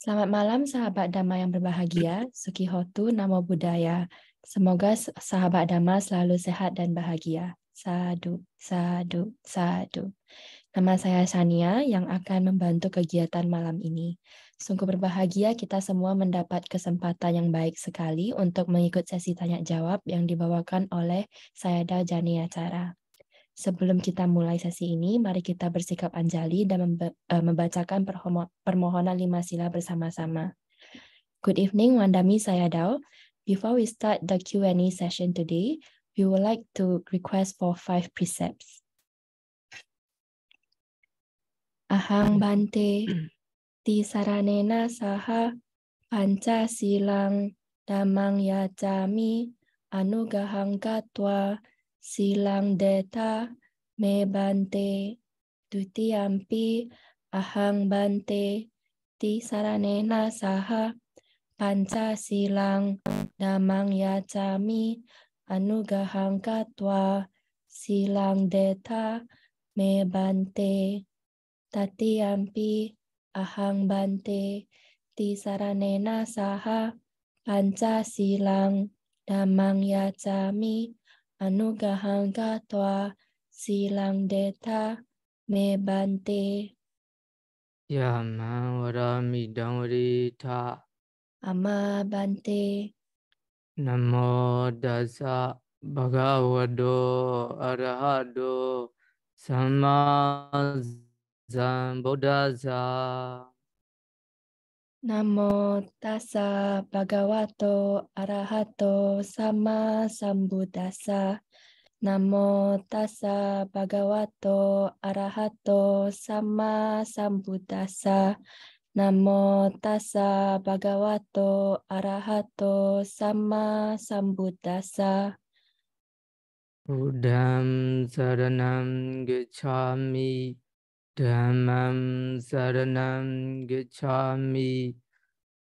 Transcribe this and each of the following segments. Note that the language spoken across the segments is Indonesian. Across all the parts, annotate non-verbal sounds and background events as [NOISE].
Selamat malam sahabat Dhamma yang berbahagia, Sukihotu Namo Buddhaya. Semoga sahabat Dhamma selalu sehat dan bahagia. Sadu, sadu, sadu. Nama saya Sania yang akan membantu kegiatan malam ini. Sungguh berbahagia kita semua mendapat kesempatan yang baik sekali untuk mengikuti sesi tanya jawab yang dibawakan oleh Sayada Janiacara. Sebelum kita mulai sesi ini, mari kita bersikap anjali dan eh, membacakan permohonan lima sila bersama-sama. Good evening, Wandami Sayadaw. Before we start the Q&A session today, we would like to request for five precepts. Ahang Bante, [CLEARS THROAT] ti saranena Saha, Panca Silang, Damang Yajami, Anugahang Gatwa, silang deta me bante ahang bante ti saranena saha panca silang damang yacami anugahang katwa silang deta me bante ahang bante ti saranena saha panca silang damang yacami अनुगहङ्गा त्वा शीलं देता मे बन्ते यामां वरामि डौरिथा अमा बन्ते नमो दस भगवतो अरहतो सम्मा ဇံဗုဒ္ဓဇာ Namo tassa bhagavato arahato sama sambuddhasa. Namo tassa bhagavato arahato sama sambuddhasa. Namo tassa bhagavato arahato sama sambuddhasa. Buddham saranam gacchami Dhammam saranam gacchami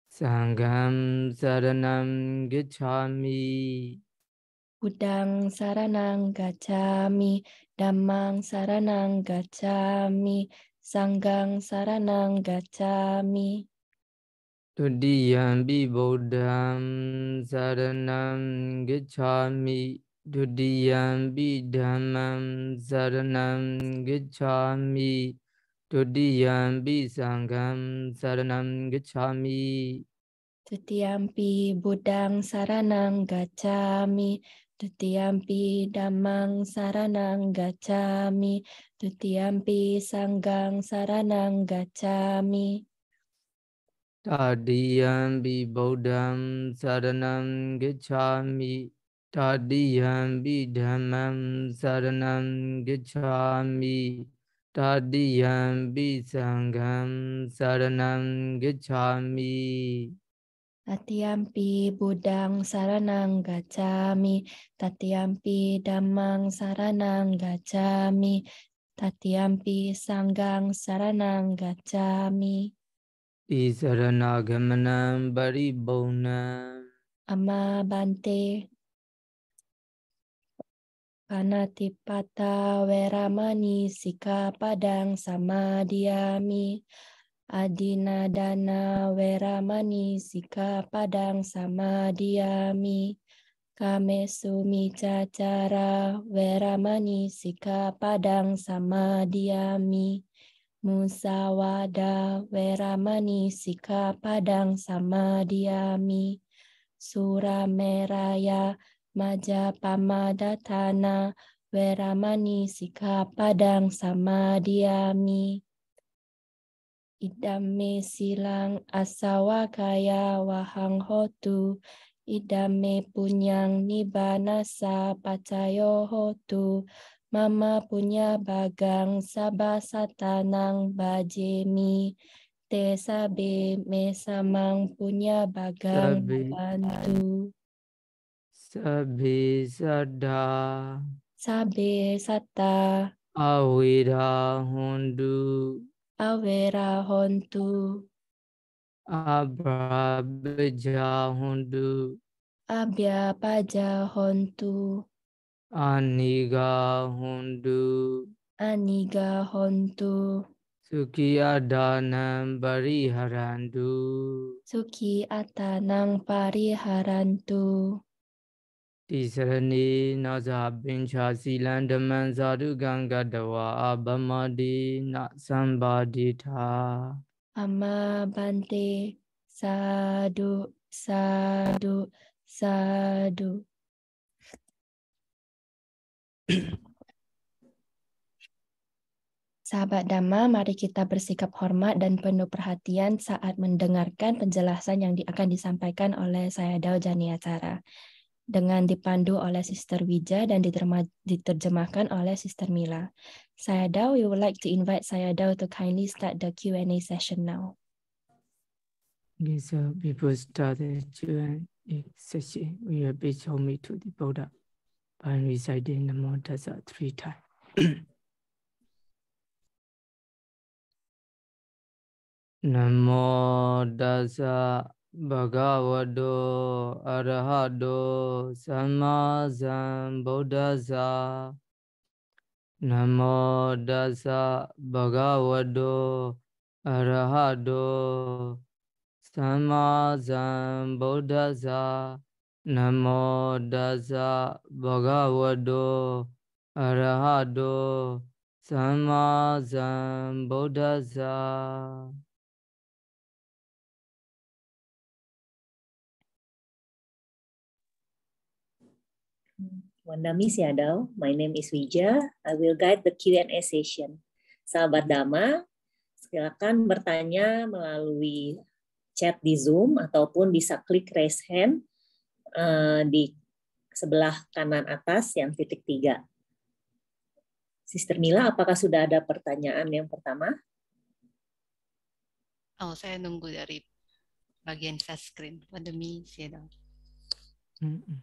Sangham saranam gacchami Buddhang saranam gacchami Dhammang saranam gacchami Sanggang saranam gacchami Tudiyam bi saranam gacchami Dudiyam bidhamam saranam gacchami. Dudiyampi sanggam saranam gacchami. Dudiyampi budang saranang gacchami. Dudiyampi damang saranang gacchami. Dudiyampi sanggang saranang gacchami. Tadiyampi bodham saranang gacchami. Tadiyam bidhamam saranam gacchami. Tadiyam bisangham saranam gacchami. Tatiampi budang saranang gacami, tatiampi damang saranang gacami, tatiampi sanggang saranang gacami. Di saranagamanam bona. Ama Bante, Panatipata weramani sika padang sama diami. Adina dana weramani sika padang sama diami. Kame sumi cacara weramani sika padang sama diami. Musawada weramani sika padang sama diami. Surameraya meraya maja pamadatana weramani sika padang sama diami idame silang asawa kaya wahang hotu idame punyang nibanasa pacayo hotu Mama punya bagang sabasa tanang bajemi. Te sabe me samang punya bagang bantu. Sabe sada. Sabe sata. Awira hondu. Awira hondu. Abrabeja hondu. Abya paja hondu. Aniga hondu. Aniga hondu. Suki adanam harantu Suki atanang harantu sadu sadu, sadu. Sahabat Dhamma, mari kita bersikap hormat dan penuh perhatian saat mendengarkan penjelasan yang akan disampaikan oleh saya Dao Janiacara dengan dipandu oleh Sister Wija dan diterjemahkan oleh Sister Mila. Sayadaw, we would like to invite Sayadaw to kindly start the Q&A session now. Okay, so before start the Q&A session, we are please me to the Buddha by reciting the Montasa three times. Namo [CLEARS THROAT] Dasa ဘဂဝတောအရဟတောသမ္မာသမ္ဗုဒ္ဓဆာနမောတသဘဂဝတောအရဟတောသမ္မာသမ္ဗုဒ္ဓဆာနမောတသဘဂဝတောအရဟတောသမ္မာသမ္ဗုဒ္ဓဆာ Wandami Siadaw, my name is Wija. I will guide the Q&A session. Sahabat Dhamma, silakan bertanya melalui chat di Zoom ataupun bisa klik raise hand eh, di sebelah kanan atas yang titik tiga. Sister Mila, apakah sudah ada pertanyaan yang pertama? Oh, saya nunggu dari bagian touch screen pandemi Siadaw. Mm -mm.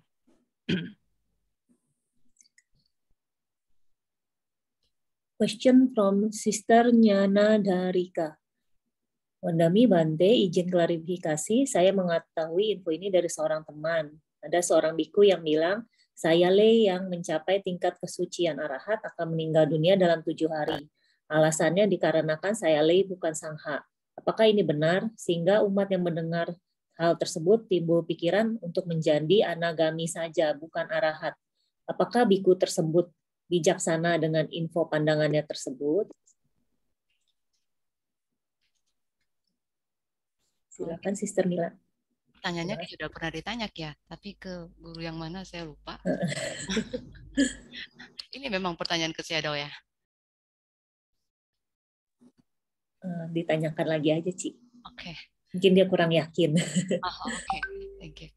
Question from Sister Nyana Darika. Wandami Bante, izin klarifikasi, saya mengetahui info ini dari seorang teman. Ada seorang biku yang bilang, saya le yang mencapai tingkat kesucian arahat akan meninggal dunia dalam tujuh hari. Alasannya dikarenakan saya le bukan sangha. Apakah ini benar? Sehingga umat yang mendengar hal tersebut timbul pikiran untuk menjadi anagami saja, bukan arahat. Apakah biku tersebut bijaksana dengan info pandangannya tersebut. Silakan Sister Mila. Tanyanya sudah pernah ditanya ya, tapi ke guru yang mana saya lupa. [LAUGHS] Ini memang pertanyaan ke Shadow ya. Eh, ditanyakan lagi aja, Ci. Oke. Okay. Mungkin dia kurang yakin. Oh, [LAUGHS] Oke, okay. thank you.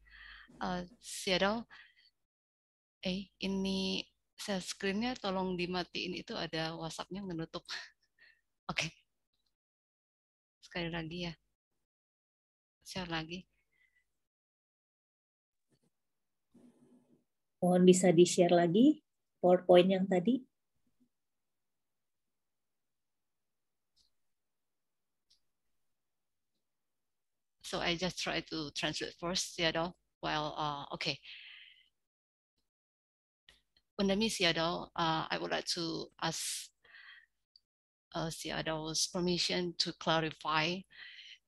Uh, Shadow, eh ini share screen-nya tolong dimatiin itu ada WhatsApp-nya menutup. [LAUGHS] Oke. Okay. Sekali lagi ya. Share lagi. Mohon bisa di-share lagi PowerPoint yang tadi. So I just try to translate first, you know, while, uh, okay. Undami Seattle, uh, I would like to ask uh, Seattle's permission to clarify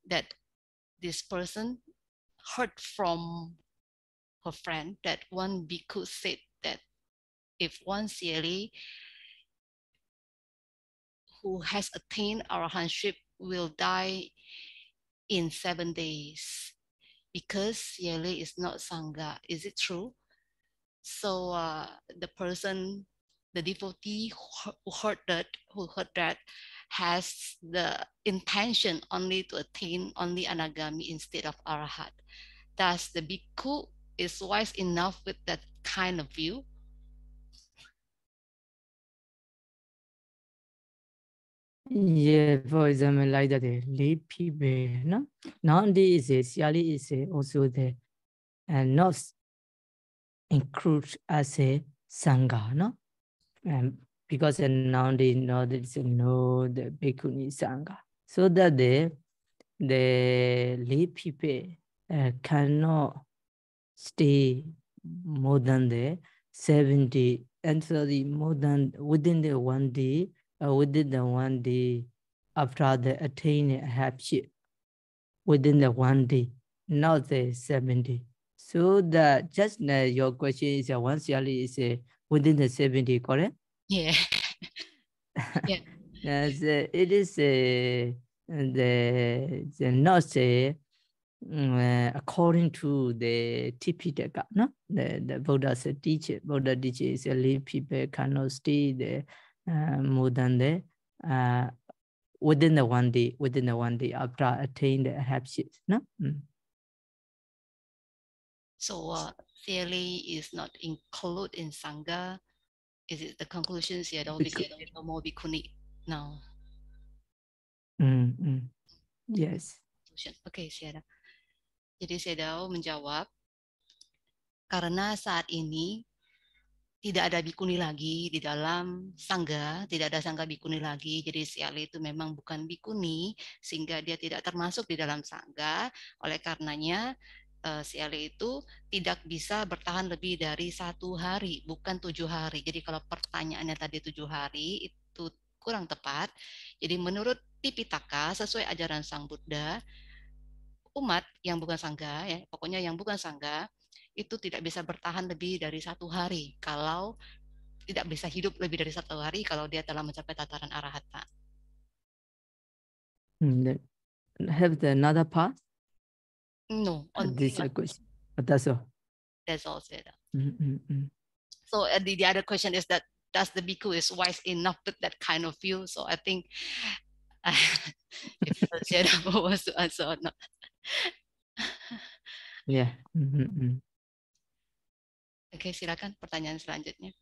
that this person heard from her friend that one bhikkhu said that if one CLE who has attained arahantship will die in seven days because CLE is not Sangha. Is it true? So uh, the person, the devotee who heard that, who heard that, has the intention only to attain only anagami instead of arahat. Thus, the bhikkhu is wise enough with that kind of view Yeah, for example, like that, the lay people, no? Nowadays, Siali is also there. And not Include as a sangha, no? Um, and because now they know there's no the bhikkhuni sangha, so that the the lay people uh, cannot stay more than the seventy and sorry more than within the one day uh, within the one day after the attain happiness within the one day, not the seventy. So the just now your question is uh, one CRE is uh, within the 70, correct? Yeah. [LAUGHS] yeah. As, uh, it is uh, the, the not say uh, mm, uh, according to the Tipitaka, no? The, the Buddha's teaching. Buddha teaches uh, leave people cannot stay there uh, more than the, uh, within the one day, within the one day after attain the habits, no? Mm. So uh, theory is not included in Sangha. Is it the conclusions yet all because there's no more bikuni now? Mm -hmm. Yes. Oke, okay, Syada. Jadi Syadao menjawab, karena saat ini tidak ada bikuni lagi di dalam sangga, tidak ada sangga bikuni lagi. Jadi si itu memang bukan bikuni, sehingga dia tidak termasuk di dalam sangga. Oleh karenanya, uh, eh, CLE itu tidak bisa bertahan lebih dari satu hari, bukan tujuh hari. Jadi kalau pertanyaannya tadi tujuh hari itu kurang tepat. Jadi menurut Tipitaka sesuai ajaran Sang Buddha, umat yang bukan sangga ya, pokoknya yang bukan sangga itu tidak bisa bertahan lebih dari satu hari kalau tidak bisa hidup lebih dari satu hari kalau dia telah mencapai tataran arahata. Hmm, have the another path? No. On, this on, question. That's all. That's all said. Mm-hmm. So uh, the, the other question is that does the bhikkhu is wise enough with that kind of view? So I think uh, [LAUGHS] if Shedaba [LAUGHS] [LAUGHS] was to answer or not. yeah. Mm-hmm. Oke, mm-hmm. okay, silakan pertanyaan selanjutnya.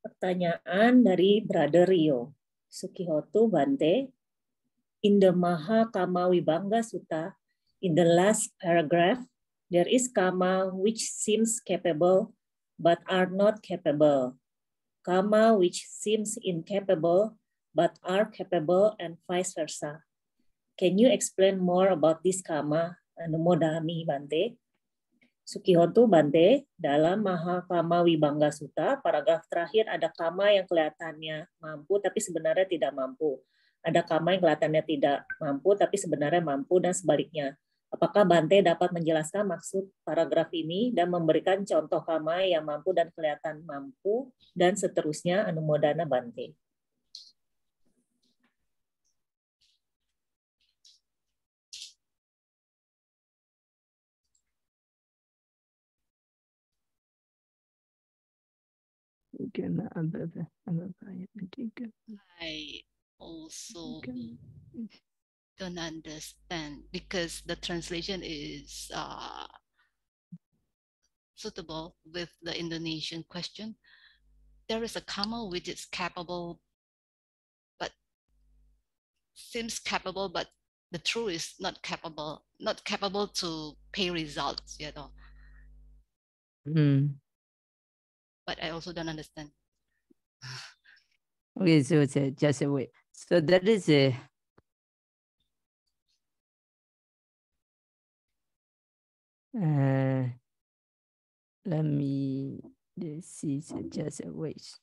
Pertanyaan dari Brother Rio. Sukihoto Bante, in the Maha Kama Vibhanga Sutta, in the last paragraph, there is kama which seems capable but are not capable, kama which seems incapable but are capable and vice versa. Can you explain more about this kama, Anumodami Bante? Sukihoto Bante, dalam maha kama Wibangga Sutta, paragraf terakhir ada kama yang kelihatannya mampu tapi sebenarnya tidak mampu ada kama yang kelihatannya tidak mampu tapi sebenarnya mampu dan sebaliknya. Apakah Bante dapat menjelaskan maksud paragraf ini dan memberikan contoh kama yang mampu dan kelihatan mampu dan seterusnya Anumodana Bante? Mungkin ada ada ayat ketiga. Baik. also don't understand because the translation is uh, suitable with the Indonesian question. There is a camel which is capable, but seems capable, but the true is not capable, not capable to pay results, you know. Mm. But I also don't understand. Okay, so it's a, just a way. So that is a uh, let me This is just just wait.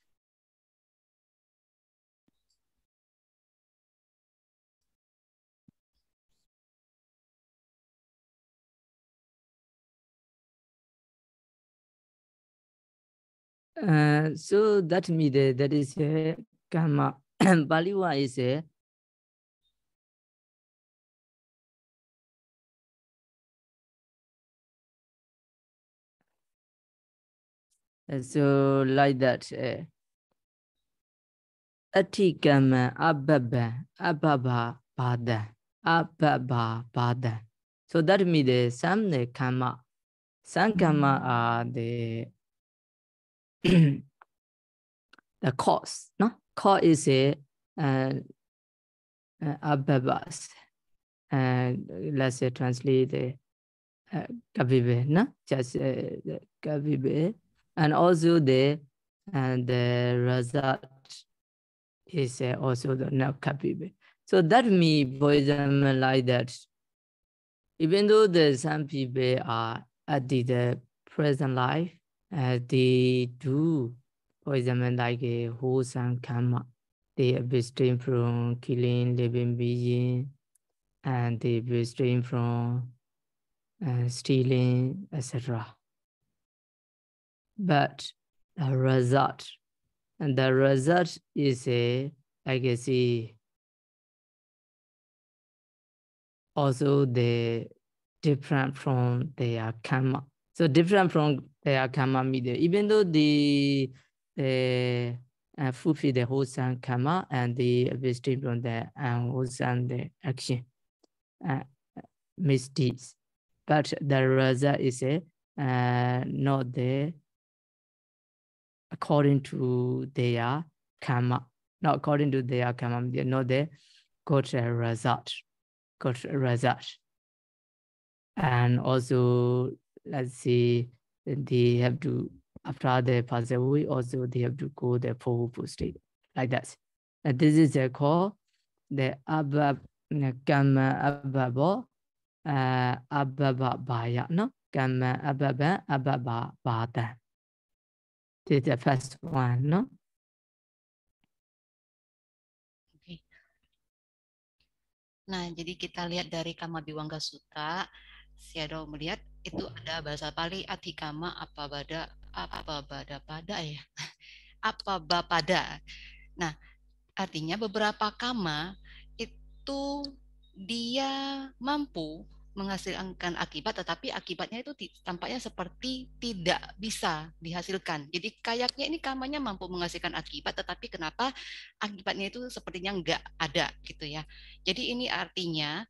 Uh, so that means that is uh, a karma [COUGHS] Baliwa is a so like that eh. atikam ababa ababa pada ababa pada so that means the samne kama sankama are the [COUGHS] the cause no Ka is a uh, uh ababas, and uh, let's say translate the uh, just uh, the and also the and uh, the result is uh, also the Nakabibe. So that me poison like that. Even though the some people are at the, the present life, uh, they do for example, like a uh, horse karma, they abstain from killing living being, and they abstain from uh, stealing, etc. But the result, and the result is a uh, like I see. Also, they different from their karma. So different from their karma media. Even though the the uh, uh, fulfill the whole karma and the abstain on the um, uh, whole the action uh, misdeeds. But the result is uh, not the according to their karma, not according to their karma, not the a result, a result. And also, let's see, they have to after the pass away, also they have to go the full state, like that. And this is a call the Abba Kama Abba uh, Abba Baya, no? Kama Abba Abba Bata. This is the first one, no? Nah, jadi kita lihat dari Kama Biwangga Suta, Siado melihat itu ada bahasa Pali Adhikama Apabada Ya. [LAUGHS] apa pada pada ya apa bapada nah artinya beberapa kama itu dia mampu menghasilkan akibat tetapi akibatnya itu tampaknya seperti tidak bisa dihasilkan jadi kayaknya ini kamanya mampu menghasilkan akibat tetapi kenapa akibatnya itu sepertinya enggak ada gitu ya jadi ini artinya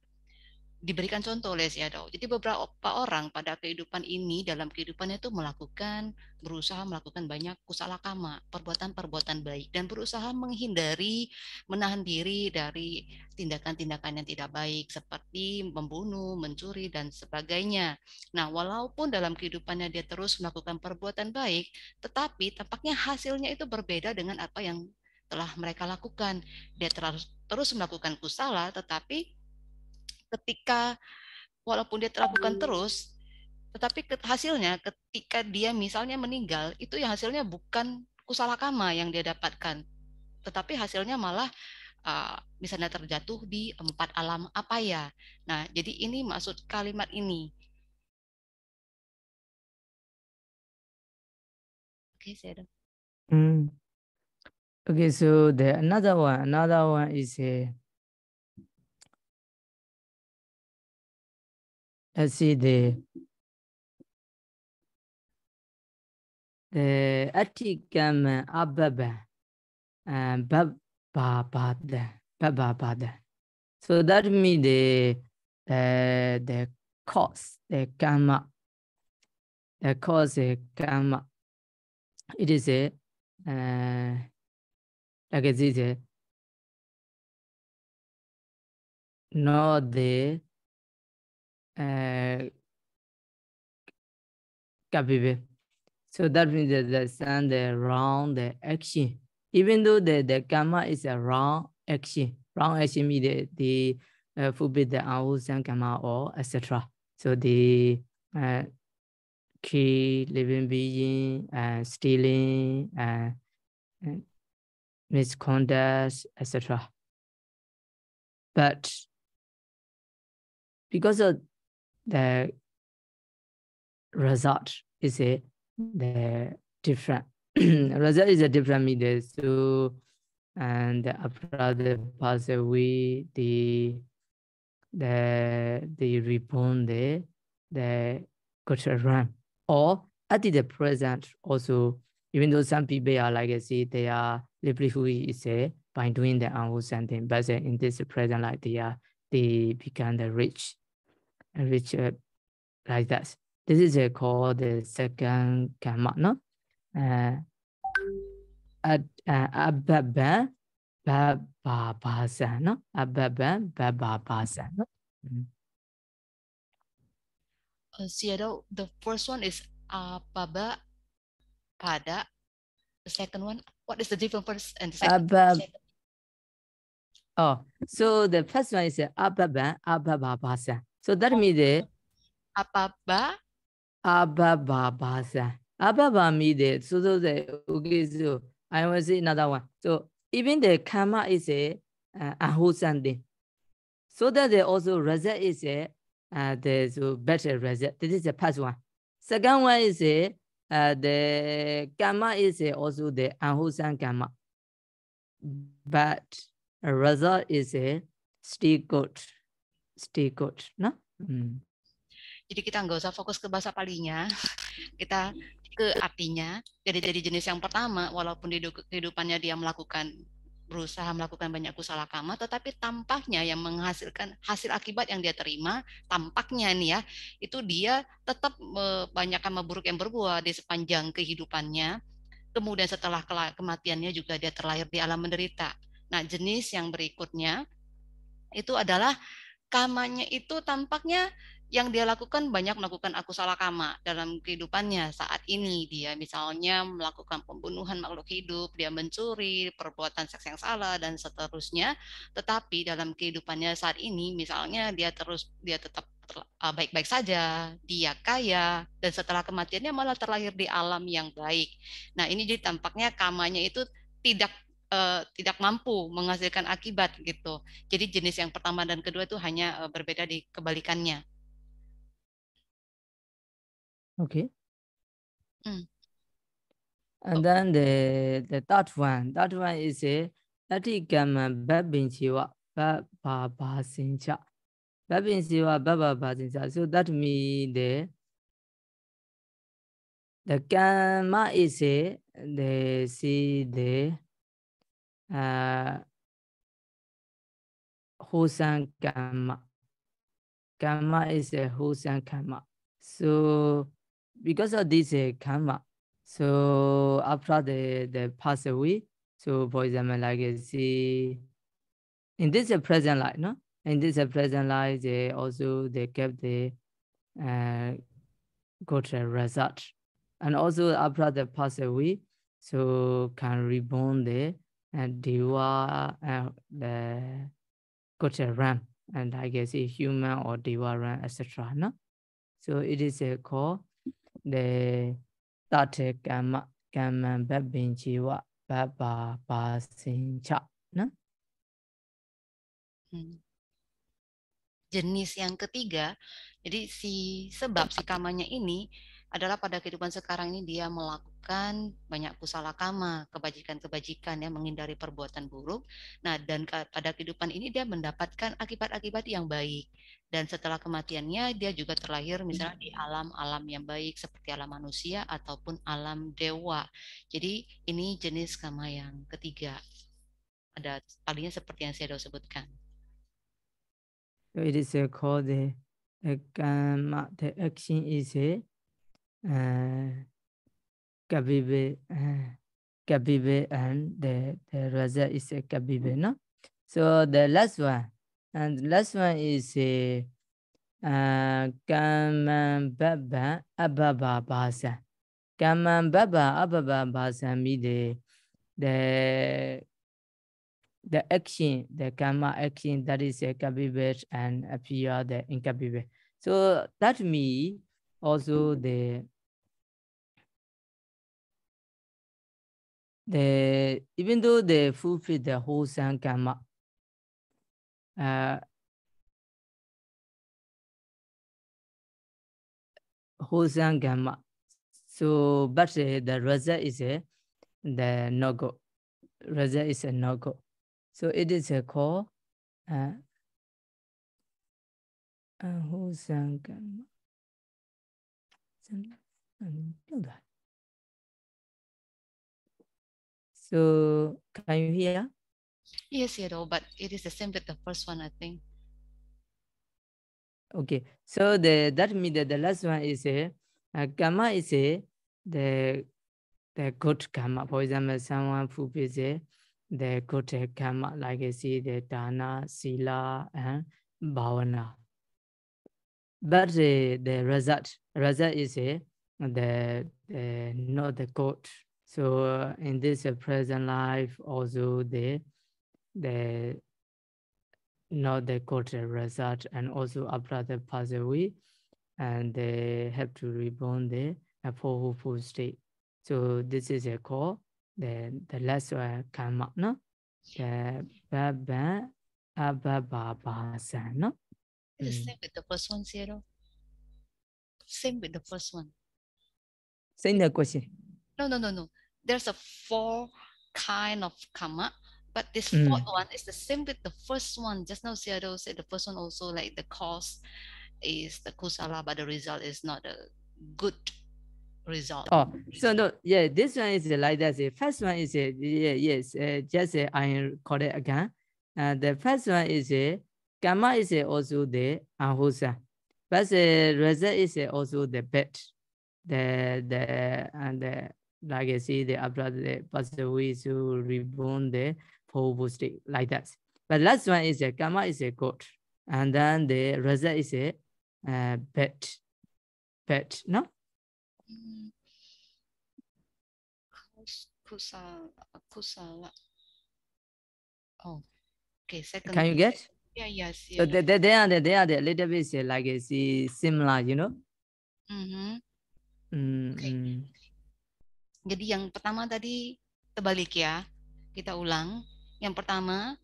diberikan contoh les ya Siado. Jadi beberapa orang pada kehidupan ini dalam kehidupannya itu melakukan berusaha melakukan banyak kama perbuatan-perbuatan baik dan berusaha menghindari menahan diri dari tindakan-tindakan yang tidak baik seperti membunuh, mencuri dan sebagainya. Nah, walaupun dalam kehidupannya dia terus melakukan perbuatan baik, tetapi tampaknya hasilnya itu berbeda dengan apa yang telah mereka lakukan. Dia terus terus melakukan kusala tetapi ketika walaupun dia terlakukan terus, tetapi hasilnya ketika dia misalnya meninggal, itu ya hasilnya bukan kama yang dia dapatkan, tetapi hasilnya malah ah, misalnya terjatuh di empat alam apa ya. Nah, jadi ini maksud kalimat ini. Okay, saya. Mm. Okay, so the another one, another one is a eh, လက်ရှိသည် the အဋ္ဌိကမ္မအဘဗံအဘဘာဘာဒံဘဘာဘာဒံ so that mean the uh, the cause the karma the cause the karma it is a uh, like it is a not the Eh, capable. So that means that the sun the round the action. Even though the, the gamma is a wrong action, wrong action means the, the uh, forbid the unwholesome gamma or etc. So the uh, key living being, uh, stealing, uh, misconduct, etc. But because of the result is a the different [CLEARS THROAT] result is a different meter. So and after the pass away the the the reborn the the cultural realm or at the present also even though some people are like I said, they are livelihood is a by doing the unwholesome thing but in this present like they are they become the rich which uh, like that. This is uh, called the second commandment. no? uh, ababa bababasana. Seattle, the first one is ababa pada. The second one, what is the difference first and second? Abab oh, so the first one is ababa abababasa. So that oh. means, Ababa, ababa, abababasa. ababa So so say okay so I will say another one. So even the karma is a uh, ahosande. So that they also result is a uh, the so better result. This is the first one. Second one is a uh, the karma is a also the ahosan karma. But result is a still good. stay good. Nah. Hmm. Jadi kita nggak usah fokus ke bahasa palingnya, kita ke artinya. Jadi dari jenis yang pertama, walaupun di kehidupannya dia melakukan berusaha melakukan banyak kusala kama, tetapi tampaknya yang menghasilkan hasil akibat yang dia terima, tampaknya nih ya, itu dia tetap banyak kama buruk yang berbuah di sepanjang kehidupannya. Kemudian setelah kematiannya juga dia terlahir di alam menderita. Nah, jenis yang berikutnya itu adalah kamanya itu tampaknya yang dia lakukan banyak melakukan aku salah kama dalam kehidupannya saat ini dia misalnya melakukan pembunuhan makhluk hidup dia mencuri perbuatan seks yang salah dan seterusnya tetapi dalam kehidupannya saat ini misalnya dia terus dia tetap eh, baik-baik saja, dia kaya, dan setelah kematiannya malah terlahir di alam yang baik. Nah ini jadi tampaknya kamanya itu tidak uh, tidak mampu menghasilkan akibat gitu. Jadi jenis yang pertama dan kedua itu hanya uh, berbeda di kebalikannya. Okay. Mm. And then the the third one, That one is eh, a တတိကမ္မဘဗ္ဗင်ခြေဝဘဗ္ဗာဘာစင်ချဘဗ္ဗင်ခြေဝဘဗ္ဗာဘာစင်ချ so that means the the gamma is a the see the Hosan Kama. Kama is a Hosan Kama. So because of this uh, karma, so after the, the pass away, so for example, like uh, see, in this uh, present life, no? In this uh, present life, they also, they kept the uh, got a result. And also after the pass away, so can reborn the and Deva uh, uh, uh the Kocha Ram and I guess a human or Deva Ram etc. No? So it is a uh, call the Tate Kama Kama Babin Chiwa Baba Pasincha. No? Hmm. Jenis yang ketiga, jadi si sebab si kamanya ini adalah pada kehidupan sekarang ini dia melakukan banyak kama kebajikan-kebajikan yang menghindari perbuatan buruk. Nah, dan pada kehidupan ini dia mendapatkan akibat-akibat yang baik. Dan setelah kematiannya dia juga terlahir misalnya di iya. alam-alam yang baik seperti alam manusia ataupun alam dewa. Jadi ini jenis kama yang ketiga. Ada tadinya seperti yang saya sudah sebutkan. So it is called the, the The action is a Eh, kabibe, eh, Kabibe, and the, the Raza is a Kabibe, no? So the last one, and last one is eh, a ah, baba Ababa Basa. baba Ababa Basa means the, the the action, the kama action that is a kabibet and appear the inkabibe. So that me also the they even though they fulfill the whole sankama, uh, whole sankama. So, but uh, the result is a the no go. Result is a no go. So it is a call. Uh, whole sankama. 真，嗯，又来。So can you hear? Yes, Hiro, but it is the same with the first one, I think. Okay, so the that means that the last one is uh, a uh, karma is a the the good karma. For example, someone who is a uh, the good karma, like I uh, see the dana, sila, and bhavana. But uh, the result result is a the, the not the good so uh, in this uh, present life, also the the not the good result, and also after the pass away, and they have to reborn the powerful state. So this is a call the the last uh, karma, no? The baba ababa san, no? The mm. same with the first one, zero. Same with the first one. Same the question. No, no, no, no there's a four kind of karma but this mm. fourth one is the same with the first one just now Seattle said the first one also like the cause is the kusala but the result is not a good result oh so no yeah this one is like that the first one is uh, yeah yes uh, just uh, i it again uh, the first one is a karma is a, also the ahosa but the result is also the bad the the and the legacy, the upload the pathway to reborn the forward state like that. But last one is a gamma is a goat, and then the result is a uh, pet, bet, no? Kusala, kusala. Oh, okay. Second. Can you get? Yeah, yes. Yeah. So they, they, they are the, they are the little bit like it's similar, you know. Mm-hmm. Mm, -hmm. okay. Mm. Jadi yang pertama tadi terbalik ya. Kita ulang. Yang pertama,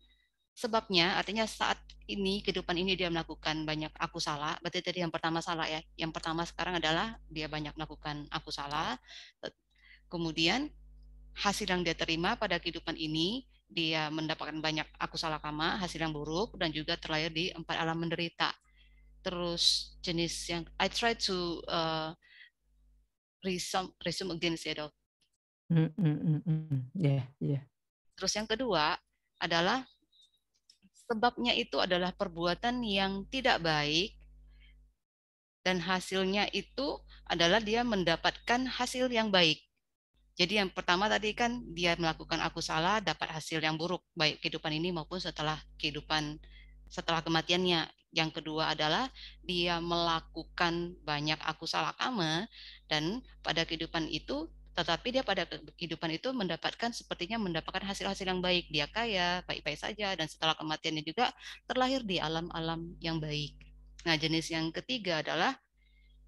sebabnya artinya saat ini kehidupan ini dia melakukan banyak aku salah. Berarti tadi yang pertama salah ya. Yang pertama sekarang adalah dia banyak melakukan aku salah. Kemudian hasil yang dia terima pada kehidupan ini dia mendapatkan banyak aku salah kama, hasil yang buruk dan juga terlahir di empat alam menderita. Terus jenis yang I try to uh, resume, resume against ya dok. Mm, hmm, yeah, yeah. Terus yang kedua adalah sebabnya itu adalah perbuatan yang tidak baik dan hasilnya itu adalah dia mendapatkan hasil yang baik. Jadi yang pertama tadi kan dia melakukan aku salah dapat hasil yang buruk baik kehidupan ini maupun setelah kehidupan setelah kematiannya. Yang kedua adalah dia melakukan banyak aku salah kama dan pada kehidupan itu tetapi dia pada kehidupan itu mendapatkan sepertinya mendapatkan hasil-hasil yang baik dia kaya baik-baik saja dan setelah kematiannya juga terlahir di alam-alam yang baik nah jenis yang ketiga adalah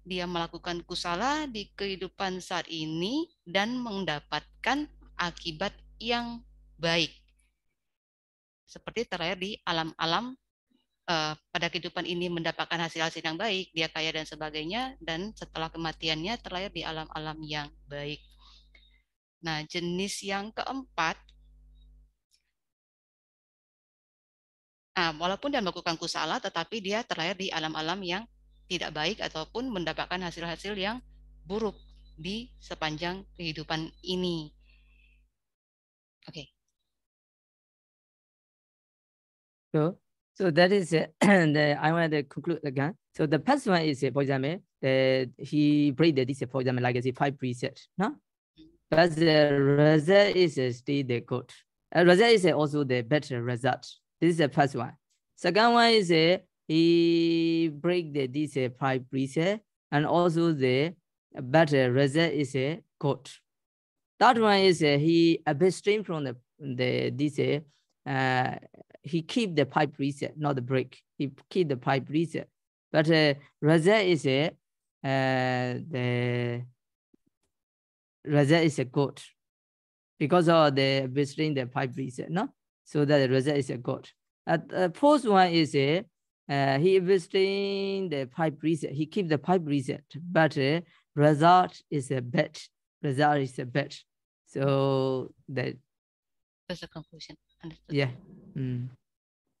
dia melakukan kusala di kehidupan saat ini dan mendapatkan akibat yang baik seperti terlahir di alam-alam eh, pada kehidupan ini mendapatkan hasil-hasil yang baik, dia kaya dan sebagainya, dan setelah kematiannya terlahir di alam-alam yang baik. Nah, jenis yang keempat, nah, walaupun dia melakukan kusala, tetapi dia terlahir di alam-alam yang tidak baik ataupun mendapatkan hasil-hasil yang buruk di sepanjang kehidupan ini. Okay. So, so that is it. And [CLEARS THROAT] I want to conclude again. So the first one is, for example, that he breathed this, for example, like I said, five precepts. No? But the result is still the good. Uh, result is also the better result. This is the first one. Second one is uh, he break the this uh, pipe reset and also the better result is a uh, good. Third one is uh, he abstain from the the this uh, he keep the pipe reset, not the break. He keep the pipe reset, but uh, result is uh, uh the result is a good because of the visiting the five reason, no? So that the result is a good. At uh, the first one is a uh, uh, he visiting the pipe reset, He keep the pipe reset, but uh, result is a bad. Result is a bad. So that. That's the conclusion. Understood. Yeah. Mm.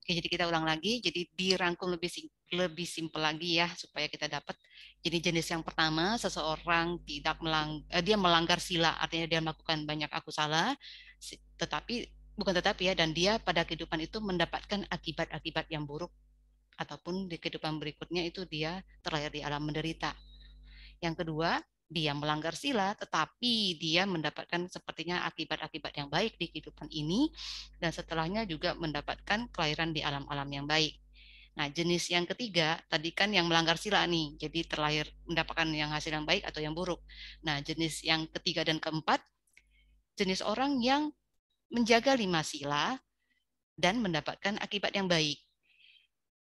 Oke, jadi kita ulang lagi. Jadi dirangkum lebih lebih simpel lagi ya supaya kita dapat. Jadi jenis yang pertama, seseorang tidak melang eh, dia melanggar sila, artinya dia melakukan banyak aku salah, tetapi bukan tetapi ya dan dia pada kehidupan itu mendapatkan akibat-akibat yang buruk ataupun di kehidupan berikutnya itu dia terlahir di alam menderita. Yang kedua, dia melanggar sila, tetapi dia mendapatkan sepertinya akibat-akibat yang baik di kehidupan ini, dan setelahnya juga mendapatkan kelahiran di alam-alam yang baik. Nah, jenis yang ketiga tadi kan yang melanggar sila nih, jadi terlahir mendapatkan yang hasil yang baik atau yang buruk. Nah, jenis yang ketiga dan keempat, jenis orang yang menjaga lima sila dan mendapatkan akibat yang baik.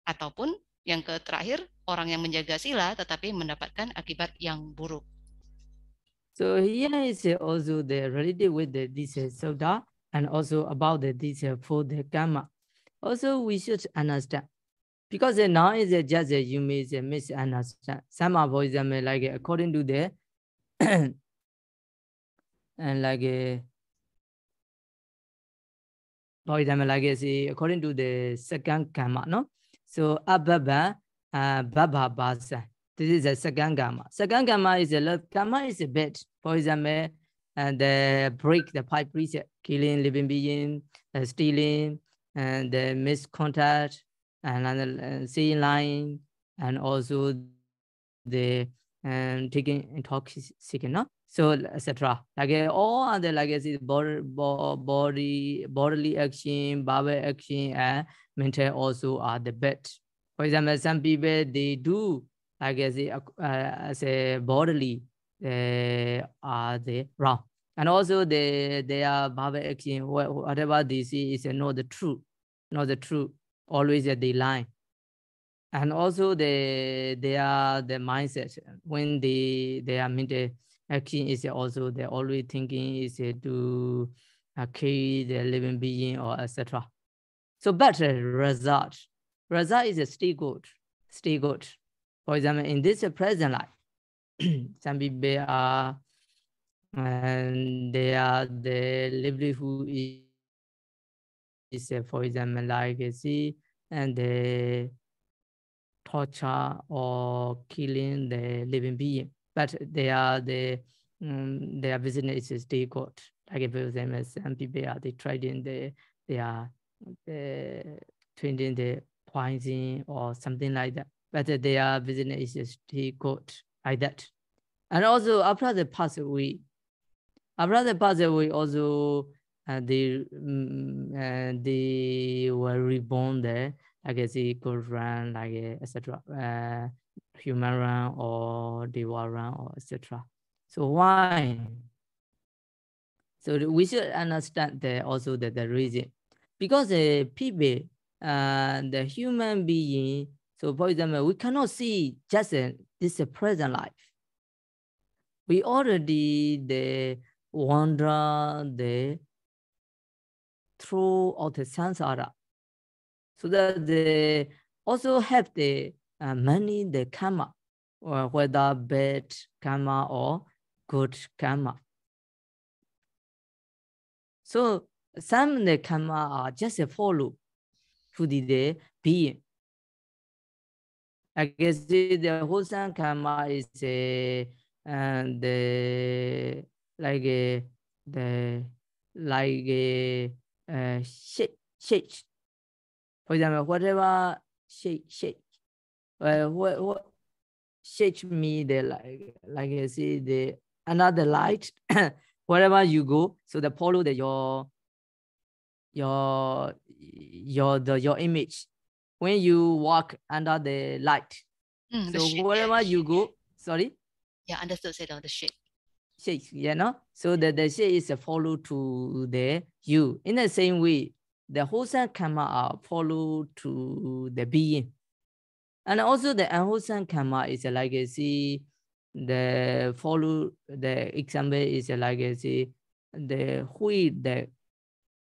Ataupun yang terakhir, orang yang menjaga sila tetapi mendapatkan akibat yang buruk. So here is also the related with the, this soda and also about the, this for the gamma. Also, we should understand because now is just you may misunderstand. Some them like according to the [COUGHS] and like for example, like see, according to the second karma, no? So ababa, uh, baba basa. Ah, this is a second gamma. Second gamma is a lot. gamma is a bit poison and uh, break the pipe reset, killing living being, uh, stealing, and uh, miscontact, and, and uh, seeing lying, and also the and um, taking toxic, no? so etc. Like all other like body, body, bodily action, body action, and mental also are the bad. For example, some people they do I guess it, eh, uh, as a bodily eh, are the wrong. And also they they are Bhava eh, action, whatever they see is not the true, not the true, always at the line. And also they they are the mindset when they they are mean the action is also they always thinking is to kill uh, the living being or etc. So better result. Result is a stay good, stay good. For example, in this present life, [CLEARS THROAT] some people are and they are the livelihood is, is uh, for example like see and they torture or killing the living being but they are the um, mm, their business is they got like for example some people are they trading the they are uh, trading the poison or something like that whether their business He quote like that. And also after the past we, after the past away also uh, they um, uh, they were reborn there. I guess it could run like uh, etc. Uh, human run or deva run or etc. So why? So we should understand the, also the, the reason because the uh, people, uh, the human being so, for example, we cannot see just this present life. We already the wander the through of the samsara, so that they also have the uh, many the karma, or whether bad karma or good karma. So some the karma are just a follow to the being. I guess the the Hosan Kama uh, is a uh, and uh, the like a the like a uh, shake shake. For example, whatever shake shake. Uh, what what shake me the like like I see the another light [COUGHS] wherever you go. So the follow that your your your the your image when you walk under the light. Mm, so the wherever you go, sorry. Yeah, understood. Say the shade. Shade, you know. So the, the shade is a follow to the you. In the same way, the wholesome karma are follow to the being. And also the unwholesome karma is a legacy. the follow the example is a legacy. the hui the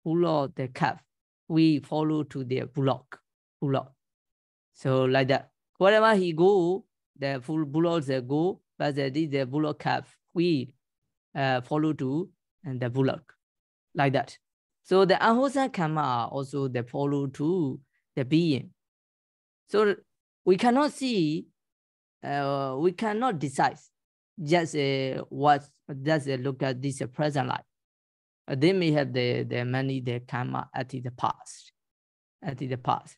pull the calf. We follow to the block. Bullock, So like that. Wherever he go, the full Pulot they go, but they did the bullock calf. We uh, follow to and the bullock, Like that. So the Ahosa Kama also they follow to the being. So we cannot see, uh, we cannot decide just uh, what just uh, look at this uh, present life. Uh, they may have the, the many the karma at the past, at the past.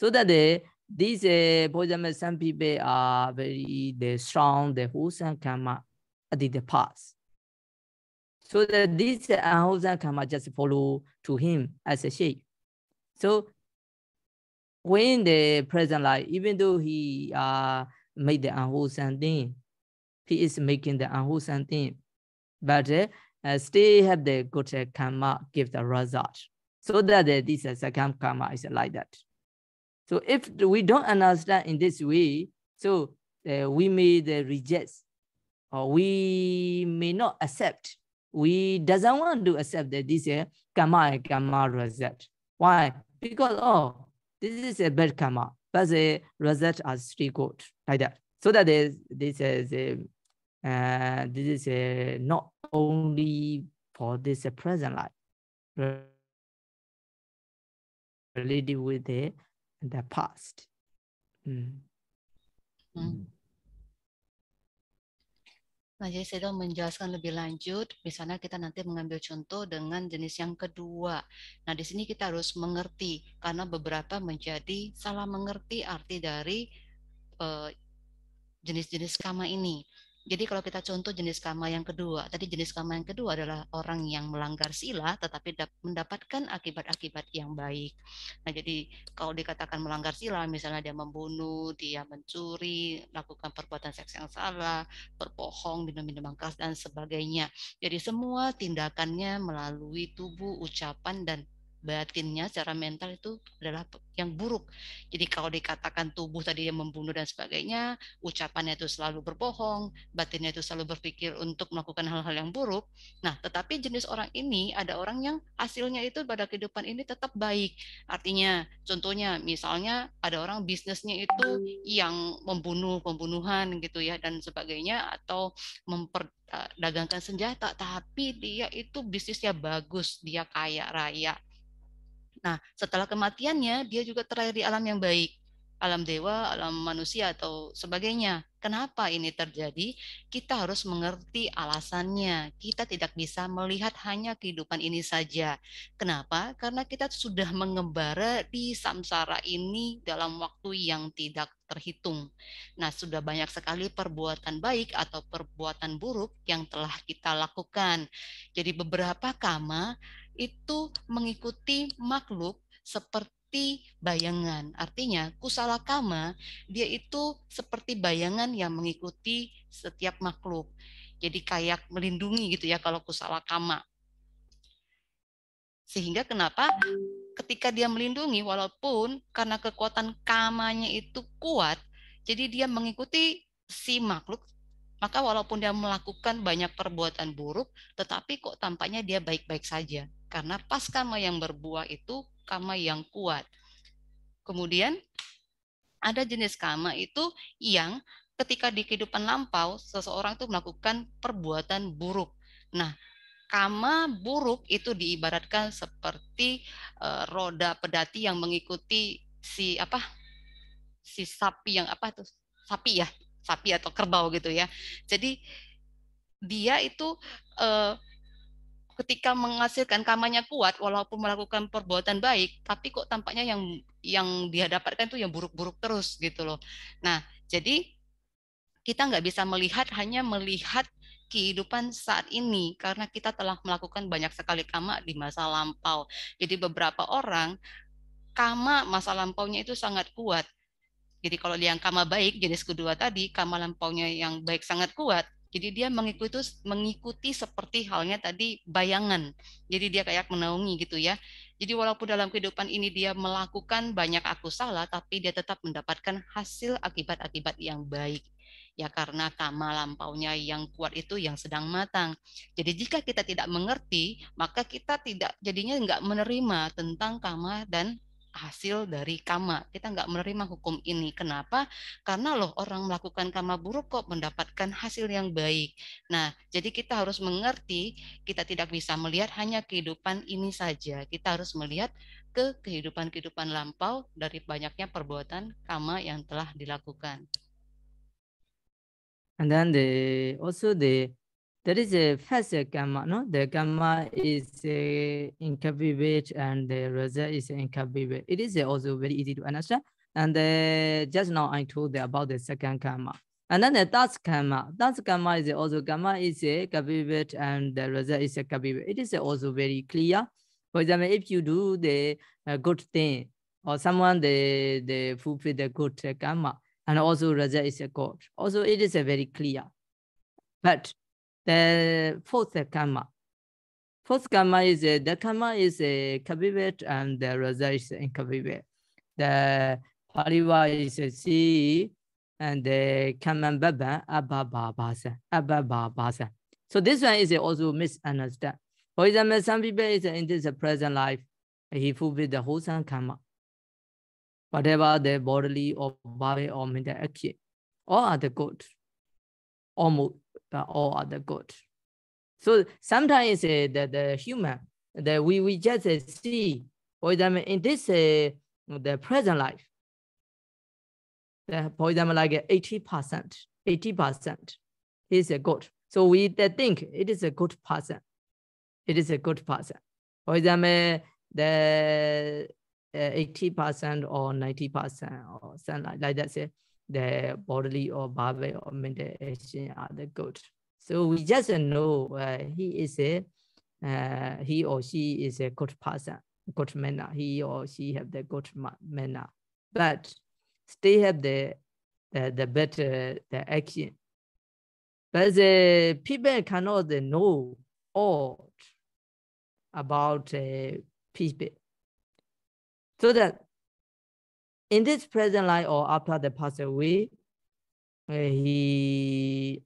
So that uh, these uh, some people are very the strong, the Hosan Karma did the path. So that this uh, Hosan Karma just follow to him as a shape. So when the present life, even though he uh, made the unwholesome thing, he is making the unwholesome thing, but uh, uh still have the good karma give the result. So that uh, this uh, second karma is like that. So if we don't understand in this way, so uh, we may uh, reject or we may not accept. We doesn't want to accept that this is uh, eh, karma and karma result. Why? Because, oh, this is a bad karma, but the result as three good, like that. So that is, this is, a, uh, this is a, not only for this present life, related with the the past. Hmm. Hmm. Nah, jadi saya menjelaskan lebih lanjut, misalnya kita nanti mengambil contoh dengan jenis yang kedua. Nah, di sini kita harus mengerti, karena beberapa menjadi salah mengerti arti dari eh, jenis-jenis uh, kama ini. Jadi kalau kita contoh jenis karma yang kedua, tadi jenis karma yang kedua adalah orang yang melanggar sila tetapi mendapatkan akibat-akibat yang baik. Nah, jadi kalau dikatakan melanggar sila, misalnya dia membunuh, dia mencuri, lakukan perbuatan seks yang salah, berbohong, minum minum keras dan sebagainya. Jadi semua tindakannya melalui tubuh, ucapan dan batinnya secara mental itu adalah yang buruk. Jadi kalau dikatakan tubuh tadi yang membunuh dan sebagainya, ucapannya itu selalu berbohong, batinnya itu selalu berpikir untuk melakukan hal-hal yang buruk. Nah, tetapi jenis orang ini ada orang yang hasilnya itu pada kehidupan ini tetap baik. Artinya, contohnya misalnya ada orang bisnisnya itu yang membunuh pembunuhan gitu ya dan sebagainya atau memper eh, dagangkan senjata tapi dia itu bisnisnya bagus, dia kaya raya Nah, setelah kematiannya dia juga terakhir di alam yang baik, alam dewa, alam manusia atau sebagainya. Kenapa ini terjadi? Kita harus mengerti alasannya. Kita tidak bisa melihat hanya kehidupan ini saja. Kenapa? Karena kita sudah mengembara di samsara ini dalam waktu yang tidak terhitung. Nah, sudah banyak sekali perbuatan baik atau perbuatan buruk yang telah kita lakukan. Jadi beberapa kama itu mengikuti makhluk seperti bayangan. Artinya kusala kama dia itu seperti bayangan yang mengikuti setiap makhluk. Jadi kayak melindungi gitu ya kalau kusala kama. Sehingga kenapa ketika dia melindungi walaupun karena kekuatan kamanya itu kuat, jadi dia mengikuti si makhluk maka walaupun dia melakukan banyak perbuatan buruk, tetapi kok tampaknya dia baik-baik saja. Karena pas karma yang berbuah itu karma yang kuat. Kemudian ada jenis karma itu yang ketika di kehidupan lampau seseorang itu melakukan perbuatan buruk. Nah, karma buruk itu diibaratkan seperti uh, roda pedati yang mengikuti si apa si sapi yang apa itu sapi ya sapi atau kerbau gitu ya. Jadi dia itu eh, ketika menghasilkan kamanya kuat walaupun melakukan perbuatan baik tapi kok tampaknya yang yang dia dapatkan itu yang buruk-buruk terus gitu loh nah jadi kita nggak bisa melihat hanya melihat kehidupan saat ini karena kita telah melakukan banyak sekali kama di masa lampau jadi beberapa orang kama masa lampaunya itu sangat kuat jadi kalau yang kama baik jenis kedua tadi, kama lampaunya yang baik sangat kuat, jadi dia mengikuti mengikuti seperti halnya tadi bayangan. Jadi dia kayak menaungi gitu ya. Jadi walaupun dalam kehidupan ini dia melakukan banyak aku salah, tapi dia tetap mendapatkan hasil akibat-akibat yang baik. Ya karena kama lampaunya yang kuat itu yang sedang matang. Jadi jika kita tidak mengerti, maka kita tidak jadinya nggak menerima tentang kama dan hasil dari kama. Kita nggak menerima hukum ini. Kenapa? Karena loh orang melakukan kama buruk kok mendapatkan hasil yang baik. Nah, jadi kita harus mengerti kita tidak bisa melihat hanya kehidupan ini saja. Kita harus melihat ke kehidupan-kehidupan lampau dari banyaknya perbuatan kama yang telah dilakukan. Nah, And then oh, the also the there is a first gamma, no? The gamma is uh, incubate and the result is incubate. It is also very easy to understand. And uh, just now I told you about the second gamma. And then the third gamma, third gamma is also gamma is a uh, cubivate and the result is a cubivate. It is also very clear. For example, if you do the uh, good thing or someone the, the fulfill the good gamma and also result is a good. Also, it is a very clear. But the fourth gamma. Fourth gamma is uh, the gamma is a uh, cavivate and the rosa is in incavivate. The pariva is a a C and the baba kamambaba abababasa abababasa. So this one is also misunderstood. For example, some people is in this present life, he fulfilled the wholesome sun karma. Whatever the bodily or body or mental action, all are the good, all mood but all other good. So sometimes uh, the, the human, that we, we just uh, see, for example, in this, uh, the present life, the, for example, like 80%, 80% is a good. So we think it is a good person. It is a good person. For example, the 80% uh, or 90% or something like that. Say, the bodily or verbal or mental action are the good. So we just know uh, he is a, uh, he or she is a good person, good manner. He or she have the good manner, but still have the, the, the better the action. But the people cannot know all about uh, people. So that in this present life or after they pass away, he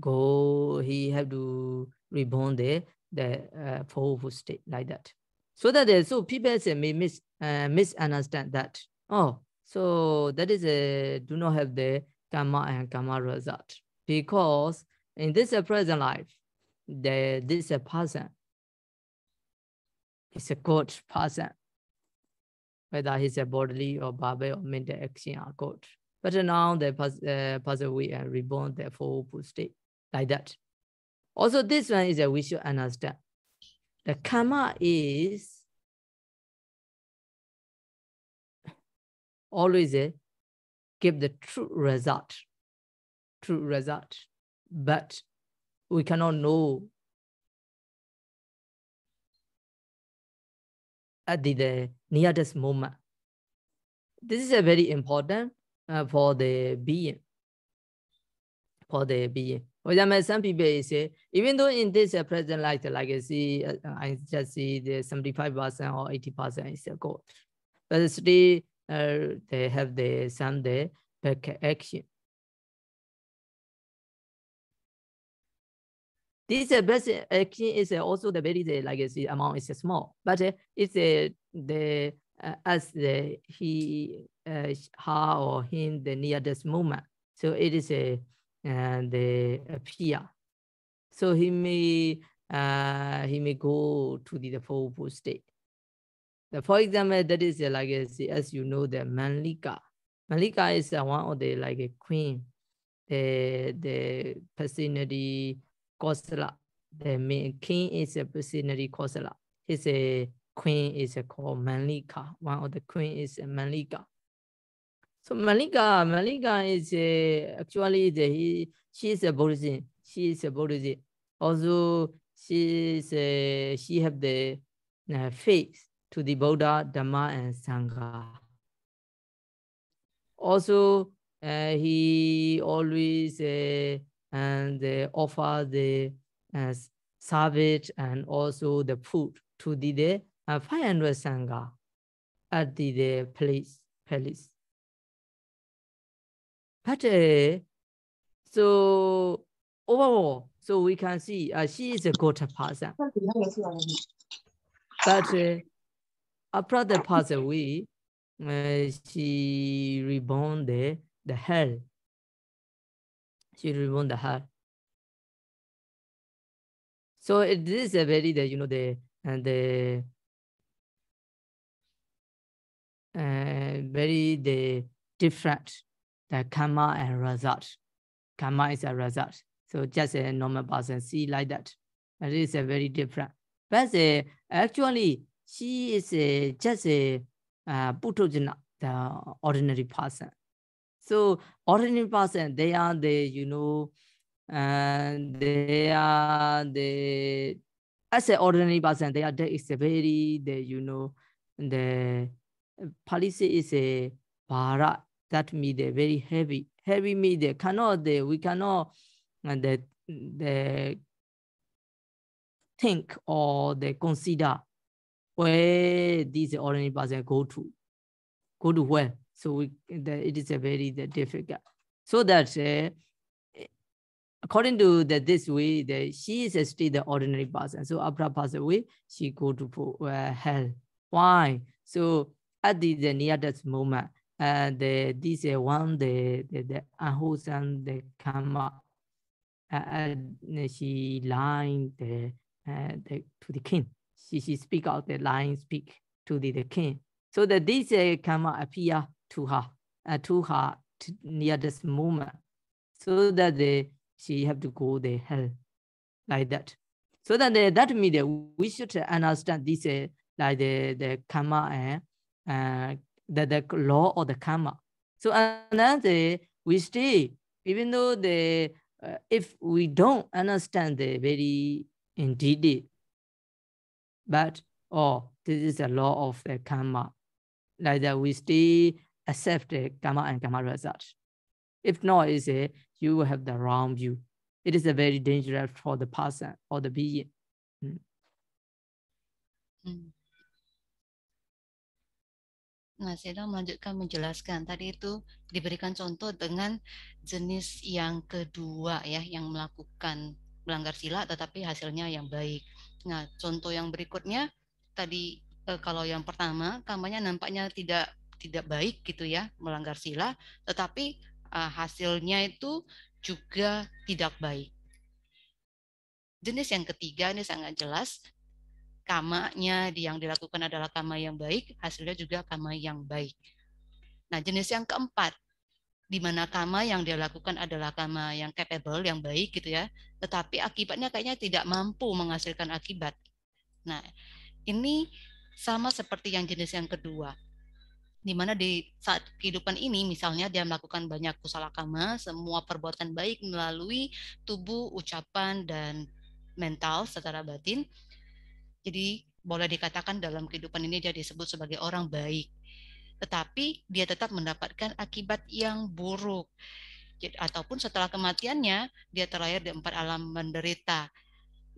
go, he have to reborn the, the uh, powerful state like that. So that so people say, may mis, uh, misunderstand that. Oh, so that is a, do not have the karma and karma result because in this uh, present life, the, this uh, person is a good person whether he's a bodily or verbal or mental action are But now the uh, we away and reborn therefore, fourfold state, like that. Also, this one is a we should understand. The karma is always a, eh, give the true result, true result. But we cannot know at the, the nearest moment. This is a very important uh, for the being. For the being. For example, some people say, even though in this uh, present like I see, uh, I just see the 75% or 80% is a goal, but still uh, they have the some the back action. This uh, but uh, key is also the very the, like the amount is small, but uh, it's uh, the uh, as the he uh, her or him the nearest moment. So it is a uh, uh, the uh, So he may uh, he may go to the, the state. The, for example, that is uh, like uh, as you know the Manlika. Malika is uh, one of the like a queen, the the personality Kosala. The main king is a visionary Kosala. His a queen is a called Manlika. One of the queen is Manlika. So Manlika, Manlika is a, actually the, he, she is a Buddhist. She is a Buddhist. Also, she is a, she have the uh, faith to the Buddha, Dharma, and Sangha. Also, uh, he always uh, and they offer the uh, service and also the food to the uh, 500 Sangha at the, the place, palace. But uh, so overall, so we can see uh, she is a good person. But uh, after the passed away, uh, she reborn the, the hell she should the heart. So it is a very the you know the and the uh, very the different the karma and result. Karma is a result. So just a normal person see like that. It is a very different. But uh, actually, she is uh, just a uh, Bhuttojana, uh, the ordinary person. So ordinary person, they are the, you know, and they are the, as an ordinary person, they are the is a very, the, you know, the policy is a para that means they very heavy, heavy media cannot, they, we cannot, and uh, the, the think or they consider where these ordinary person go to, go to where so we, the, it is a very the difficult. So that uh, according to the, this way, the, she is still the ordinary person. So after pass away, she go to uh, hell. Why? So at the, the death moment, uh, the, this uh, one, the, the, the unwholesome, the karma, uh, she lying the, uh, the, to the king. She, she speak out the line. speak to the, the king. So that this uh, karma appear to her, uh, to her to near this moment, so that they, she have to go the hell like that. So that the, that means that we should understand this uh, like the the karma and eh, uh, the the law of the karma. So and then the, we stay even though the uh, if we don't understand the very indeed, but oh this is a law of the karma like that we stay accept the gamma and gamma result. If not, is a, you will have the wrong view. It is a very dangerous for the person or the being. Mm. Nah, saya melanjutkan menjelaskan. Tadi itu diberikan contoh dengan jenis yang kedua ya, yang melakukan melanggar sila tetapi hasilnya yang baik. Nah, contoh yang berikutnya tadi eh, kalau yang pertama, kamanya nampaknya tidak tidak baik gitu ya, melanggar sila, tetapi uh, hasilnya itu juga tidak baik. Jenis yang ketiga ini sangat jelas, kamanya yang dilakukan adalah kama yang baik, hasilnya juga kama yang baik. Nah, jenis yang keempat, di mana kama yang dia lakukan adalah kama yang capable, yang baik gitu ya. Tetapi akibatnya kayaknya tidak mampu menghasilkan akibat. Nah, ini sama seperti yang jenis yang kedua di mana di saat kehidupan ini misalnya dia melakukan banyak kama, semua perbuatan baik melalui tubuh ucapan dan mental secara batin jadi boleh dikatakan dalam kehidupan ini dia disebut sebagai orang baik tetapi dia tetap mendapatkan akibat yang buruk ataupun setelah kematiannya dia terlahir di empat alam menderita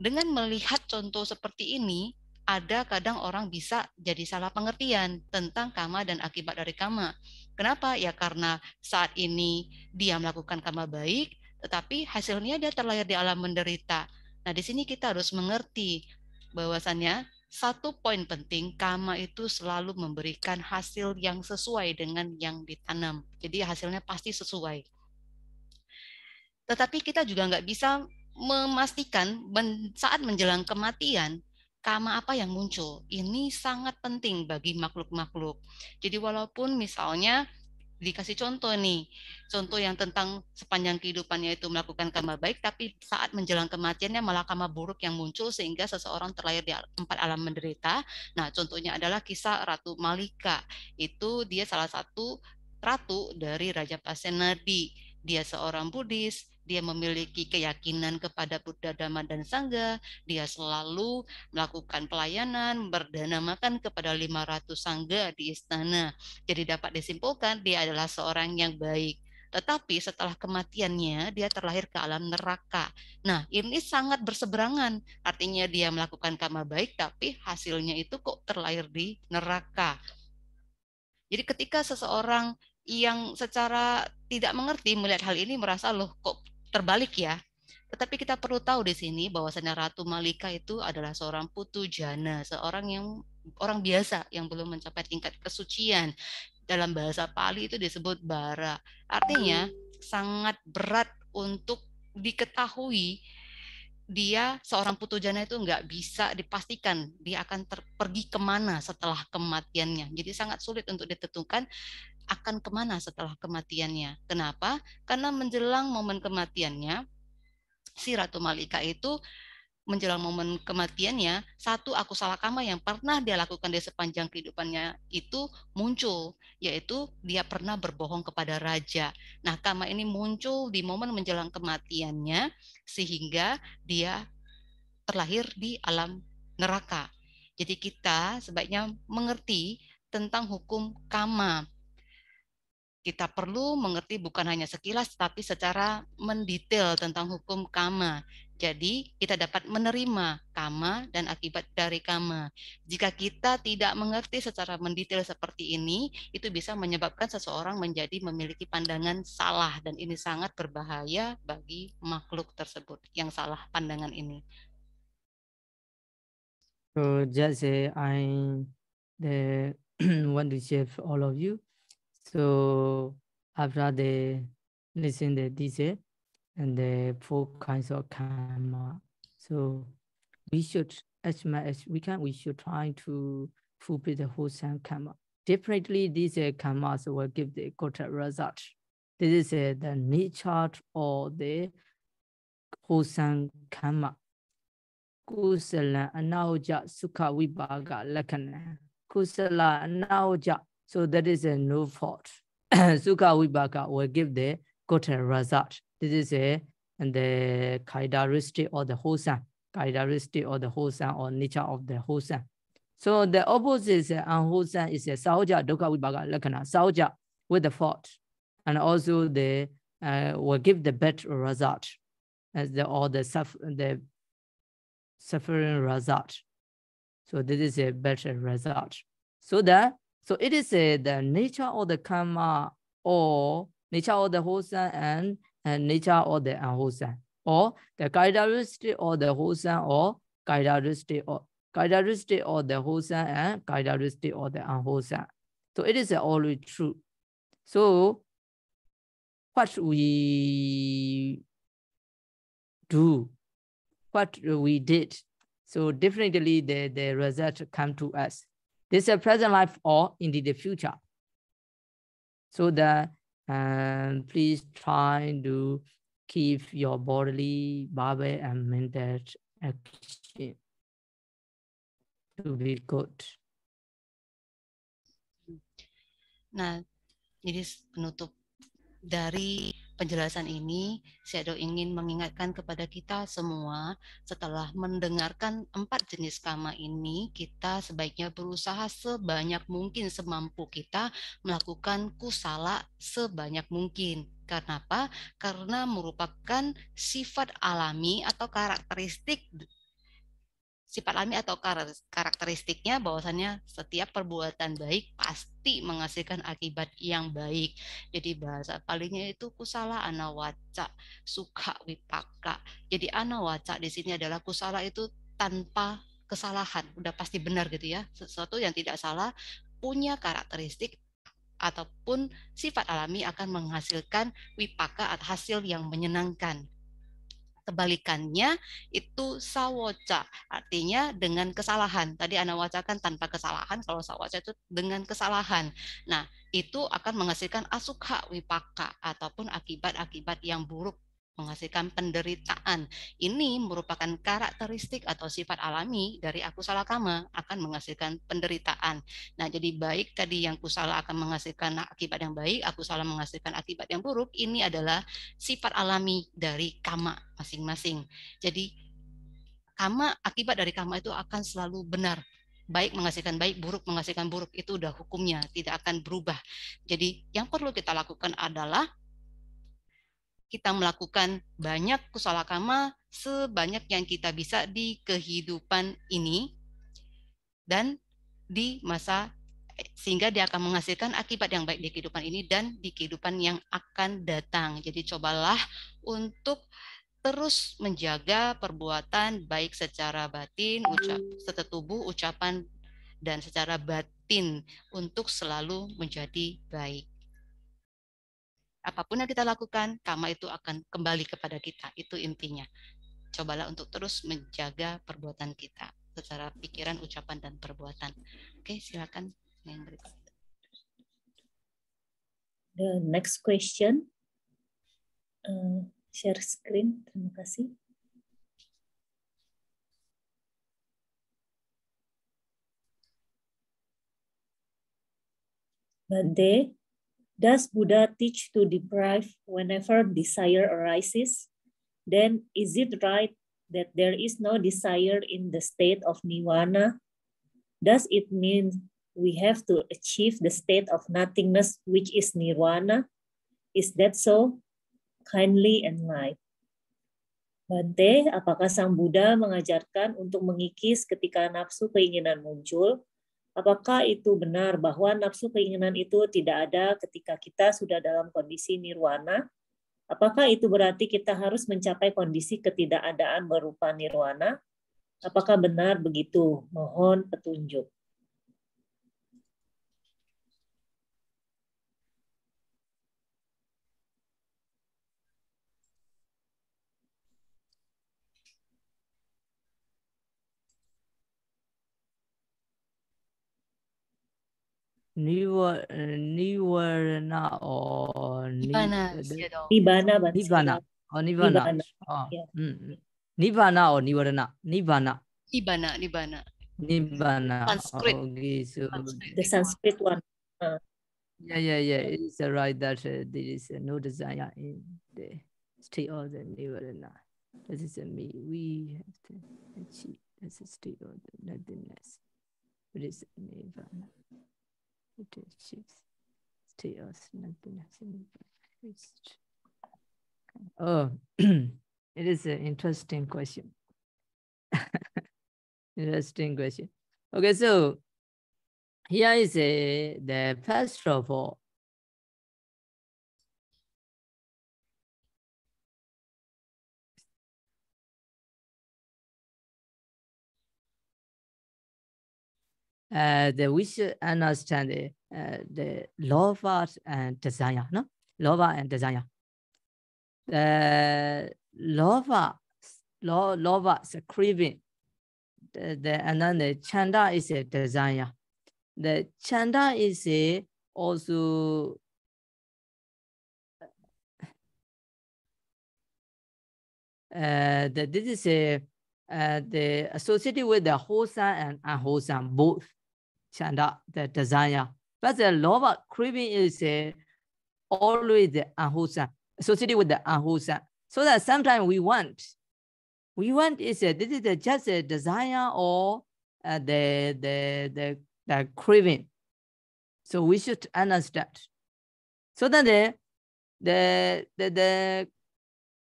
dengan melihat contoh seperti ini ada kadang orang bisa jadi salah pengertian tentang kama dan akibat dari kama. Kenapa? Ya karena saat ini dia melakukan kama baik, tetapi hasilnya dia terlahir di alam menderita. Nah, di sini kita harus mengerti bahwasannya satu poin penting, kama itu selalu memberikan hasil yang sesuai dengan yang ditanam. Jadi hasilnya pasti sesuai. Tetapi kita juga nggak bisa memastikan saat menjelang kematian pertama apa yang muncul. Ini sangat penting bagi makhluk-makhluk. Jadi walaupun misalnya dikasih contoh nih, contoh yang tentang sepanjang kehidupannya itu melakukan karma baik, tapi saat menjelang kematiannya malah karma buruk yang muncul sehingga seseorang terlahir di empat alam menderita. Nah, contohnya adalah kisah Ratu Malika. Itu dia salah satu ratu dari Raja Pasenadi. Dia seorang Buddhis, dia memiliki keyakinan kepada Buddha, Dhamma, dan Sangha, dia selalu melakukan pelayanan, berdana makan kepada 500 Sangha di istana. Jadi dapat disimpulkan dia adalah seorang yang baik. Tetapi setelah kematiannya dia terlahir ke alam neraka. Nah ini sangat berseberangan. Artinya dia melakukan karma baik tapi hasilnya itu kok terlahir di neraka. Jadi ketika seseorang yang secara tidak mengerti melihat hal ini merasa loh kok terbalik ya. Tetapi kita perlu tahu di sini bahwasanya Ratu Malika itu adalah seorang putu jana, seorang yang orang biasa yang belum mencapai tingkat kesucian. Dalam bahasa Pali itu disebut bara. Artinya sangat berat untuk diketahui dia seorang putu jana itu nggak bisa dipastikan dia akan pergi kemana setelah kematiannya. Jadi sangat sulit untuk ditentukan akan kemana setelah kematiannya. Kenapa? Karena menjelang momen kematiannya, si Ratu Malika itu menjelang momen kematiannya, satu aku salah kama yang pernah dia lakukan di sepanjang kehidupannya itu muncul, yaitu dia pernah berbohong kepada raja. Nah, kama ini muncul di momen menjelang kematiannya sehingga dia terlahir di alam neraka. Jadi kita sebaiknya mengerti tentang hukum kama kita perlu mengerti bukan hanya sekilas tapi secara mendetail tentang hukum kama. Jadi kita dapat menerima kama dan akibat dari kama. Jika kita tidak mengerti secara mendetail seperti ini, itu bisa menyebabkan seseorang menjadi memiliki pandangan salah dan ini sangat berbahaya bagi makhluk tersebut yang salah pandangan ini. So just say I [CLEARS THROAT] want to share all of you So after they uh, listen the DJ uh, and the four kinds of karma. So we should as much as we can, we should try to fulfill the whole sound karma. Definitely, these uh, karmas will give the good result. This is uh, the nature of the wholesome karma. ကုသလအနာဟောကြစုခဝိပါကလက္ခဏာကုသလအနာဟောကြ so that is a no fault. [CLEARS THROAT] Sukha Vibhaka will give the good result. This is a and the characteristic or the wholesome, characteristic or the wholesome or nature of the wholesome. So the opposite unwholesome is uh, a uh, sahoja dukkha vibhaka lakana, sahoja with the fault. And also the uh, will give the better result as the or the suffer the suffering result. So this is a better result. So that so it is uh, the nature of the karma or nature of the wholesome and, and nature of the unwholesome or the characteristic of the wholesome or characteristic or characteristic of the wholesome and characteristic of the unwholesome. So it is uh, always true. So what we do, what we did, so definitely the, the result come to us this is present life or indeed the future. So that um, please try to keep your bodily, body, and mental action to be good. Nah, ini penutup dari penjelasan ini, Shadow ingin mengingatkan kepada kita semua, setelah mendengarkan empat jenis kama ini, kita sebaiknya berusaha sebanyak mungkin semampu kita melakukan kusala sebanyak mungkin. Karena apa? Karena merupakan sifat alami atau karakteristik sifat alami atau karakteristiknya bahwasannya setiap perbuatan baik pasti menghasilkan akibat yang baik. Jadi bahasa palingnya itu kusala anawaca, suka wipaka. Jadi anawaca di sini adalah kusala itu tanpa kesalahan, udah pasti benar gitu ya. Sesuatu yang tidak salah punya karakteristik ataupun sifat alami akan menghasilkan wipaka atau hasil yang menyenangkan kebalikannya itu sawoca artinya dengan kesalahan tadi anda wacakan tanpa kesalahan kalau sawoca itu dengan kesalahan nah itu akan menghasilkan asukha wipaka ataupun akibat-akibat yang buruk menghasilkan penderitaan. Ini merupakan karakteristik atau sifat alami dari aku salah kama akan menghasilkan penderitaan. Nah, jadi baik tadi yang aku salah akan menghasilkan akibat yang baik, aku salah menghasilkan akibat yang buruk, ini adalah sifat alami dari kama masing-masing. Jadi kama akibat dari kama itu akan selalu benar. Baik menghasilkan baik, buruk menghasilkan buruk itu udah hukumnya, tidak akan berubah. Jadi yang perlu kita lakukan adalah kita melakukan banyak kama sebanyak yang kita bisa di kehidupan ini dan di masa eh, sehingga dia akan menghasilkan akibat yang baik di kehidupan ini dan di kehidupan yang akan datang. Jadi cobalah untuk terus menjaga perbuatan baik secara batin, ucap, tubuh, ucapan, dan secara batin untuk selalu menjadi baik apapun yang kita lakukan, karma itu akan kembali kepada kita. Itu intinya. Cobalah untuk terus menjaga perbuatan kita secara pikiran, ucapan, dan perbuatan. Oke, silakan yang berikut. The next question. Uh, share screen. Terima kasih. Bade, Does Buddha teach to deprive whenever desire arises? Then is it right that there is no desire in the state of nirvana? Does it mean we have to achieve the state of nothingness, which is nirvana? Is that so? Kindly and light. Bante, apakah Sang Buddha mengajarkan untuk mengikis ketika nafsu keinginan muncul Apakah itu benar bahwa nafsu keinginan itu tidak ada ketika kita sudah dalam kondisi nirwana? Apakah itu berarti kita harus mencapai kondisi ketidakadaan berupa nirwana? Apakah benar begitu? Mohon petunjuk. Niver, Nivarna or Nibbana, Nibbana, Nibbana, or Nibbana. Oh. Yeah. Mm. mm. Nibbana or Nivarna? Nibbana. Nibbana, Nibbana. Nibbana. Sanskrit. Okay, oh, so Sanskrit. The Sanskrit one. Uh. Yeah, yeah, yeah. It's uh, right that uh, there is uh, no desire in the state of the Nivarna. This is uh, me. We have to achieve. This state of the nothingness. But it's Nibbana to us, Oh, [CLEARS THROAT] it is an interesting question. [LAUGHS] interesting question. Okay, so here is a, the first of all, the, we should understand the, uh, the uh, law of art and desire, no? Law and desire. The law lo art, is a craving. The, the, and then the chanda is a desire. The chanda is a also uh, the, this is a, uh, the associated with the wholesome and unwholesome both chanda, the desire. But the lower craving is uh, always the associated with the ahusam. So that sometimes we want, we want is uh, this is uh, just a desire or uh, the, the, the, the craving. So we should understand. So that the, the, the, the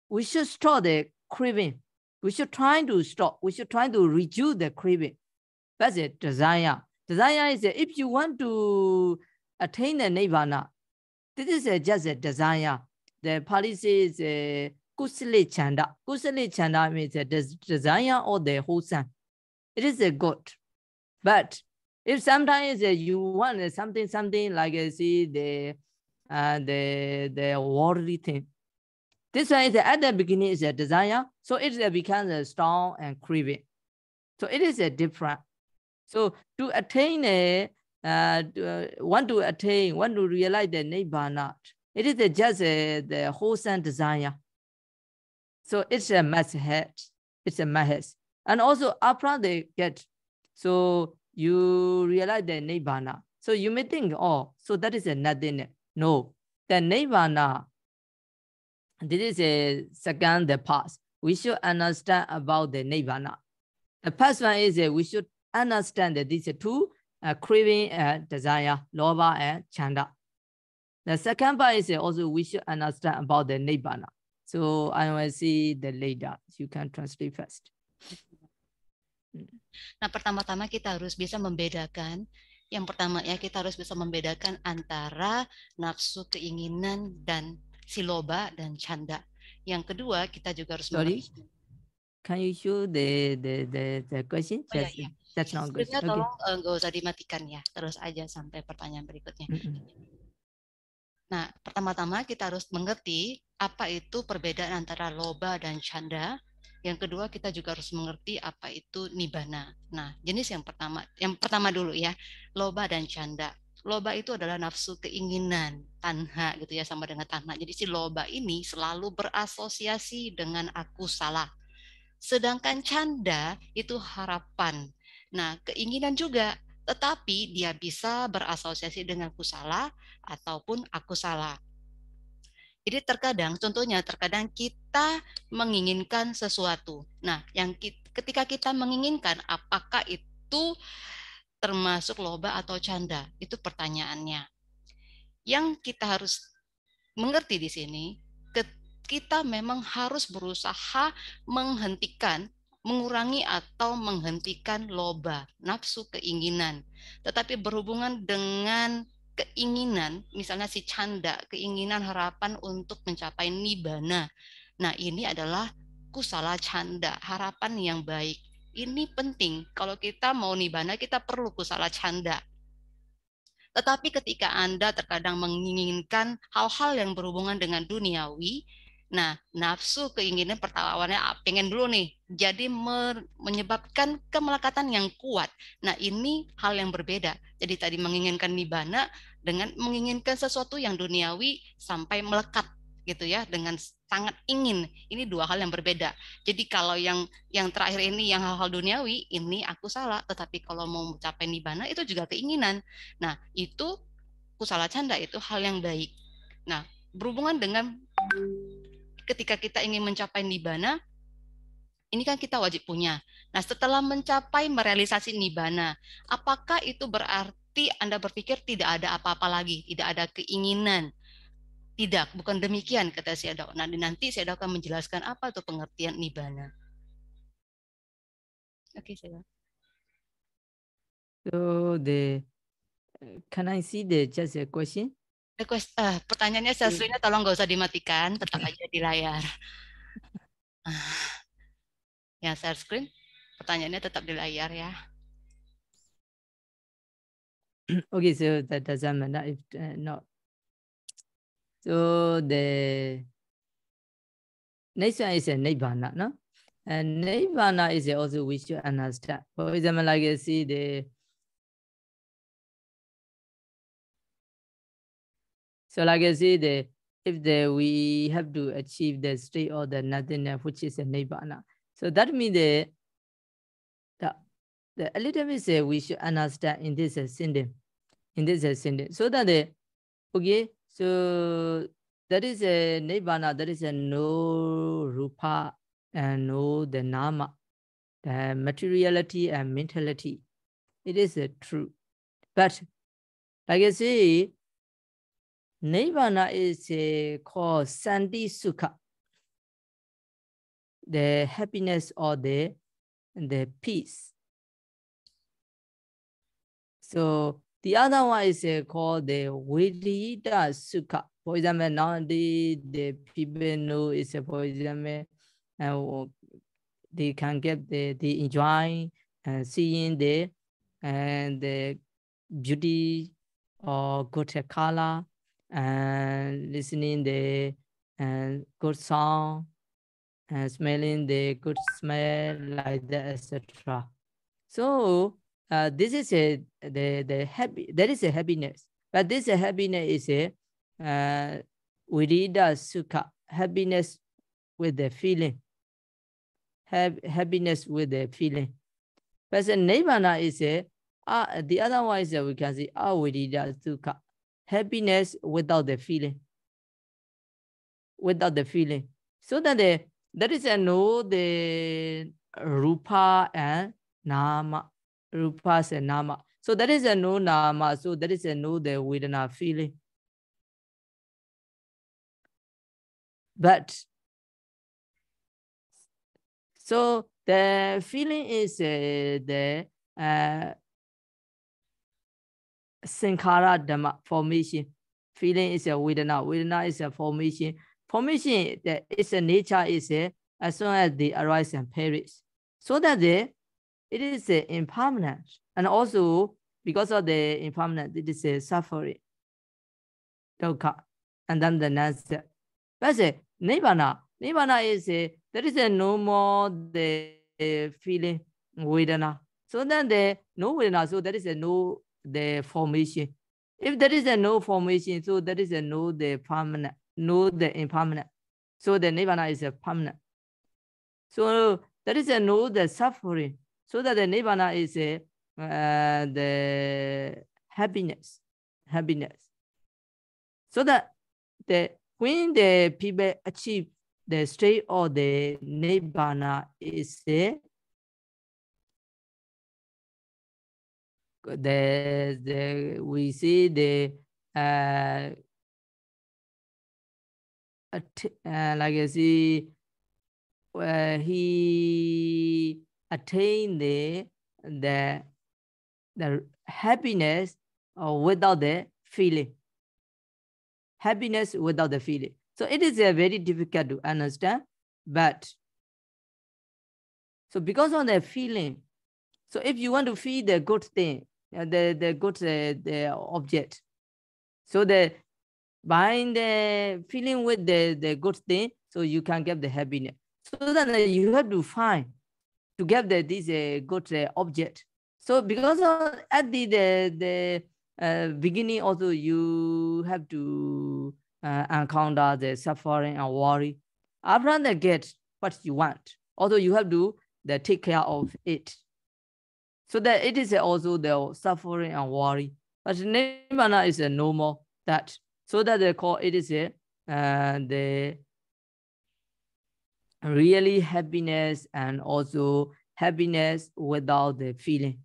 we should stop the craving. We should try to stop. We should try to reduce the craving. That's a desire. Desire is a, if you want to attain the nirvana, this is a, just a desire. The policy is a kusale chanda. Kusale chanda means a des desire or the wholesome. It is a good. But if sometimes uh, you want uh, something, something like uh, see the uh, the the worldly thing. This one is at the beginning is a desire, so it becomes a uh, strong and craving. So it is a uh, different. So to attain a, uh, uh, want to attain, want to realize the Nibbana, it is just a, the wholesome desire. So it's a must-have. It's a must And also upfront they get. So you realize the Nibbana. So you may think, oh, so that is a nothing. No, the Nibbana, this is a second the past. We should understand about the Nibbana. The first one is that we should understand these two uh, craving and uh, desire, lova and chanda. The second part is also we should understand about the nibbana. So I will see the later. You can translate first. Nah, pertama-tama kita harus bisa membedakan yang pertama ya kita harus bisa membedakan antara nafsu keinginan dan siloba dan canda. Yang kedua kita juga harus Sorry. Can you show the the the, the question? Oh, yeah, yeah. That's not good. tolong eh, nggak uh, usah dimatikan ya, terus aja sampai pertanyaan berikutnya. Mm -hmm. Nah, pertama-tama kita harus mengerti apa itu perbedaan antara loba dan canda. Yang kedua kita juga harus mengerti apa itu nibana. Nah, jenis yang pertama, yang pertama dulu ya, loba dan canda. Loba itu adalah nafsu keinginan, tanha gitu ya sama dengan tanha. Jadi si loba ini selalu berasosiasi dengan aku salah. Sedangkan canda itu harapan Nah, keinginan juga, tetapi dia bisa berasosiasi dengan kusala ataupun aku salah. Jadi terkadang, contohnya terkadang kita menginginkan sesuatu. Nah, yang kita, ketika kita menginginkan, apakah itu termasuk loba atau canda? Itu pertanyaannya. Yang kita harus mengerti di sini, kita memang harus berusaha menghentikan mengurangi atau menghentikan loba, nafsu keinginan. Tetapi berhubungan dengan keinginan, misalnya si canda, keinginan harapan untuk mencapai nibana. Nah, ini adalah kusala canda, harapan yang baik. Ini penting. Kalau kita mau nibana, kita perlu kusala canda. Tetapi ketika Anda terkadang menginginkan hal-hal yang berhubungan dengan duniawi, Nah, nafsu keinginan perlawanannya ah, pengen dulu nih, jadi menyebabkan kemelekatan yang kuat. Nah, ini hal yang berbeda. Jadi tadi menginginkan nibana dengan menginginkan sesuatu yang duniawi sampai melekat gitu ya dengan sangat ingin. Ini dua hal yang berbeda. Jadi kalau yang yang terakhir ini yang hal-hal duniawi, ini aku salah, tetapi kalau mau mencapai nibana itu juga keinginan. Nah, itu aku salah canda itu hal yang baik. Nah, berhubungan dengan ketika kita ingin mencapai nibana, ini kan kita wajib punya. Nah, setelah mencapai merealisasi nibana, apakah itu berarti Anda berpikir tidak ada apa-apa lagi, tidak ada keinginan? Tidak, bukan demikian kata Adok. Nah, nanti Syedok akan menjelaskan apa itu pengertian nibana. Okay, saya. So the can I see the just a question? Request, uh, pertanyaannya sesuanya hmm. tolong nggak usah dimatikan, tetap aja di layar. Ah, yang share screen, pertanyaannya tetap di layar ya. Okay, so that doesn't matter if uh, not. So the next one is a Nibbana, no? And Nibbana is also wish to understand. For example, like you see the So like I say, the, eh, if the, we have to achieve the state or the nothingness, eh, which is a nibbana. So that means eh, the, the, the a little bit say we should understand in this uh, in this uh, sentence, so that the, okay, so that is a nibbana, that is a no rupa and no the nama, the materiality and mentality. It is a true. But like I say, Nirvana is uh, called Sandi Sukha, the happiness or the, the peace. So the other one is uh, called the Vidita Sukha. For example, now the, the people know is, uh, for example, uh, they can get the, the enjoy and uh, seeing the and the beauty or good color and listening the and good song and smelling the good smell like that etc so uh, this is a the the happy that is a happiness but this happiness is a uh, a sukha happiness with the feeling have happiness with the feeling but the nibbana is a uh, the other one is that we can say avirida ah, sukha happiness without the feeling. Without the feeling. So that the, there eh, is a no the rupa and nama. rupa and nama. So that is a no nama. So that is a no the vedana feeling. But so the feeling is uh, the uh, Sankara, Dhamma formation. Feeling is a Vedana. Vedana is a formation. Formation that is a nature is a, as soon as they arise and perish. So that the, it is a impermanent. And also because of the impermanent, it is a suffering. Dukkha. And then the next step. But say, Nibbana. Nibbana is a, there is a no more the feeling Vedana. So then the no Vedana, so there is a no the formation. If there is a no formation, so there is a no the permanent, no the impermanent. So the nirvana is a permanent. So there is a no the suffering, so that the nirvana is a uh, the happiness, happiness. So that the when the people achieve the state or the nirvana is a the, the we see the uh, uh, like you see where he attained the the the happiness or without the feeling happiness without the feeling so it is a very difficult to understand but so because of the feeling so if you want to feel the good thing uh, the, the good uh, the object. So the by the feeling with the, the good thing, so you can get the happiness. So then uh, you have to find to get the, this good object. So because of, at the, the, the beginning also you have to encounter the suffering and worry. After that, get what you want, although you have to the, take care of it. So that it is also their suffering and worry. But Nibbana is a normal that. So that they call it is a, uh, the really happiness and also happiness without the feeling.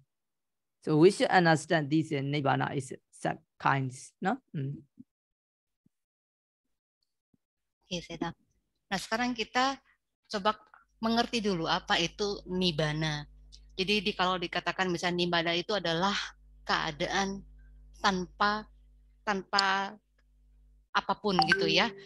So we should understand this uh, Nibbana is such kinds. No? Mm. Oke, Nah, sekarang kita coba mengerti dulu apa itu nibana. Jadi di, kalau dikatakan misalnya nibada itu adalah keadaan tanpa tanpa apapun gitu ya. Hmm.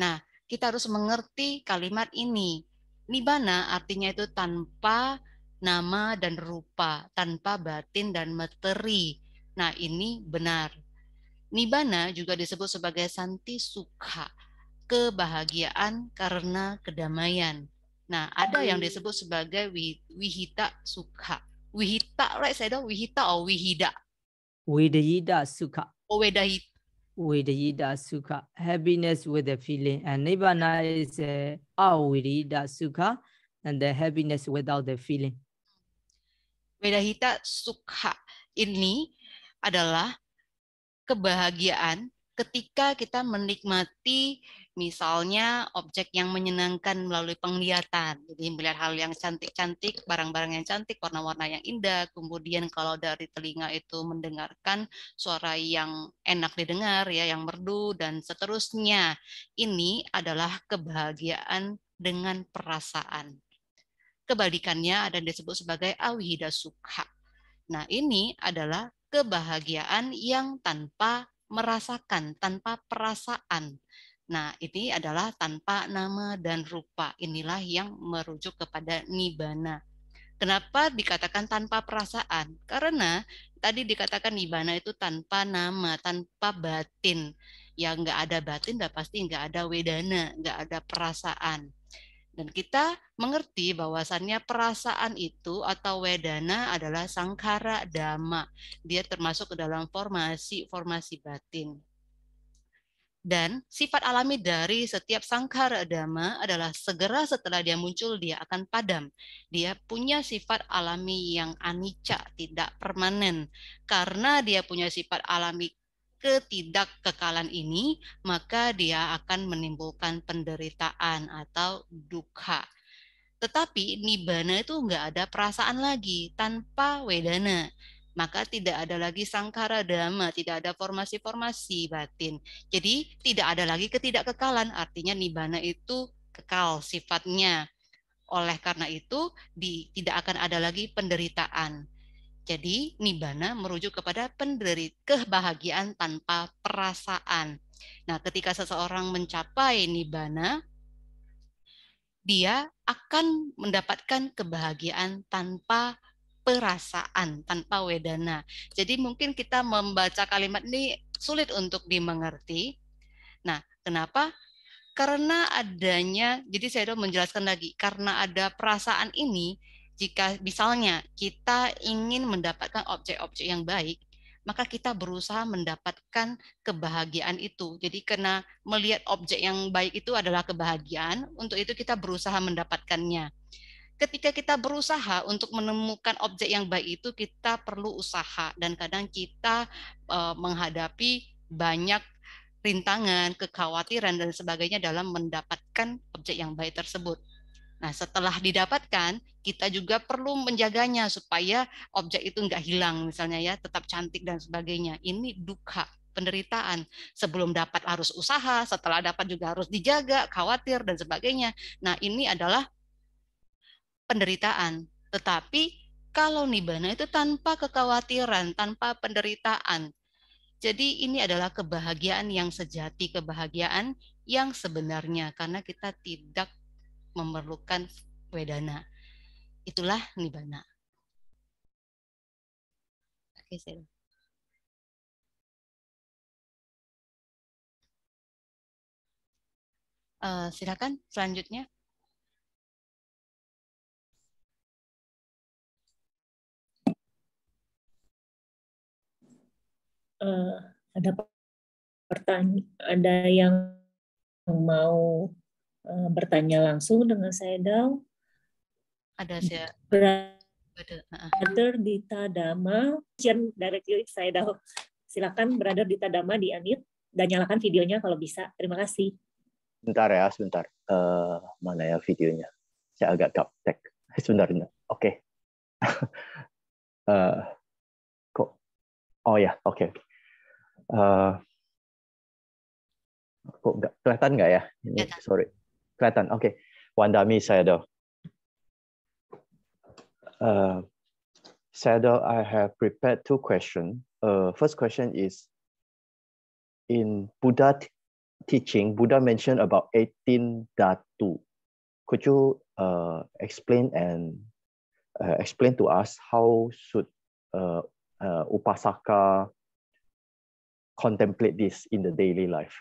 Nah, kita harus mengerti kalimat ini. Nibana artinya itu tanpa nama dan rupa, tanpa batin dan materi. Nah, ini benar. Nibana juga disebut sebagai santi sukha, kebahagiaan karena kedamaian. Nah, ada yang disebut sebagai wihita suka Wihita, right? Saya wihita atau wihida. wihida suka Oh, wihida wihida suka happiness with the feeling. And nibbana is a eh, oh, wihida suka and the happiness without the feeling. wihida suka ini adalah kebahagiaan ketika kita menikmati misalnya objek yang menyenangkan melalui penglihatan. Jadi melihat hal yang cantik-cantik, barang-barang yang cantik, warna-warna yang indah. Kemudian kalau dari telinga itu mendengarkan suara yang enak didengar, ya, yang merdu dan seterusnya. Ini adalah kebahagiaan dengan perasaan. Kebalikannya ada yang disebut sebagai awhida sukha. Nah, ini adalah kebahagiaan yang tanpa merasakan, tanpa perasaan Nah, ini adalah tanpa nama dan rupa. Inilah yang merujuk kepada nibana. Kenapa dikatakan tanpa perasaan? Karena tadi dikatakan nibana itu tanpa nama, tanpa batin. Ya nggak ada batin, udah pasti nggak ada wedana, nggak ada perasaan. Dan kita mengerti bahwasannya perasaan itu atau wedana adalah sangkara dhamma. Dia termasuk ke dalam formasi formasi batin. Dan sifat alami dari setiap sangkar dhamma adalah segera setelah dia muncul dia akan padam. Dia punya sifat alami yang anicca, tidak permanen. Karena dia punya sifat alami ketidakkekalan ini, maka dia akan menimbulkan penderitaan atau duka. Tetapi nibbana itu nggak ada perasaan lagi tanpa wedana maka tidak ada lagi sangkara dhamma, tidak ada formasi-formasi batin. Jadi tidak ada lagi ketidakkekalan, artinya nibbana itu kekal sifatnya. Oleh karena itu di, tidak akan ada lagi penderitaan. Jadi nibbana merujuk kepada penderi kebahagiaan tanpa perasaan. Nah, ketika seseorang mencapai nibbana, dia akan mendapatkan kebahagiaan tanpa perasaan tanpa wedana. Jadi mungkin kita membaca kalimat ini sulit untuk dimengerti. Nah, kenapa? Karena adanya, jadi saya sudah menjelaskan lagi, karena ada perasaan ini, jika misalnya kita ingin mendapatkan objek-objek yang baik, maka kita berusaha mendapatkan kebahagiaan itu. Jadi karena melihat objek yang baik itu adalah kebahagiaan, untuk itu kita berusaha mendapatkannya ketika kita berusaha untuk menemukan objek yang baik itu kita perlu usaha dan kadang kita eh, menghadapi banyak rintangan, kekhawatiran dan sebagainya dalam mendapatkan objek yang baik tersebut. Nah, setelah didapatkan, kita juga perlu menjaganya supaya objek itu enggak hilang misalnya ya, tetap cantik dan sebagainya. Ini duka, penderitaan. Sebelum dapat harus usaha, setelah dapat juga harus dijaga, khawatir dan sebagainya. Nah, ini adalah penderitaan. Tetapi kalau nibana itu tanpa kekhawatiran, tanpa penderitaan. Jadi ini adalah kebahagiaan yang sejati, kebahagiaan yang sebenarnya karena kita tidak memerlukan wedana. Itulah nibana. Oke, saya Uh, silakan selanjutnya. uh, ada pertanyaan ada yang mau uh, bertanya langsung dengan saya Dal ada saya brother Dita Dama Dita Dama directly saya Dal silakan brother Dita Dama di unmute dan nyalakan videonya kalau bisa terima kasih sebentar ya sebentar uh, mana ya videonya saya agak gaptek sebentar oke okay. [LAUGHS] uh, kok oh ya yeah. oke okay. uh, nggak kelihatan nggak ya? Ini, Sorry, kelihatan. Oke, okay. Mi, Sayadaw. Uh, Sayadaw, I have prepared two questions. Uh, first question is, in Buddha teaching, Buddha mentioned about 18 datu. Could you uh, explain and uh, explain to us how should uh, uh, upasaka contemplate this in the daily life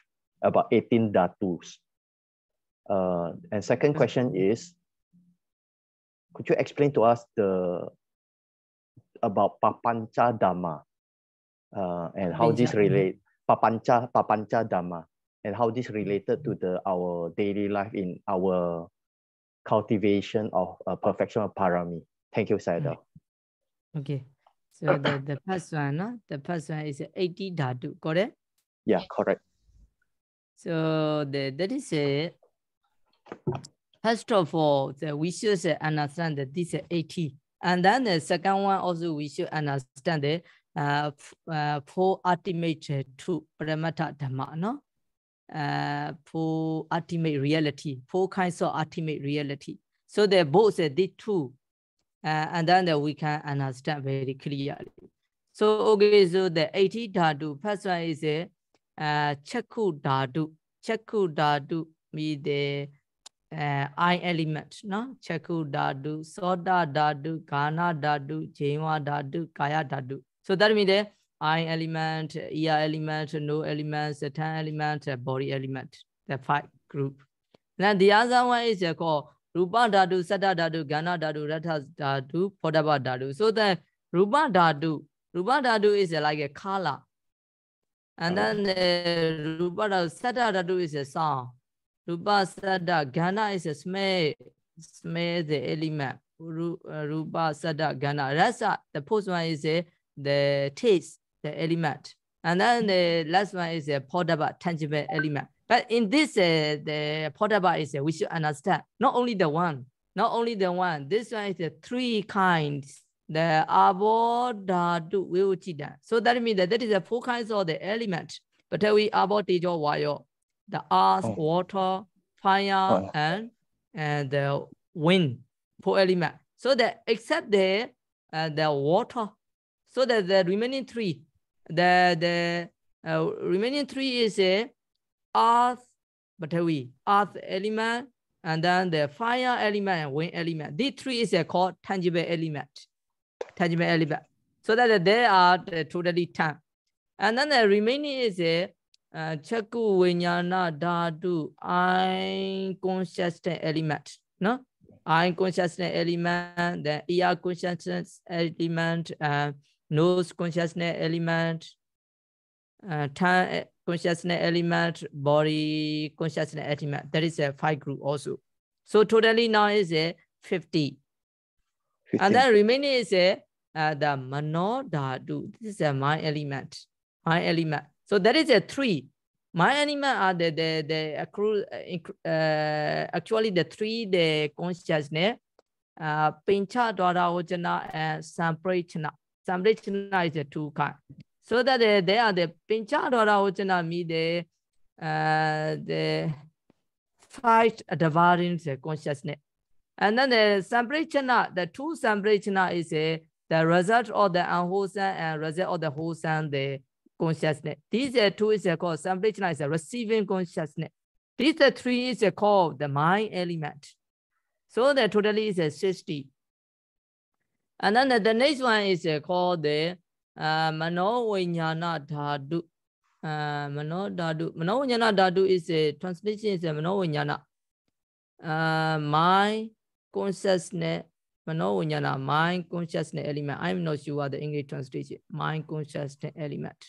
about 18 datus. Uh, and second question is, could you explain to us the about Papancha Dhamma uh, and how this relate Papancha Papancha Dhamma and how this related to the our daily life in our cultivation of uh, perfection of parami. Thank you, Saida. Okay. So the, the first one, no? the first one is 80 dhatu, correct? Yeah, correct. So the, that is a, uh, first of all, the, we should uh, understand that this 80. And then the second one also we should understand the uh, uh, four ultimate uh, two paramata dhamma, no? Uh, four ultimate reality, four kinds of ultimate reality. So the both uh, the two uh, and then the, we can understand very clearly. So okay, so the 80 dhatu first one is a uh, chakku dhatu. Chakku dhatu means the uh, eye element, no? Chakku dhatu, soda dhatu, ghana dhatu, jeva dhatu, kaya dhatu. So that means the eye element, ear element, nose element, tongue element, body element, the five group. Then the other one is called Rupa Dhatu, sada Dhatu, Gana Dhatu, Ratha Dhatu, Podaba Dhatu. So the Rupa Dhatu, Rupa Dhatu is like a color. And then the uh, Rupa Dhatu, Satta is a sound. Rupa sada Gana is a smell. Smell the element. Uh, Rupa sada Gana. Rasa, the post one is a, the taste, the element. And then the last one is a Podaba, tangible element. But in this, uh, the portable is uh, we should understand not only the one, not only the one. This one is the three kinds. The abodadu viuchida. So that means that that is the four kinds of the element. But we abodijo wayo, the earth, oh. water, fire, oh. and and the wind. Four element. So that except the uh, the water, so that the remaining three, the the uh, remaining three is a uh, earth battery, earth element, and then the fire element and wind element. These three is called tangible element, tangible element. So that they are totally 10. And then the remaining is a eh, uh, chaku vinyana dhatu inconsistent element, no? Inconsistent element, the ear consciousness element, uh, nose consciousness element, uh, time consciousness element, body consciousness element. That is a five group also. So totally now is a 50. 15. And then remaining is a uh, the mano dhatu. This is a mind element. Mind element. So that is a three. Mind element are the the the accru uh, actually the three the consciousness. Uh, Pincha, Dwara, Ojana, and Samprechana. Samprechana is a two kind so that uh, they are the Pincharora Ochana me the uh, the fight devouring consciousness. And then the samprechana, the two samprechana is uh, the result of the unwholesome and result of the wholesome the consciousness. These uh, two is uh, called samprechana is a receiving consciousness. These uh, three is uh, called the mind element. So the totally is a uh, 60. And then the, the next one is uh, called the uh, mano vinyana dhatu uh, mano dhatu mano vinyana dhatu is a translation is a mano vinyana uh, My mind consciousness mano vinyana mind consciousness element i'm not sure what the english translation mind consciousness element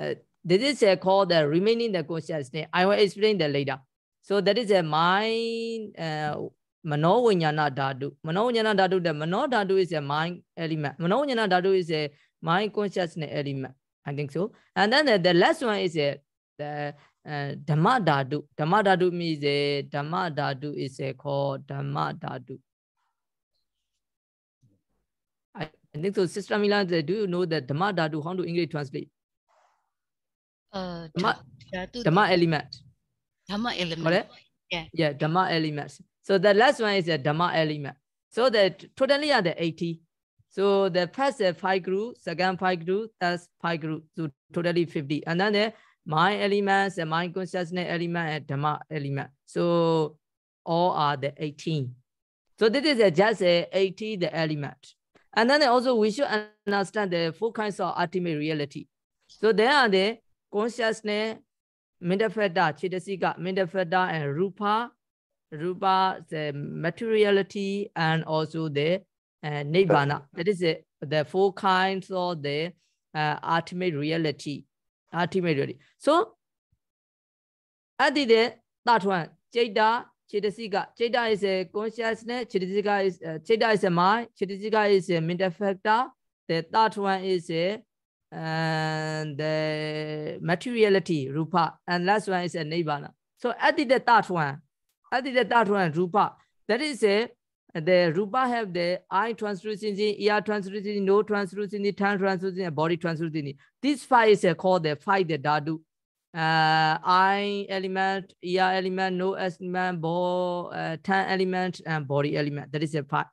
uh, this is uh, called the remaining the consciousness i will explain that later so that is a mind uh, mano vijnana dhatu mano vijnana dhatu The mano dhatu is a mind element mano vijnana dhatu is a mind consciousness element i think so and then the, the last one is a the uh, dhamma dhatu dhamma dhatu means a dhamma dhatu is a called dhamma dhatu I, think so sister mila do you know the dhamma dhatu how to english translate uh dhamma, dhamma element dhamma element right? yeah yeah dhamma element. So the last one is a Dhamma element. So the totally are the 80. So the first five group, second five group, third five group, so totally 50. And then the mind elements, the mind consciousness element, and Dhamma element. So all are the 18. So this is just a 80 the element. And then also we should understand the four kinds of ultimate reality. So there are the consciousness, mindafeta, chitasika, mindafeta, and rupa, rupa, the materiality, and also the uh, nibbana. That is it. The four kinds of the uh, ultimate reality. Ultimate reality. So, at the that one, Jada, Chittasika. Jada is a consciousness. Chittasika is uh, is a mind. Chittasika is a mental factor. The that one is a and the materiality rupa, and last one is a nibbana. So at the that one, Adidata and Rupa. That is a the Rupa have the eye translucency, ear translucency, nose translucency, tongue translucency, and body translucency. These five is uh, called the five the Dadu. Uh, eye element, ear element, nose element, bo uh, tongue element, and body element. That is a five.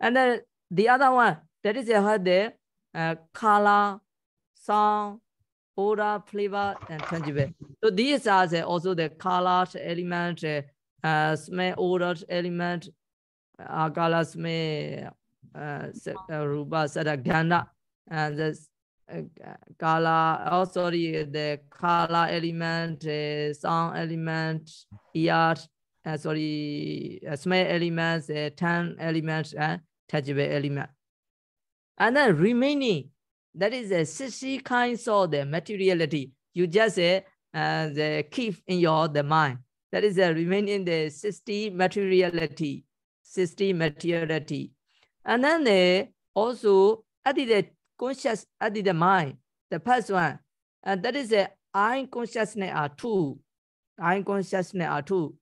And then the other one, that is a uh, the uh, color, sound, odor, flavor, and tangible. So these are the, uh, also the color element, uh, uh, my order element akala uh, इसमें uh, rupa sadagana and this color oh sorry the color element sound element ear uh, sorry uh, smell elements uh, time elements and tangible element and then remaining that is a uh, 60 kinds of the materiality you just uh, the keep in your the mind that is uh, remaining the 60 materiality, 60 materiality. And then they uh, also added the conscious, added the mind, the first one. And that is the uh, I consciousness are two. I consciousness are two.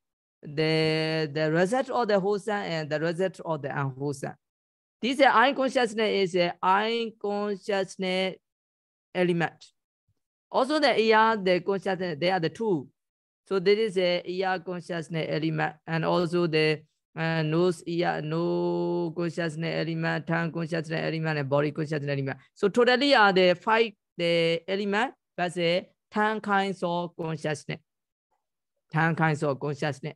The, the result of the wholesome and the result of the unwholesome. This uh, I consciousness is a I consciousness element. Also the are the consciousness, they are the two. So there is a ear consciousness element and also the uh, nose ear, no consciousness element, tongue consciousness element, and body consciousness element. So totally are the five the element, but the 10 kinds of consciousness. 10 kinds of consciousness.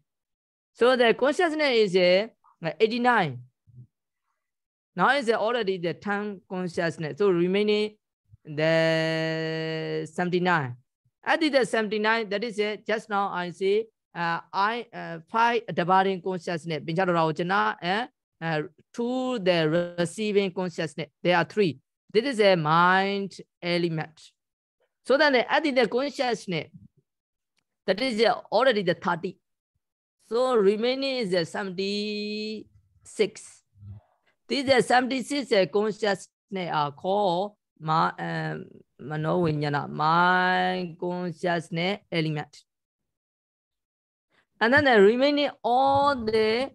So the consciousness is a uh, 89. Now is already the 10 consciousness. So remaining the 79. At the 79, that is it. Just now I see uh, I uh, five dividing consciousness. Bincharochana, uh, uh to the receiving consciousness. There are three. This is a mind element. So then at the consciousness, that is uh, already the 30. So remaining is the uh, 76. These 76 consciousness are called my um manovinyana my consciousness element and then the remaining all the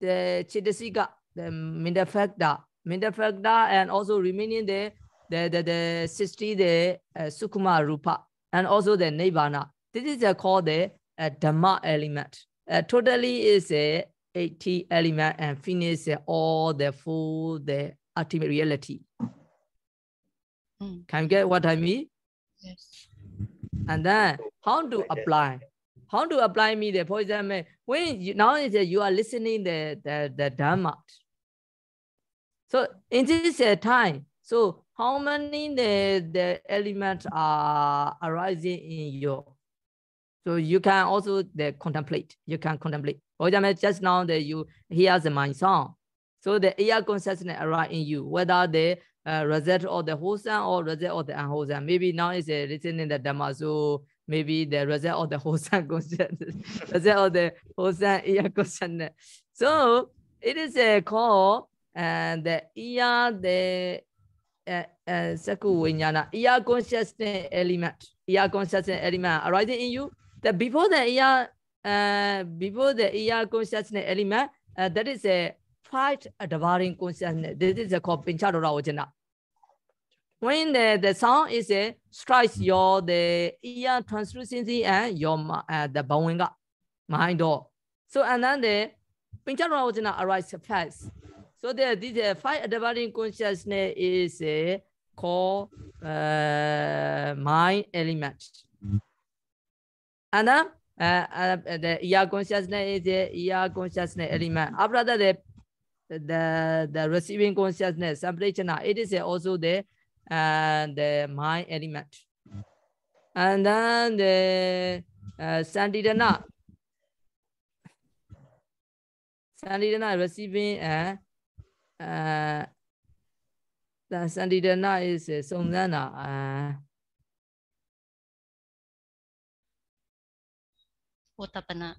the chitasika the mental factor mental factor and also remaining the the the, the 60 the uh, sukuma rupa and also the nibbana this is uh, called the uh, dhamma element uh, totally is a 80 element and finish uh, all the full the ultimate reality. Mm. Can you get what I mean? Yes. And then how to apply? How to apply me the poison? When you, now is you are listening the the the Dhamma. So in this uh, time, so how many the the elements are arising in you? So you can also the contemplate. You can contemplate. For example, just now that you hear the my song. So the ear consciousness arise in you, whether the uh, result or the wholesome or result of the unwholesome. Maybe now it's uh, written in the Dhamma, so maybe the result of the wholesome consciousness, [LAUGHS] result of the wholesome ear consciousness. So it is uh, uh, a uh, call and the ear the Saku Vinyana, consciousness element, ear consciousness element arising in you. That before the ear, uh, before the ear consciousness element, uh, that is a uh, tried devouring uh, consciousness. This is called Pinchadora Vajana. When the, the sound is uh, strikes mm. your the ear translucency and your uh, the bowing mind door. Oh. So and then the Pinchadora Vajana arises fast. So there, this uh, five devouring consciousness is uh, called uh, mind element. And then uh, uh, the ear consciousness is the uh, ear consciousness element. After that, the the, the receiving consciousness, samprachana, it is also the, uh, the mind element. And then the uh, sandidana, sandidana receiving uh, uh, the sandidana is uh, somdana. Uh, Utapana.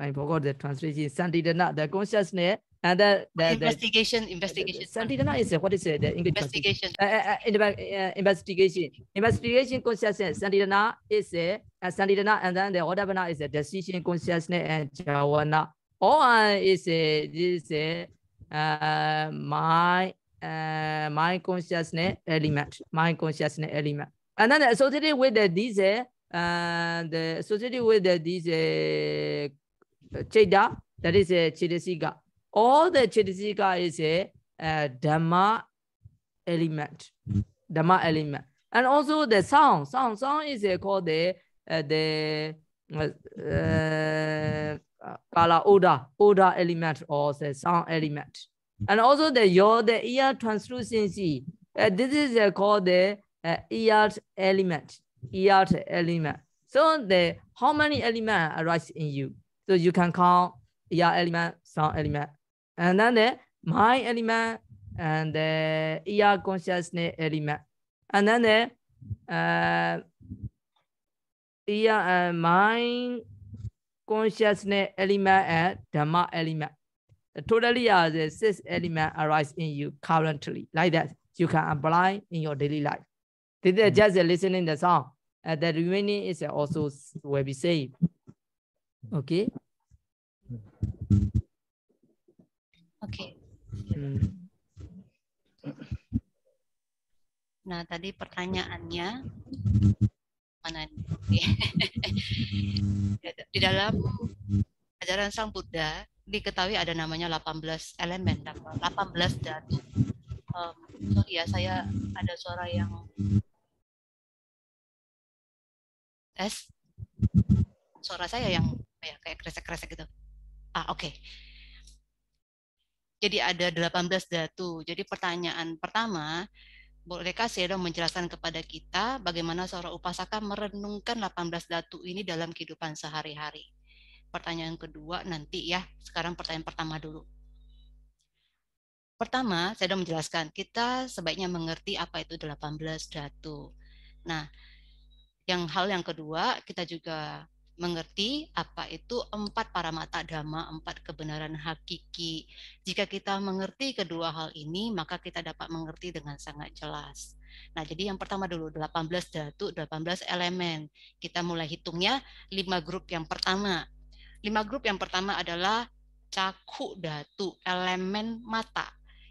I forgot the translation. Santidana, the consciousness and the, the, the investigation, the, investigation. Santidana is a, what is it? The English investigation. Uh, uh, uh, uh investigation. Investigation consciousness. Santidana is a uh, Santidana, and then the Odavana is a decision consciousness and Javana. All uh, is a this is a uh, my uh, mind consciousness element, My consciousness element, and then associated with the, these. Uh, and uh, associated with the, these uh, Cheda, that is a Chidasika. All the Chidasika is a, a Dhamma element. Dhamma element. And also the sound. Sound, sound is called the uh, the uh, uh, kala oda, oda element or the sound element. And also the your the ear translucency. Uh, this is uh, called the uh, ear element. Ear element. So the how many element arise in you? So you can call your element, sound element, and then the uh, my element and the uh, ear consciousness element, and then the uh, ear uh, uh, mind consciousness element and dhamma element. Totally are the six element arise in you currently. Like that, you can apply in your daily life. This is mm. just listening the song. Uh, the remaining is also will be saved. Oke. Oke. Nah, tadi pertanyaannya mana di dalam ajaran Sang Buddha diketahui ada namanya 18 elemen, 18 datu. Um, sorry ya, saya ada suara yang tes suara saya yang ya kayak kresek-kresek gitu. Ah, oke. Okay. Jadi ada 18 datu. Jadi pertanyaan pertama, bolehkah dong menjelaskan kepada kita bagaimana seorang upasaka merenungkan 18 datu ini dalam kehidupan sehari-hari? Pertanyaan kedua nanti ya. Sekarang pertanyaan pertama dulu. Pertama, saya sudah menjelaskan, kita sebaiknya mengerti apa itu 18 datu. Nah, yang hal yang kedua, kita juga mengerti apa itu empat paramata dhamma, empat kebenaran hakiki. Jika kita mengerti kedua hal ini, maka kita dapat mengerti dengan sangat jelas. Nah, jadi yang pertama dulu 18 datu, 18 elemen. Kita mulai hitungnya lima grup yang pertama. Lima grup yang pertama adalah caku datu, elemen mata.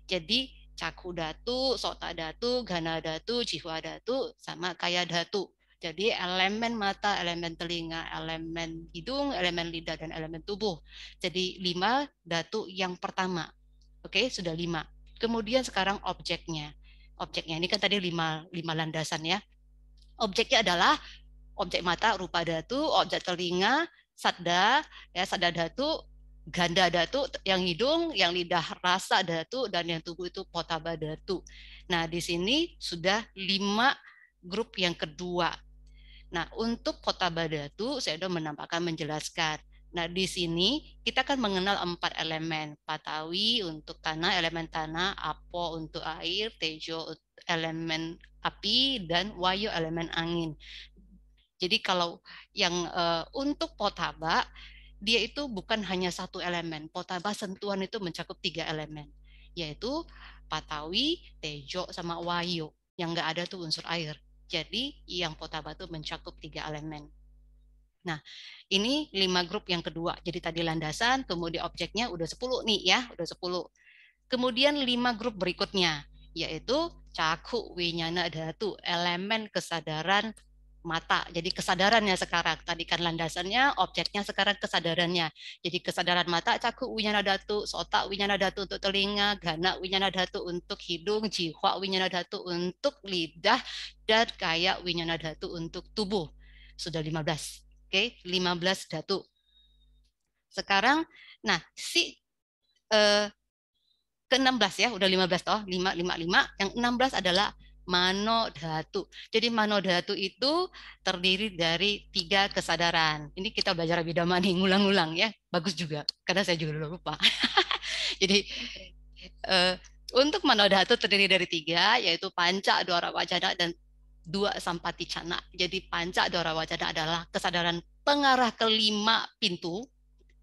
Jadi caku datu, sota datu, gana datu, jiwa datu, sama kaya datu. Jadi elemen mata, elemen telinga, elemen hidung, elemen lidah, dan elemen tubuh. Jadi lima datu yang pertama. Oke, sudah lima. Kemudian sekarang objeknya. Objeknya ini kan tadi lima, lima landasan ya. Objeknya adalah objek mata, rupa datu, objek telinga, sadda, ya sadda datu, ganda datu, yang hidung, yang lidah rasa datu, dan yang tubuh itu potaba datu. Nah, di sini sudah lima grup yang kedua Nah, untuk kota Badatu, saya sudah menampakkan menjelaskan. Nah, di sini kita akan mengenal empat elemen. Patawi untuk tanah, elemen tanah, Apo untuk air, Tejo elemen api, dan Wayo elemen angin. Jadi kalau yang uh, untuk Potaba, dia itu bukan hanya satu elemen. Potaba sentuhan itu mencakup tiga elemen, yaitu Patawi, Tejo, sama Wayo. Yang nggak ada tuh unsur air jadi yang Kota Batu mencakup tiga elemen. Nah, ini lima grup yang kedua. Jadi tadi landasan, kemudian objeknya udah sepuluh nih ya, udah sepuluh. Kemudian lima grup berikutnya, yaitu Caku Winyana Datu, elemen kesadaran mata. Jadi kesadarannya sekarang. Tadi kan landasannya, objeknya sekarang kesadarannya. Jadi kesadaran mata cakup winyana datu, sota winyana datu untuk telinga, gana winyana datu untuk hidung, jiwa winyana datu untuk lidah, dan kaya winyana datu untuk tubuh. Sudah 15. Oke, okay? 15 datu. Sekarang, nah si eh, ke-16 ya, udah 15 toh, 5, 5, 5. Yang 16 adalah mano dhatu. Jadi mano dhatu itu terdiri dari tiga kesadaran. Ini kita belajar bidama nih, ngulang-ngulang ya. Bagus juga, karena saya juga lupa. [LAUGHS] Jadi uh, untuk mano dhatu terdiri dari tiga, yaitu panca, dora wajana, dan dua sampati cana. Jadi panca, dora wajana adalah kesadaran pengarah kelima pintu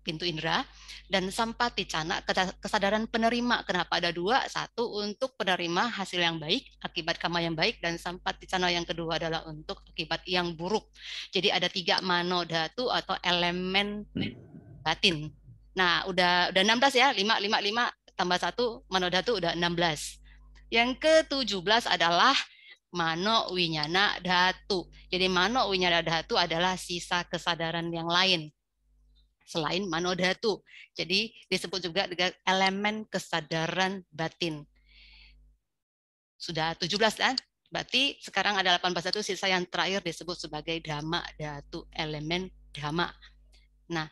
pintu indera dan sampati cana kesadaran penerima kenapa ada dua satu untuk penerima hasil yang baik akibat kama yang baik dan sampati cana yang kedua adalah untuk akibat yang buruk jadi ada tiga mano datu atau elemen batin nah udah udah 16 ya lima lima lima tambah satu mano datu udah 16 yang ke 17 adalah mano winyana datu jadi mano winyana datu adalah sisa kesadaran yang lain selain manodhatu. Jadi disebut juga dengan elemen kesadaran batin. Sudah 17 kan? Berarti sekarang ada 18 itu sisa yang terakhir disebut sebagai dhamma datu, elemen dhamma. Nah,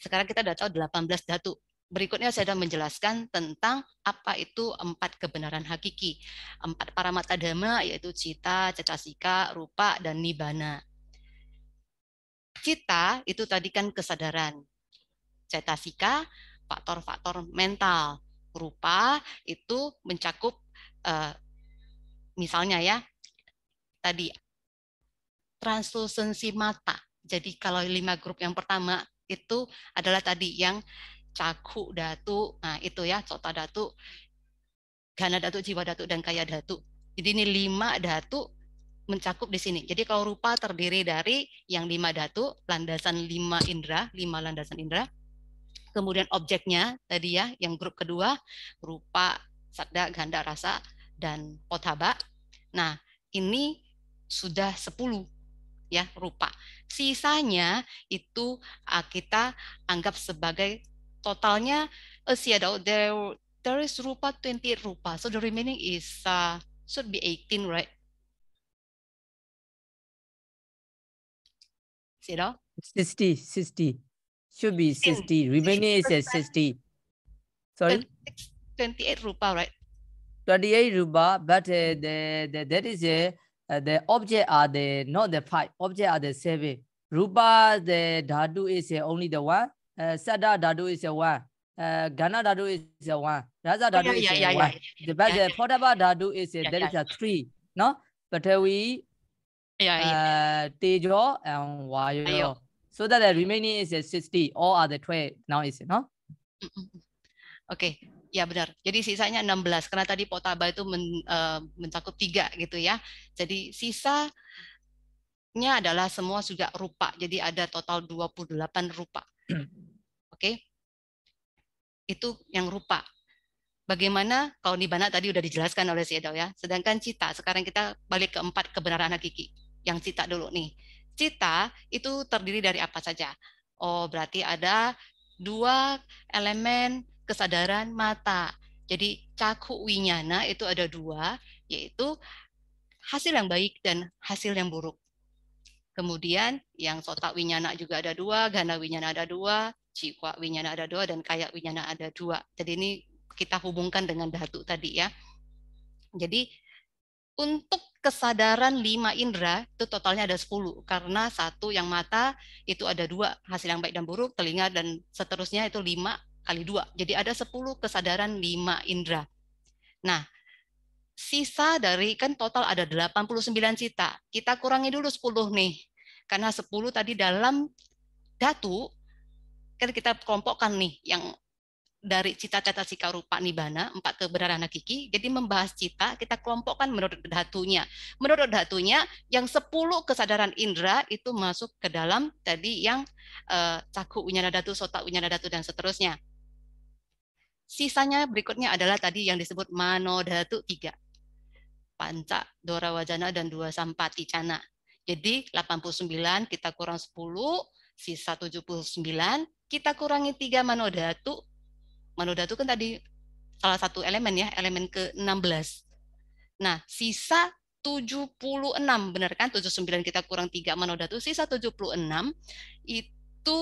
sekarang kita sudah tahu 18 datu. Berikutnya saya sudah menjelaskan tentang apa itu empat kebenaran hakiki. Empat paramata dhamma yaitu cita, cetasika, rupa, dan nibana. Cita itu tadi kan kesadaran. Cetasika faktor-faktor mental. Rupa itu mencakup eh, misalnya ya tadi translusensi mata. Jadi kalau lima grup yang pertama itu adalah tadi yang caku datu, nah itu ya cota datu, gana datu, jiwa datu, dan kaya datu. Jadi ini lima datu mencakup di sini. Jadi kalau rupa terdiri dari yang lima datu, landasan lima indera, lima landasan indera, kemudian objeknya tadi ya, yang grup kedua, rupa, sadda, ganda, rasa, dan potaba. Nah, ini sudah sepuluh ya rupa. Sisanya itu ah, kita anggap sebagai totalnya eh, siadau there there is rupa 20 rupa. So the remaining is uh, should be 18 right? you know? 60, 60. Should be 60. Remaining is 60. Sorry? 28 rupa, right? 28 rupa, but uh, the, the, that is a, uh, uh, the object are the, not the five, object are the seven. Rupa, the dhatu is uh, only the one. Uh, Sada dhatu is the one. Uh, Ghana dhatu is the one. Raza dhatu yeah, is yeah, the yeah, one. Yeah, yeah, but uh, yeah, the Potaba dhatu is, there is yeah, yeah. is a three, no? But uh, we yeah, uh, Tejo and Wayo. Ayo. So that the remaining is 60. All other 12 now is, no? Oke, okay. ya benar. Jadi sisanya 16 karena tadi potaba itu men, uh, mencakup tiga gitu ya. Jadi sisanya adalah semua sudah rupa. Jadi ada total 28 rupa. Oke. [CLEARS THROAT] Okay? Itu yang rupa. Bagaimana kalau nibana tadi sudah dijelaskan oleh si Edo ya. Sedangkan cita, sekarang kita balik ke empat kebenaran hakiki yang cita dulu nih. Cita itu terdiri dari apa saja? Oh, berarti ada dua elemen kesadaran mata. Jadi caku winyana itu ada dua, yaitu hasil yang baik dan hasil yang buruk. Kemudian yang sota winyana juga ada dua, gana winyana ada dua, jiwa winyana ada dua, dan kayak winyana ada dua. Jadi ini kita hubungkan dengan datu tadi ya. Jadi untuk kesadaran lima indera itu totalnya ada sepuluh karena satu yang mata itu ada dua hasil yang baik dan buruk telinga dan seterusnya itu lima kali dua jadi ada sepuluh kesadaran lima indera nah sisa dari kan total ada 89 cita kita kurangi dulu sepuluh nih karena sepuluh tadi dalam datu kan kita kelompokkan nih yang dari cita-cita sikarupa nibana empat kebenaran hakiki jadi membahas cita kita kelompokkan menurut datunya. menurut datunya yang 10 kesadaran indera itu masuk ke dalam tadi yang eh, caku unyana datu sota unyana datu dan seterusnya sisanya berikutnya adalah tadi yang disebut mano datu tiga panca dora wajana dan dua sampati cana jadi 89 kita kurang 10 sisa 79 kita kurangi tiga mano manodatu Manoda itu kan tadi salah satu elemen ya, elemen ke-16. Nah, sisa 76, benar kan? 79 kita kurang 3 Manoda itu, sisa 76 itu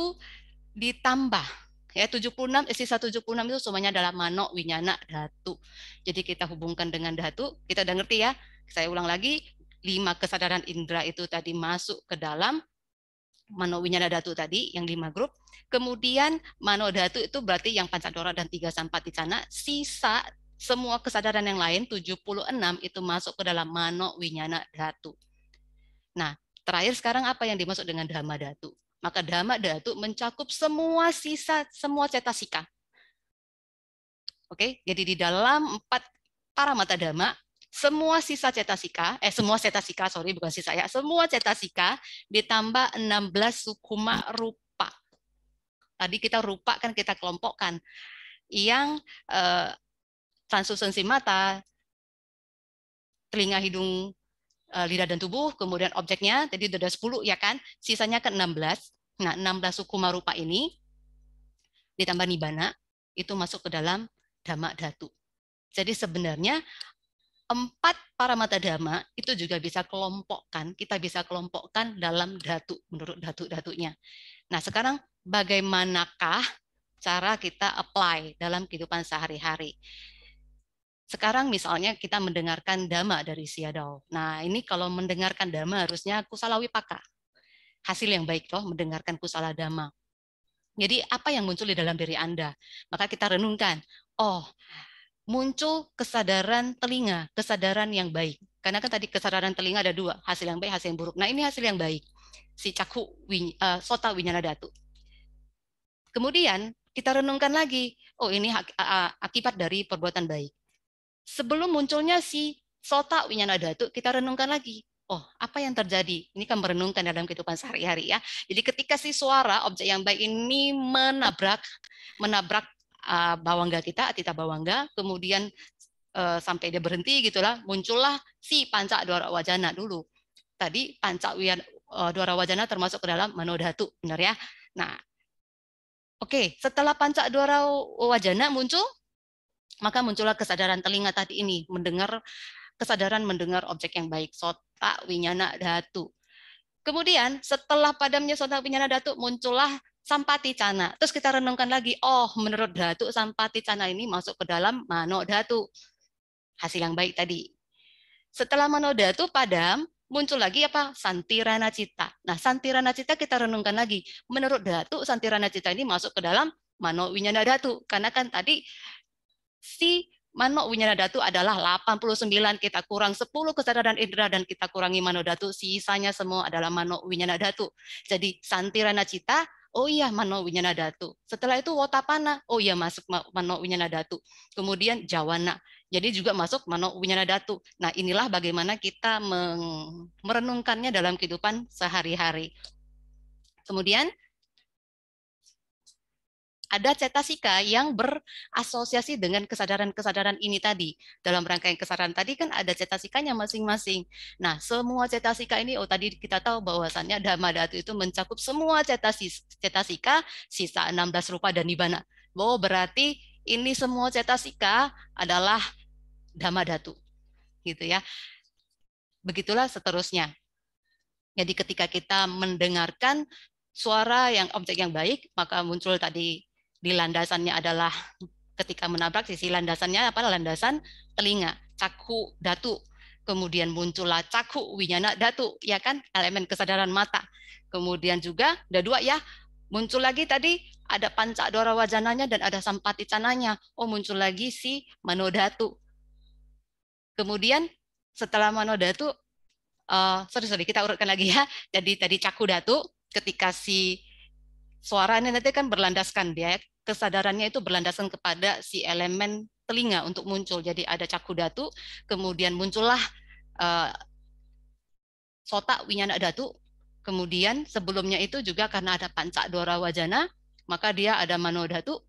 ditambah. Ya, 76, eh, sisa 76 itu semuanya adalah mano, winyana, datu. Jadi kita hubungkan dengan datu, kita udah ngerti ya. Saya ulang lagi, lima kesadaran indera itu tadi masuk ke dalam Mano Winyana Datu tadi yang lima grup. Kemudian Mano Datu itu berarti yang Pancadora dan tiga sampat di sana. Sisa semua kesadaran yang lain 76 itu masuk ke dalam Mano Winyana Datu. Nah, terakhir sekarang apa yang dimaksud dengan Dhamma Datu? Maka Dhamma Datu mencakup semua sisa semua cetasika. Oke, jadi di dalam empat para mata dhamma semua sisa cetasika, eh semua cetasika, sorry bukan sisa ya, semua cetasika ditambah 16 sukuma rupa. Tadi kita rupa kan kita kelompokkan yang eh, transusensi mata, telinga, hidung, eh, lidah dan tubuh, kemudian objeknya tadi ada 10 ya kan, sisanya ke 16. Nah, 16 sukuma rupa ini ditambah nibana itu masuk ke dalam dhamma datu. Jadi sebenarnya empat para mata dhamma itu juga bisa kelompokkan, kita bisa kelompokkan dalam datu, menurut datu-datunya. Nah sekarang bagaimanakah cara kita apply dalam kehidupan sehari-hari? Sekarang misalnya kita mendengarkan dhamma dari Siadau. Nah ini kalau mendengarkan dhamma harusnya kusalawi paka. Hasil yang baik loh mendengarkan kusala dhamma. Jadi apa yang muncul di dalam diri Anda? Maka kita renungkan, oh muncul kesadaran telinga, kesadaran yang baik. Karena kan tadi kesadaran telinga ada dua, hasil yang baik, hasil yang buruk. Nah ini hasil yang baik, si cakhu win, uh, sota winyana datu. Kemudian kita renungkan lagi, oh ini hak, akibat dari perbuatan baik. Sebelum munculnya si sota winyana datu, kita renungkan lagi, oh apa yang terjadi? Ini kan merenungkan dalam kehidupan sehari-hari ya. Jadi ketika si suara objek yang baik ini menabrak menabrak Eh, bawangga kita, Atita Bawangga, kemudian uh, sampai dia berhenti gitulah, muncullah si panca dwara wajana dulu. Tadi pancak wian, uh, eh, dwara wajana termasuk ke dalam manodhatu, benar ya? Nah, oke, okay. setelah panca dwara wajana muncul, maka muncullah kesadaran telinga tadi ini, mendengar kesadaran mendengar objek yang baik, sota winyana datu. Kemudian setelah padamnya sota winyana datu muncullah sampati cana. Terus kita renungkan lagi, oh menurut datu sampati cana ini masuk ke dalam mano datu. Hasil yang baik tadi. Setelah mano datu padam, muncul lagi apa? Santirana cita. Nah, santirana cita kita renungkan lagi. Menurut datu, santirana cita ini masuk ke dalam mano winyana datu. Karena kan tadi si Mano Winyana Datu adalah 89, kita kurang 10 kesadaran indera dan kita kurangi Mano Datu, sisanya semua adalah Mano Winyana Datu. Jadi Santirana Cita Oh iya Mano Winyana Datu. Setelah itu Wotapana. Oh iya masuk Mano Winyana Datu. Kemudian Jawana. Jadi juga masuk Mano Winyana Datu. Nah, inilah bagaimana kita merenungkannya dalam kehidupan sehari-hari. Kemudian ada cetasika yang berasosiasi dengan kesadaran-kesadaran ini tadi. Dalam rangkaian kesadaran tadi kan ada cetasikanya masing-masing. Nah, semua cetasika ini, oh tadi kita tahu bahwasannya Dhammadhatu itu mencakup semua cetasika, sisa 16 rupa dan nibana. Oh, berarti ini semua cetasika adalah Dhammadhatu. Gitu ya. Begitulah seterusnya. Jadi ketika kita mendengarkan suara yang objek yang baik, maka muncul tadi di landasannya adalah ketika menabrak sisi landasannya apa landasan telinga caku datu kemudian muncullah caku winyana datu ya kan elemen kesadaran mata kemudian juga ada dua ya muncul lagi tadi ada panca dora wajananya dan ada sampati cananya oh muncul lagi si manodatu kemudian setelah manodatu uh, eh, sorry sorry kita urutkan lagi ya jadi tadi caku datu ketika si suara ini nanti kan berlandaskan dia kesadarannya itu berlandaskan kepada si elemen telinga untuk muncul. Jadi ada cakudatu datu, kemudian muncullah uh, eh, sota winyana datu, kemudian sebelumnya itu juga karena ada pancak dora wajana, maka dia ada mano datu,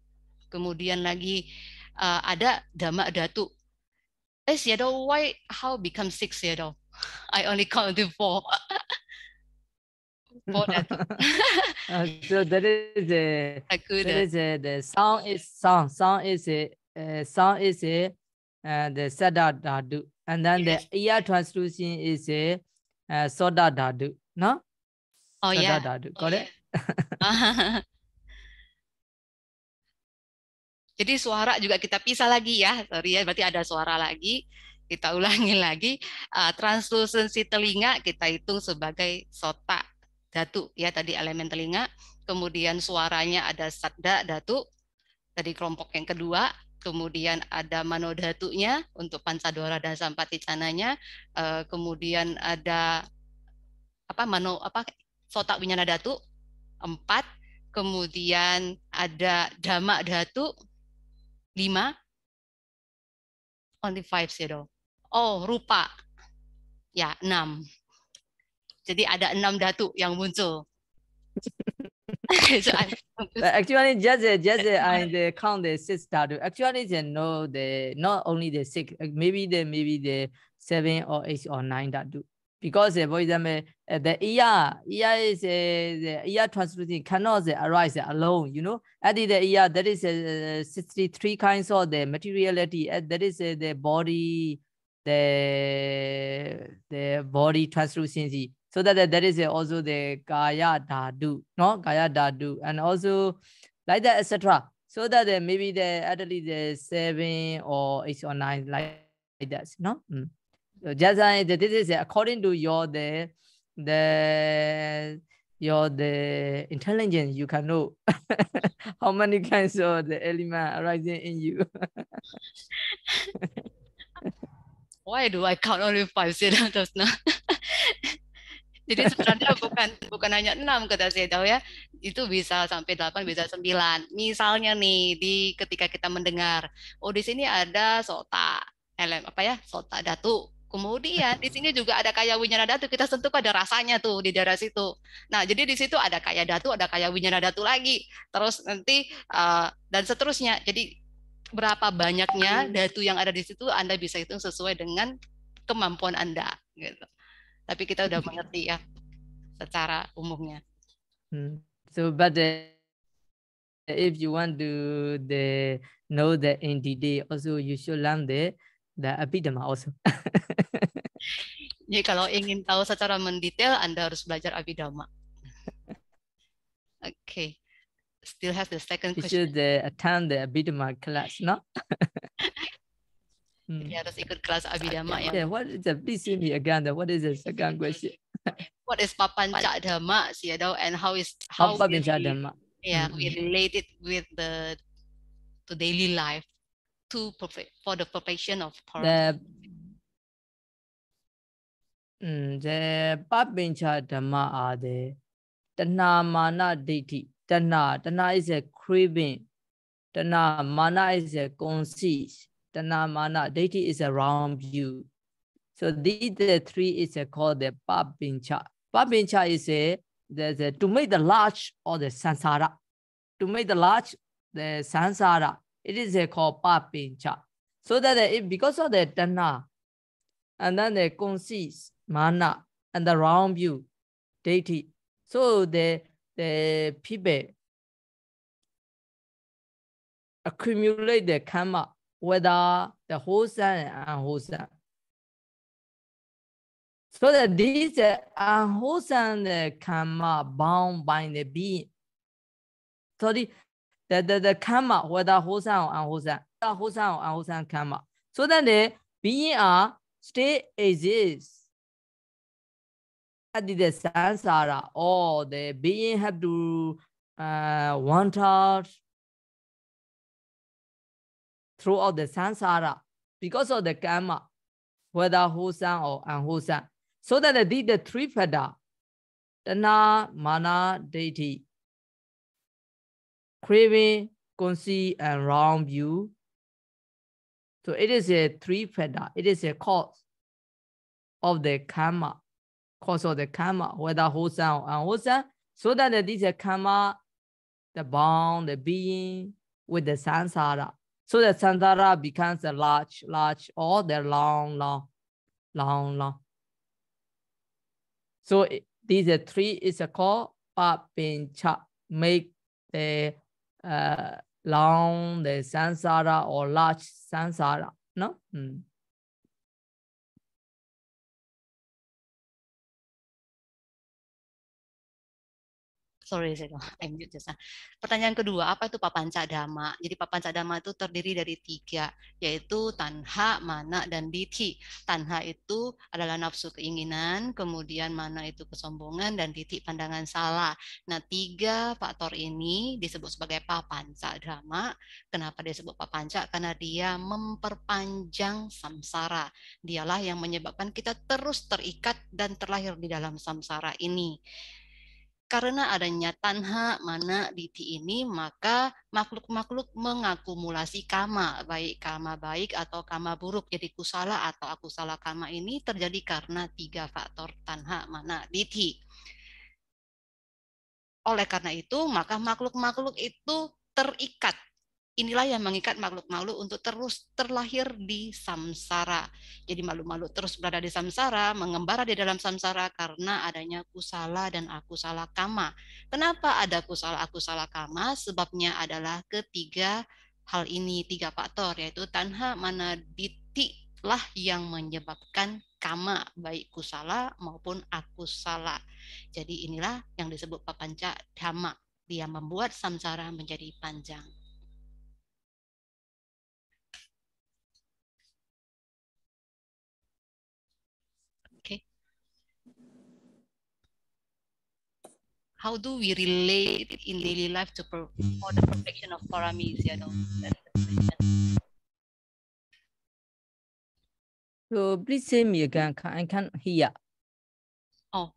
kemudian lagi uh, ada dama datu. Eh, Siado, why how become six Siado? I only count to four. [LAUGHS] for that. uh, so that is a, that is a, the sound is sound sound is a uh, sound is a uh, the sada dadu and then yes. the ear translucent is a uh, soda dadu, no oh soda yeah dhatu got oh, it yeah. [LAUGHS] Jadi suara juga kita pisah lagi ya, sorry ya, berarti ada suara lagi kita ulangi lagi uh, translusensi telinga kita hitung sebagai sota datu ya tadi elemen telinga, kemudian suaranya ada sadda datu tadi kelompok yang kedua, kemudian ada manodatunya untuk pansadora dan cananya eh, kemudian ada apa mano apa sotak winyana datu empat, kemudian ada dama datu lima, only five sih Oh rupa ya enam Jadi ada enam datu yang muncul. [LAUGHS] so I, actually just just uh, I the count the six datu. Actually, they know the not only the six, uh, maybe the maybe the seven or eight or nine datu. Because uh, for example, the ear. Ear is uh, the ear translucency cannot arise alone, you know. At the ear there is a 63 kinds of the materiality, That is there is the body, the the body translucency so that, there is that is also the kaya dadu, no? Kaya dadu, And also like that, etc. So that maybe the at least the seven or eight or nine like, like that, no? Mm. So just uh, this is according to your the the your the intelligence you can know [LAUGHS] how many kinds of the element arising in you. [LAUGHS] Why do I count only five sit now? [LAUGHS] Jadi sebenarnya bukan bukan hanya enam kata saya tahu ya, itu bisa sampai delapan bisa sembilan Misalnya nih di ketika kita mendengar, oh di sini ada sota, elem apa ya? Sota datu. Kemudian di sini juga ada kaya winyana datu, kita sentuh ada rasanya tuh di daerah situ. Nah, jadi di situ ada kaya datu, ada kaya winyana datu lagi. Terus nanti uh, dan seterusnya. Jadi berapa banyaknya datu yang ada di situ Anda bisa hitung sesuai dengan kemampuan Anda gitu tapi kita udah mengerti ya secara umumnya. Hmm. So, but the, if you want to the know the NDD also you should learn the the abidama also. Jadi kalau ingin tahu secara mendetail, Anda harus belajar abidama. Oke. Okay. Still has the second question. You should uh, attend the abidama class, no? [LAUGHS] Hmm. Dia harus ikut kelas abidama ya. Yeah, what is the please see me again? what is the second mm-hmm. question? [LAUGHS] what is papanca dhamma, you know, and how is how papanca dhamma? Yeah, we mm-hmm. relate it with the to daily life to perfect for the perfection of paranah. The, mm, the papanca dhamma are the tanha mana deity. Tanha, tanha is a craving. Tanha, mana is a conceit dana Mana, deity is around you. So these the three is called the babincha babincha is a, there's a to make the large or the sansara. To make the large, the sansara, it is a called Papincha. So that it, because of the Tana, and then the conceit, Mana, and the round view, deity. So the, the people accumulate the karma whether the wholesome and unwholesome. So that these unwholesome karma bound by the being. So the, the, the, the karma, whether wholesome or unwholesome, wholesome or unwholesome karma. So that the being are stay exists at the samsara or the being have to uh, want out throughout the samsara because of the karma, whether wholesome or unwholesome. So that the, the three factors, tana, mana, deity, craving, conceit, and wrong view. So it is a three factor. It is a cause of the karma, cause of the karma, whether wholesome or unwholesome. So that this karma, the bond, the being with the samsara, so the sansara becomes a large, large, all the long, long, long, long. So it, these are three is a called papincha, make the uh, long, the sansara or large sansara, no? Mm. sorry [LAUGHS] saya mute just ya, Pertanyaan kedua, apa itu papanca dhamma? Jadi papanca dhamma itu terdiri dari tiga, yaitu tanha, mana, dan diti. Tanha itu adalah nafsu keinginan, kemudian mana itu kesombongan, dan diti pandangan salah. Nah, tiga faktor ini disebut sebagai papanca dhamma. Kenapa disebut papanca? Karena dia memperpanjang samsara. Dialah yang menyebabkan kita terus terikat dan terlahir di dalam samsara ini. Karena adanya tanha mana diti ini, maka makhluk-makhluk mengakumulasi kama, baik kama baik atau kama buruk. Jadi kusala atau akusala kama ini terjadi karena tiga faktor tanha mana diti. Oleh karena itu, maka makhluk-makhluk itu terikat inilah yang mengikat makhluk-makhluk untuk terus terlahir di samsara. Jadi makhluk-makhluk terus berada di samsara, mengembara di dalam samsara karena adanya kusala dan akusala kama. Kenapa ada kusala akusala kama? Sebabnya adalah ketiga hal ini, tiga faktor yaitu tanha mana ditiklah yang menyebabkan kama baik kusala maupun akusala. Jadi inilah yang disebut papanca dhamma. Dia membuat samsara menjadi panjang. how do we relate in daily life to for the perfection of Paramis? You know, that's the question. So please say me again. I can't hear. Oh,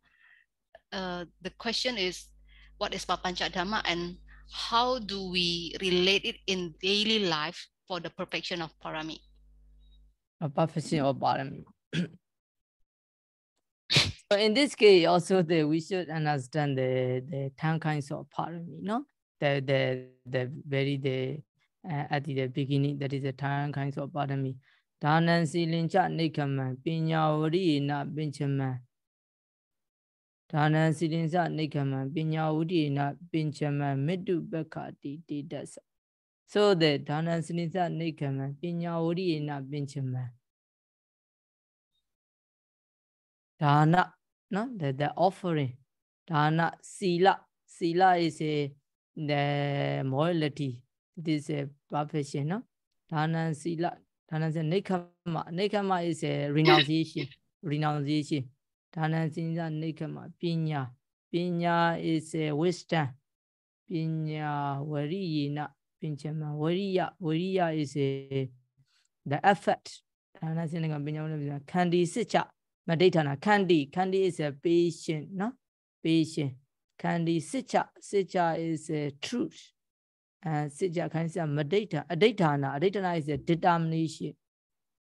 uh, the question is, what is Papanchadharma and how do we relate it in daily life for the perfection of Parami? A perfection of Parami. So in this case also the we should understand the the ten kinds of parami, no? The the the very the uh, at the beginning that is the ten kinds of parami. ဒါနံစီလင်ချနိခမံပညာဝရိယနာပင်ချမံဒါနံစီလင်စနိခမံပညာဝရိယနာပင်ချမံမေတုပက္ခတိတိတ္တ so the ဒါနံစီလင်စနိခမံပညာဝရိယနာပင်ချမံဒါနနော် the the offering ဒါနစီလစီလ is a the morality this a profession နော်ဒါနစီလဒါနစီနိခမနိခမ is a renunciation renunciation ဒါနစဉ်းစားနိခမပညာပညာ is a wisdom ပညာဝရိယေနပင်ချမဝရိယဝရိယ is a the effort ဒါနစဉ်းစားပညာဝရိယခန္တီစစ်ချ na Kandi. Kandi is a patient, no? Patient. Kandi, secha, secha is a truth. And Sitcha Kandi is a Madhita. Adhitana. Adhitana is a determination.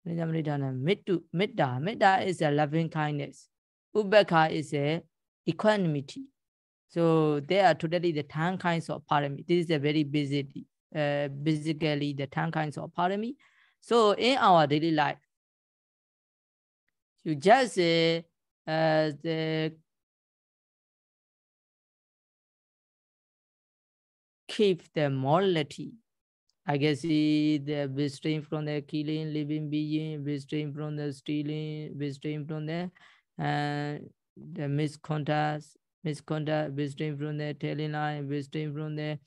Madhitana, Mitta. Mitta is a loving kindness. Ubeka is a equanimity. So there are totally the 10 kinds of parami. This is a very busy, uh, basically the 10 kinds of parami. So in our daily life, you just uh, uh, the keep the morality. I guess the restrain from the killing, living being, restrain from the stealing, restrain from the uh, the misconduct, misconduct, restrain from the telling lie, restrain from the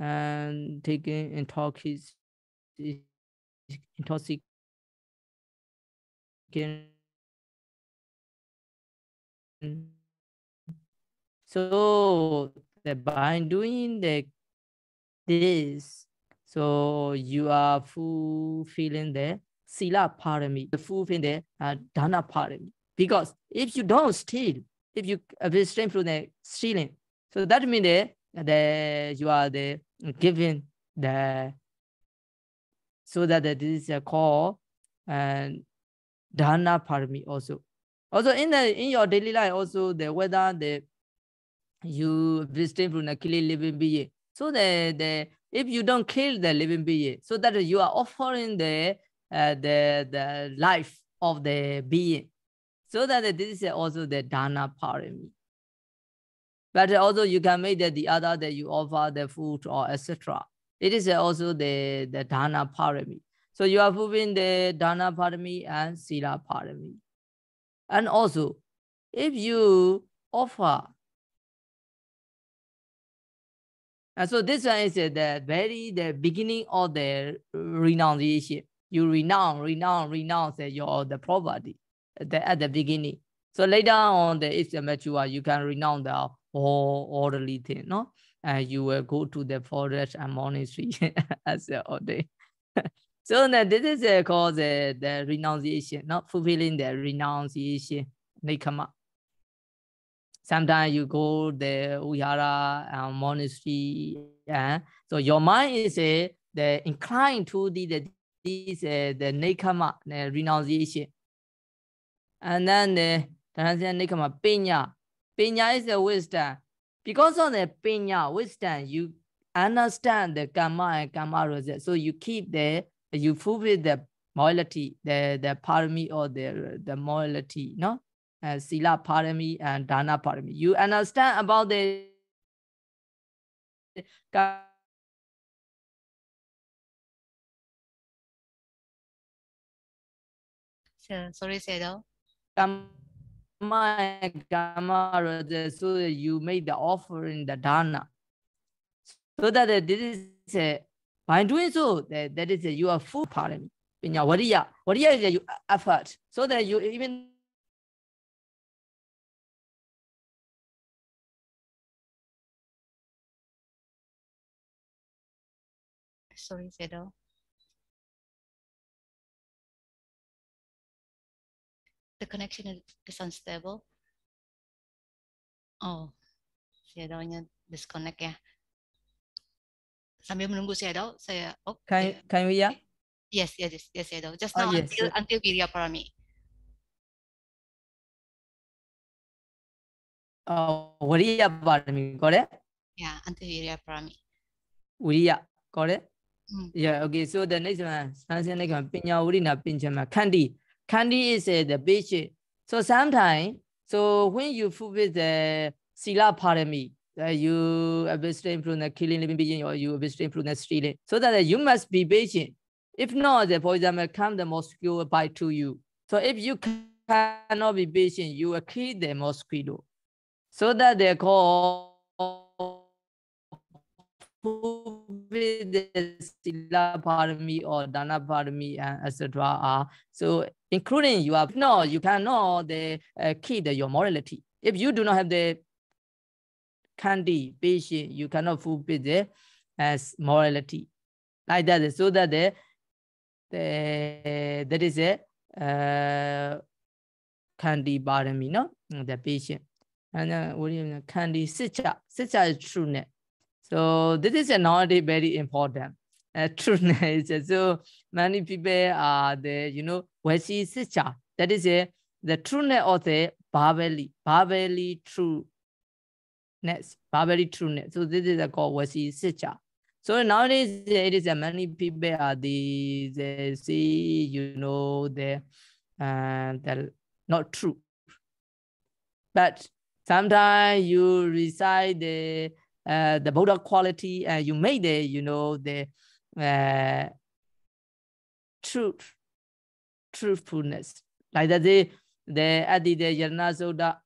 and um, taking and talk his intoxication Mm. so by doing the, this, so you are fulfilling the sila parami, the fulfilling the uh, dana parami. Because if you don't steal, if you abstain from the stealing, so that means that the you are the giving the so that this is called and uh, dana parami also. Also in the in your daily life, also the whether the you abstain from killing living being. So the the if you don't kill the living being, so that you are offering the uh, the the life of the being. So that this is also the dana parami. But also you can make that the other that you offer the food or etc. It is also the the dana parami. So you are moving the dana parami and sila parami. And also, if you offer, and so this one is the very the beginning of the renunciation. You renounce, renounce, renounce your the property at the, at the beginning. So later on, the it's mature, you can renounce the whole orderly thing, no? And you will go to the forest and monastery [LAUGHS] as the order. [LAUGHS] So that this is uh, called the, uh, the renunciation, not fulfilling the renunciation. They come up. Sometimes you go the Uyara uh, monastery. yeah. Uh, so your mind is uh, the inclined to the, the this uh, the nekama, the renunciation. And then the translation nekama, pinya. Pinya is the wisdom. Because of the pinya, wisdom, you understand the karma and karma result. So you keep the you fulfill the morality, the, the parami or the, the morality, no? Uh, sila parami and dana parami. You understand about the sorry, Sedo. and so you made the offering, the dana. So that this is a by doing so, that, that is that you are full, pardon me. what is Viriya is that you uh, effort. So that you even Sorry, Zedo. The connection is unstable. Oh, Zedo-nya disconnect yeah sambil menunggu shadow saya oh can yeah. can we yeah yes yes yes shadow just ah, now yes. until until Virya Parami oh Virya Parami got yeah until Virya Parami Virya got mm. yeah okay so the next one next one Pinya Urina Pinchama Candy Candy is uh, the beach so sometimes so when you fulfill the sila parami that you obviously improve the killing living being or you obviously improve the stealing. So that you must be patient. If not, the poison will come, the mosquito will bite to you. So if you cannot be patient, you will kill the mosquito. So that they call the Sila Parami or Dana Parami and etc. Uh, so including you are no, you cannot the uh, key the, your morality. If you do not have the Candy, patient, you cannot fool the as morality. Like that, so that the, the that is a uh, Kandi Barami, no? The patient. And uh, what do you mean? Sicha. Sicha is true. So this is a nowadays very important. Uh, [LAUGHS] trueness. So many people are the, you know, what is Sicha. That is a, the trueness of the Bhavali, Bhavali true nets, probably true So this is called Wasi Sicha. So nowadays it is a many people are the they see, you know, they uh, they're not true. But sometimes you recite the uh, the Buddha quality and you make the, you know, the uh, truth, truthfulness. Like that the the Aditya Yana Soda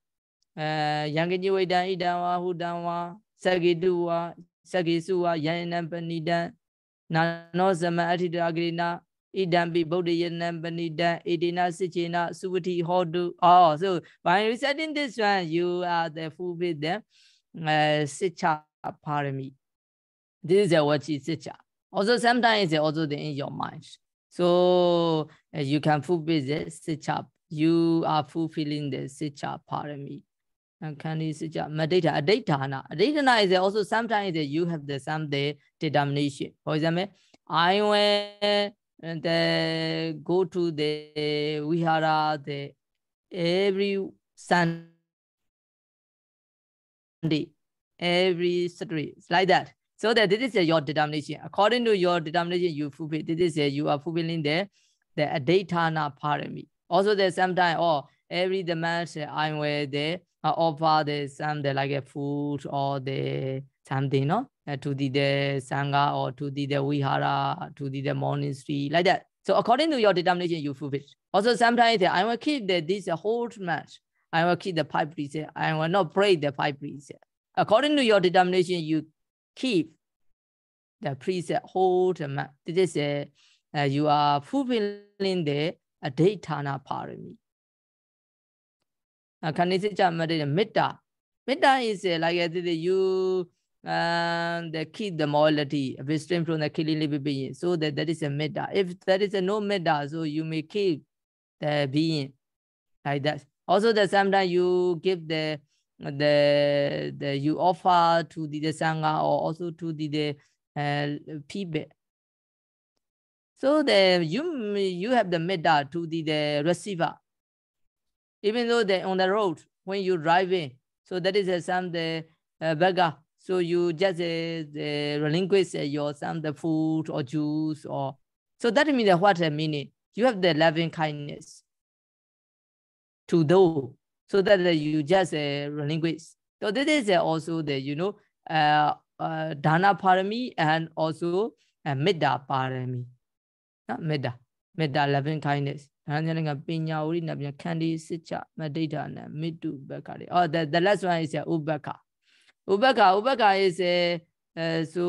Eh, Yanganyuida idawa hudawa, sagidua, sagisua, yanampanida, nanozama atidagrina, idambi bodhi yanampanida, idina sichina, suviti hodu. Oh, so by in this one, you are the food with them, eh, sicha This is a wachi sicha. Also, sometimes it's also in your mind. So eh, you can fulfill the sitcha. You are fulfilling the sitcha parami. Kani Sija Madita data, Aditana is also sometimes you have the some the determination. For example, I went the, go to the Vihara uh, the every Sunday, every Saturday, it's like that. So that this is your determination. According to your determination, you fulfill. This is uh, you are fulfilling the the of me. Also, there's sometimes oh every the month uh, I will the uh, offer the some the like a food or the something no uh, to the, the sangha or to the, the vihara to the, the monastery like that so according to your determination you fulfill also sometimes i will keep the, this whole match i will keep the five precepts i will not break the five precepts according to your determination you keep the precept whole match this is uh, you are fulfilling the uh, adhaitana parami Kanisicha meditation, metta. Metta is like you and the keep the morality, restrain from the killing living being. So that there is a metta. If there is a no metta, so you may kill the being like that. Also, that sometimes you give the the, the you offer to the, the sangha or also to the, the uh, people. So the you you have the metta to the, the receiver even though they're on the road when you're driving. So that is uh, some the uh, beggar. So you just uh, uh relinquish uh, your some the food or juice or so that means uh, what I mean. You have the loving kindness to those so that you just uh, relinquish. So this is also the you know uh, uh, dana parami and also uh, medha parami, not medha medha loving kindness. ဒါညာကပညာဝိနပြန်ခန္ဒီစစ်ချမဒိဋ္ဌာနမိတုဘက္ခလေအော် the the last one is ဥပ္ပက္ခဥပ္ပက္ခဥပ္ပက္ခ is uh, so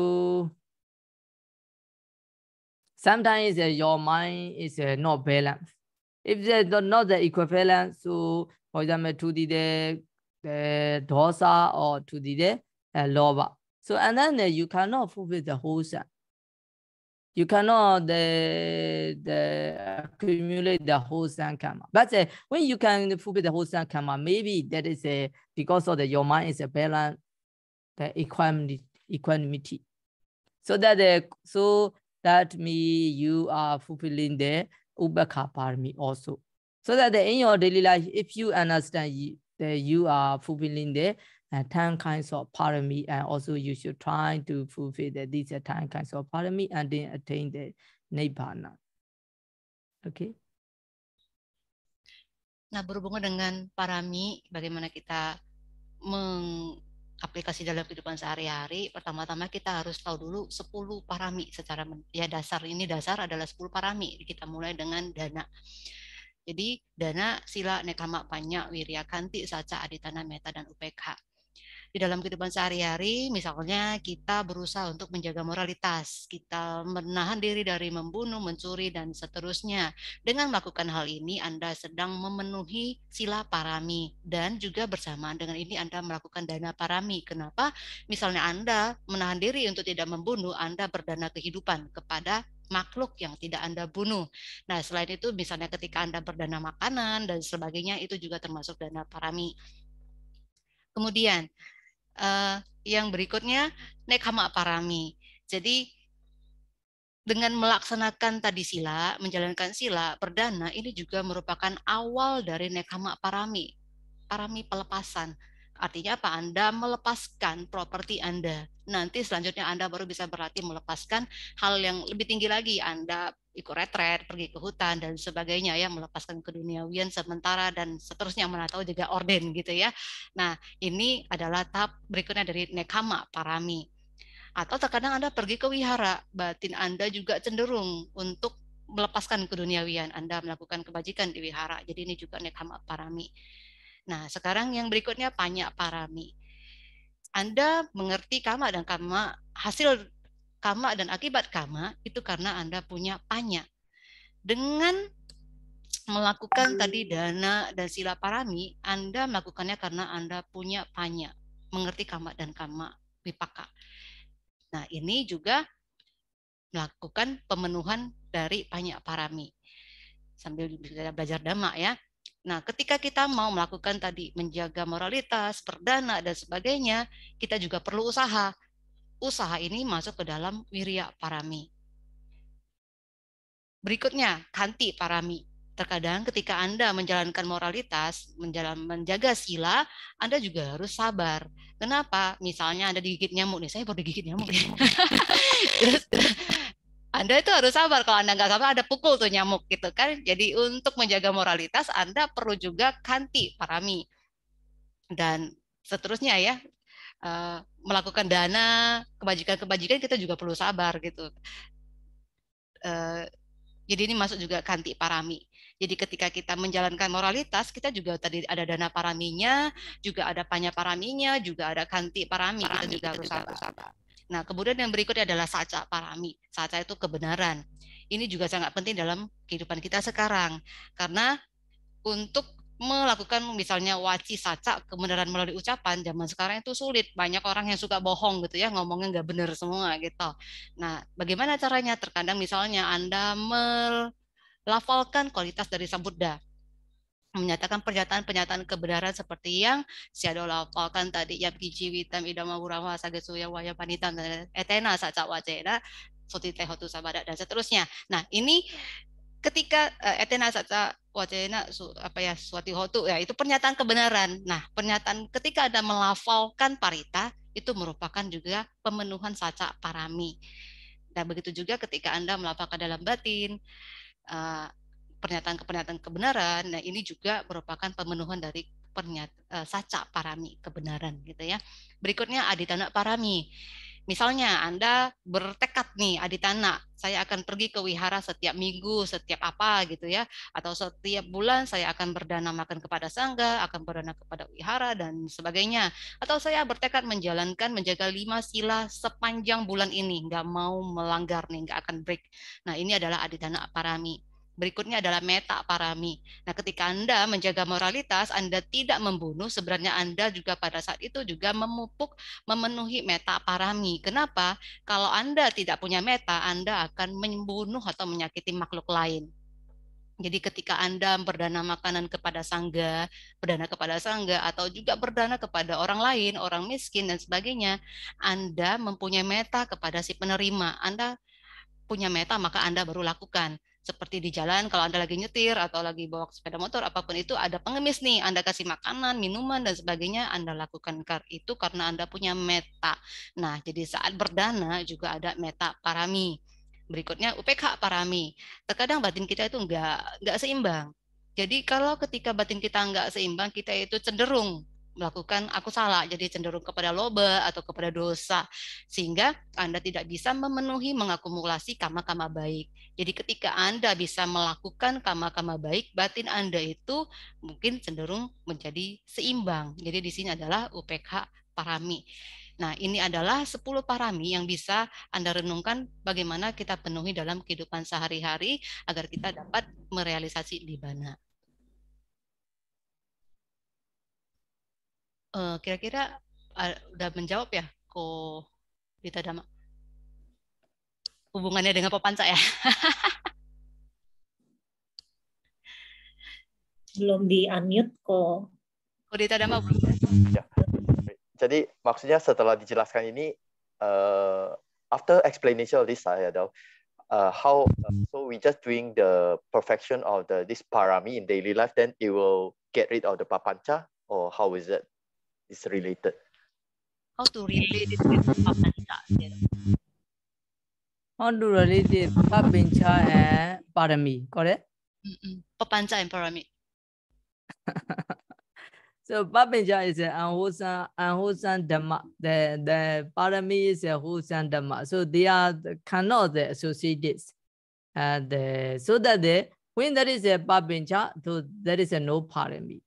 sometimes uh, your mind is uh, not balanced if there's not the equivalent so for example to the the dosa or to the uh, loba so and then uh, you cannot fulfill the whole set you cannot the, uh, accumulate the whole sun karma. But uh, when you can fulfill the whole sun karma, maybe that is a, uh, because of the, your mind is a balance, the equanimity, equanimity. So that uh, so that me you are fulfilling the ubaka parmi also. So that in your daily life, if you understand that you are fulfilling the uh, 10 kinds of parami and also you should try to fulfill the, these uh, 10 kinds of parami and then attain the nibbana. Okay. Nah, berhubungan dengan parami, bagaimana kita mengaplikasi dalam kehidupan sehari-hari, pertama-tama kita harus tahu dulu 10 parami secara ya dasar ini dasar adalah 10 parami. Kita mulai dengan dana. Jadi dana sila nekama panya wirya kanti saca aditana meta dan UPK di dalam kehidupan sehari-hari, misalnya kita berusaha untuk menjaga moralitas, kita menahan diri dari membunuh, mencuri, dan seterusnya. Dengan melakukan hal ini, Anda sedang memenuhi sila parami, dan juga bersamaan dengan ini Anda melakukan dana parami. Kenapa? Misalnya Anda menahan diri untuk tidak membunuh, Anda berdana kehidupan kepada makhluk yang tidak Anda bunuh. Nah, selain itu misalnya ketika Anda berdana makanan dan sebagainya itu juga termasuk dana parami. Kemudian, uh, yang berikutnya nekama parami. Jadi dengan melaksanakan tadi sila, menjalankan sila perdana ini juga merupakan awal dari nekama parami, parami pelepasan. Artinya apa? Anda melepaskan properti Anda. Nanti selanjutnya Anda baru bisa berlatih melepaskan hal yang lebih tinggi lagi. Anda ikut retret, pergi ke hutan dan sebagainya ya, melepaskan keduniawian sementara dan seterusnya menatau juga orden gitu ya. Nah, ini adalah tahap berikutnya dari nekama parami. Atau terkadang Anda pergi ke wihara, batin Anda juga cenderung untuk melepaskan keduniawian. Anda melakukan kebajikan di wihara. Jadi ini juga nekama parami. Nah, sekarang yang berikutnya banyak parami. Anda mengerti kama dan kama hasil kama dan akibat kama itu karena Anda punya panya. Dengan melakukan tadi dana dan sila parami, Anda melakukannya karena Anda punya panya, mengerti kama dan kama wipaka. Nah, ini juga melakukan pemenuhan dari panya parami sambil belajar dhamma ya. Nah, ketika kita mau melakukan tadi menjaga moralitas, perdana dan sebagainya, kita juga perlu usaha usaha ini masuk ke dalam wirya parami. Berikutnya, kanti parami. Terkadang ketika Anda menjalankan moralitas, menjalan, menjaga sila, Anda juga harus sabar. Kenapa? Misalnya Anda digigit nyamuk nih, saya baru digigit nyamuk. [LAUGHS] Terus, anda itu harus sabar. Kalau Anda nggak sabar, ada pukul tuh nyamuk gitu kan. Jadi untuk menjaga moralitas, Anda perlu juga kanti parami. Dan seterusnya ya, eh, melakukan dana kebajikan-kebajikan kita juga perlu sabar gitu. Uh, jadi ini masuk juga kanti parami. Jadi ketika kita menjalankan moralitas, kita juga tadi ada dana paraminya, juga ada panya paraminya, juga ada kanti parami, parami kita juga harus sabar. sabar. Nah, kemudian yang berikutnya adalah saca parami. Saca itu kebenaran. Ini juga sangat penting dalam kehidupan kita sekarang. Karena untuk melakukan misalnya waci saca kebenaran melalui ucapan zaman sekarang itu sulit banyak orang yang suka bohong gitu ya ngomongnya nggak benar semua gitu nah bagaimana caranya terkadang misalnya anda melafalkan kualitas dari sambuddha menyatakan pernyataan-pernyataan kebenaran seperti yang Siado lafalkan tadi ya kiji witam idama gurama sagesuya waya panitam etena saca wacena suti tehotu sabada dan seterusnya. Nah ini ketika eh, etena saca wacana apa ya suatu hotu ya itu pernyataan kebenaran. Nah, pernyataan ketika ada melafalkan parita itu merupakan juga pemenuhan saca parami. Nah, begitu juga ketika Anda melafalkan dalam batin eh, pernyataan pernyataan kebenaran. Nah, ini juga merupakan pemenuhan dari pernyata, eh, saca parami kebenaran gitu ya. Berikutnya aditana parami. Misalnya Anda bertekad nih Aditana, saya akan pergi ke wihara setiap minggu, setiap apa gitu ya, atau setiap bulan saya akan berdana makan kepada sangga, akan berdana kepada wihara dan sebagainya. Atau saya bertekad menjalankan menjaga lima sila sepanjang bulan ini, nggak mau melanggar nih, nggak akan break. Nah ini adalah Aditana Parami. Berikutnya adalah meta parami. Nah, ketika Anda menjaga moralitas, Anda tidak membunuh, sebenarnya Anda juga pada saat itu juga memupuk, memenuhi meta parami. Kenapa? Kalau Anda tidak punya meta, Anda akan membunuh atau menyakiti makhluk lain. Jadi ketika Anda berdana makanan kepada sangga, berdana kepada sangga, atau juga berdana kepada orang lain, orang miskin, dan sebagainya, Anda mempunyai meta kepada si penerima. Anda punya meta, maka Anda baru lakukan seperti di jalan kalau Anda lagi nyetir atau lagi bawa sepeda motor apapun itu ada pengemis nih Anda kasih makanan, minuman dan sebagainya Anda lakukan kar itu karena Anda punya meta. Nah, jadi saat berdana juga ada meta parami. Berikutnya UPK parami. Terkadang batin kita itu enggak nggak seimbang. Jadi kalau ketika batin kita enggak seimbang, kita itu cenderung melakukan aku salah jadi cenderung kepada loba atau kepada dosa sehingga Anda tidak bisa memenuhi mengakumulasi kama-kama baik. Jadi ketika Anda bisa melakukan kama-kama baik, batin Anda itu mungkin cenderung menjadi seimbang. Jadi di sini adalah UPK parami. Nah, ini adalah 10 parami yang bisa Anda renungkan bagaimana kita penuhi dalam kehidupan sehari-hari agar kita dapat merealisasi di mana. Eh, kira-kira uh, udah menjawab ya Ko Dita Dama hubungannya dengan Papanca ya [LAUGHS] belum di unmute kok Ko Dita Dama ya. jadi maksudnya setelah dijelaskan ini uh, after explanation of this saya uh, Uh, how uh, so we just doing the perfection of the this parami in daily life then it will get rid of the papancha or how is it is related. How to relate it with Papancha? How to relate it Papancha and Parami, correct? Mm-mm. Papancha and Parami. [LAUGHS] so Papancha is an unwholesome, unwholesome Dhamma. The, the Parami is a wholesome Dhamma. So they are cannot associate And uh, so that the when there is a Papancha, so there is a no Parami.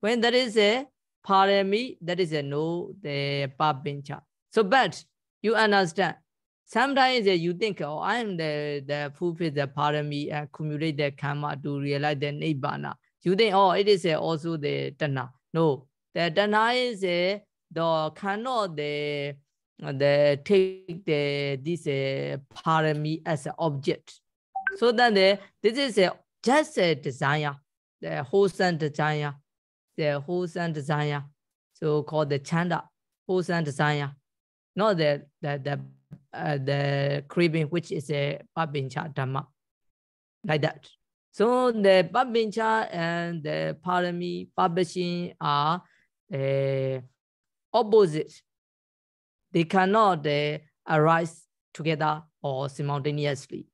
When there is a Pardon that is a no, the Pabincha. So, but you understand, sometimes uh, you think, oh, I am the, the fulfill the pardon and uh, accumulate the karma to realize the nibbana. You think, oh, it is uh, also the dana. No, the dana is uh, the cannot the, the take the this uh, pardon as an object. So then the, uh, this is uh, just a desire, the wholesome desire the wholesome and desire, so called the chanda, wholesome and desire, not the the the uh, the craving, which is a pabincha dhamma, like that. So the pabincha and the parami, pabashin are uh, opposite. They cannot uh, arise together or simultaneously.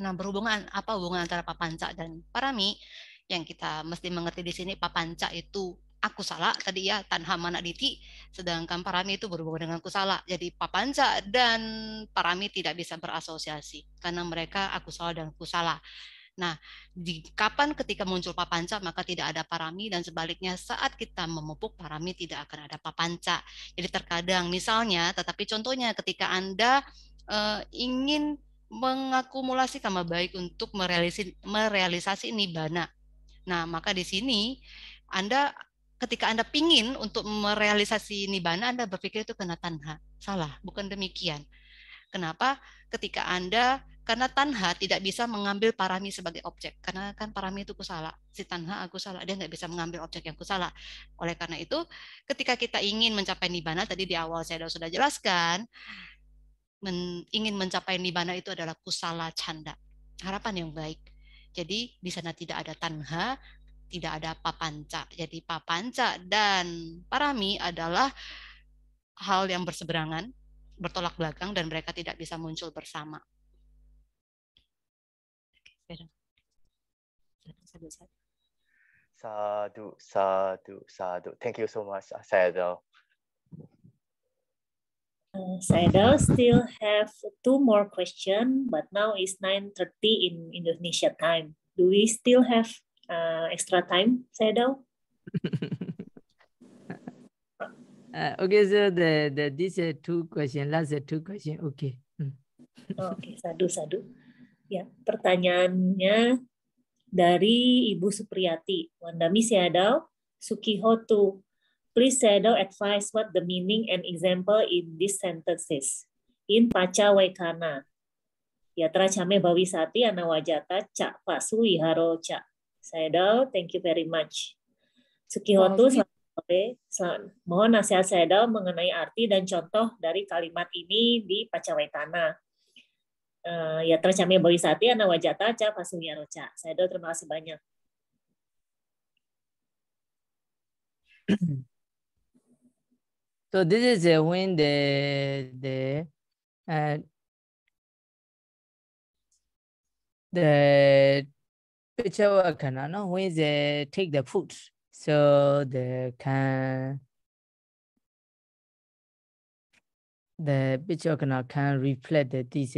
Nah, berhubungan apa hubungan antara papanca dan parami? Yang kita mesti mengerti di sini papanca itu aku salah tadi ya tanha mana diti sedangkan parami itu berhubungan dengan aku salah jadi papanca dan parami tidak bisa berasosiasi karena mereka aku salah dan aku salah nah di kapan ketika muncul papanca maka tidak ada parami dan sebaliknya saat kita memupuk parami tidak akan ada papanca jadi terkadang misalnya tetapi contohnya ketika anda uh, ingin mengakumulasi sama baik untuk merealisasi, merealisasi nibana. Nah, maka di sini Anda ketika Anda pingin untuk merealisasi nibana, Anda berpikir itu kena tanha. Salah, bukan demikian. Kenapa? Ketika Anda karena tanha tidak bisa mengambil parami sebagai objek karena kan parami itu kusala si tanha aku salah dia nggak bisa mengambil objek yang kusala oleh karena itu ketika kita ingin mencapai nibana tadi di awal saya sudah jelaskan men, ingin mencapai nibana itu adalah kusala canda, harapan yang baik. Jadi di sana tidak ada tanha, tidak ada papanca. Jadi papanca dan parami adalah hal yang berseberangan, bertolak belakang dan mereka tidak bisa muncul bersama. Sadu, sadu, sadu. Thank you so much, Sayadaw. Uh, Saya still have two more question but now it's 9.30 in Indonesia time. Do we still have uh, extra time, Saidal? [LAUGHS] uh, okay, so the, the this are uh, two question, last uh, two question, okay. Hmm. Oke, oh, okay, sadu, sadu. Ya, pertanyaannya dari Ibu Supriyati. Wandami Siadal, Sukihoto Please shadow advise what the meaning and example in these sentences. In paca waikana. Yatra chame bawisati anawajata ca pasui haro ca. Shadow, thank you very much. Sukihotu, selamat sore. Mohon nasihat Shadow mengenai arti dan contoh dari kalimat ini di paca waikana. Uh, eh, ya, bawi sati bawisati wajata ca pasui haro Saya Shadow, terima kasih banyak. [CLEARS THROAT] So this is uh, when the the uh, the picture worker, no, when they uh, take the food, so they can the picture can can reflect the this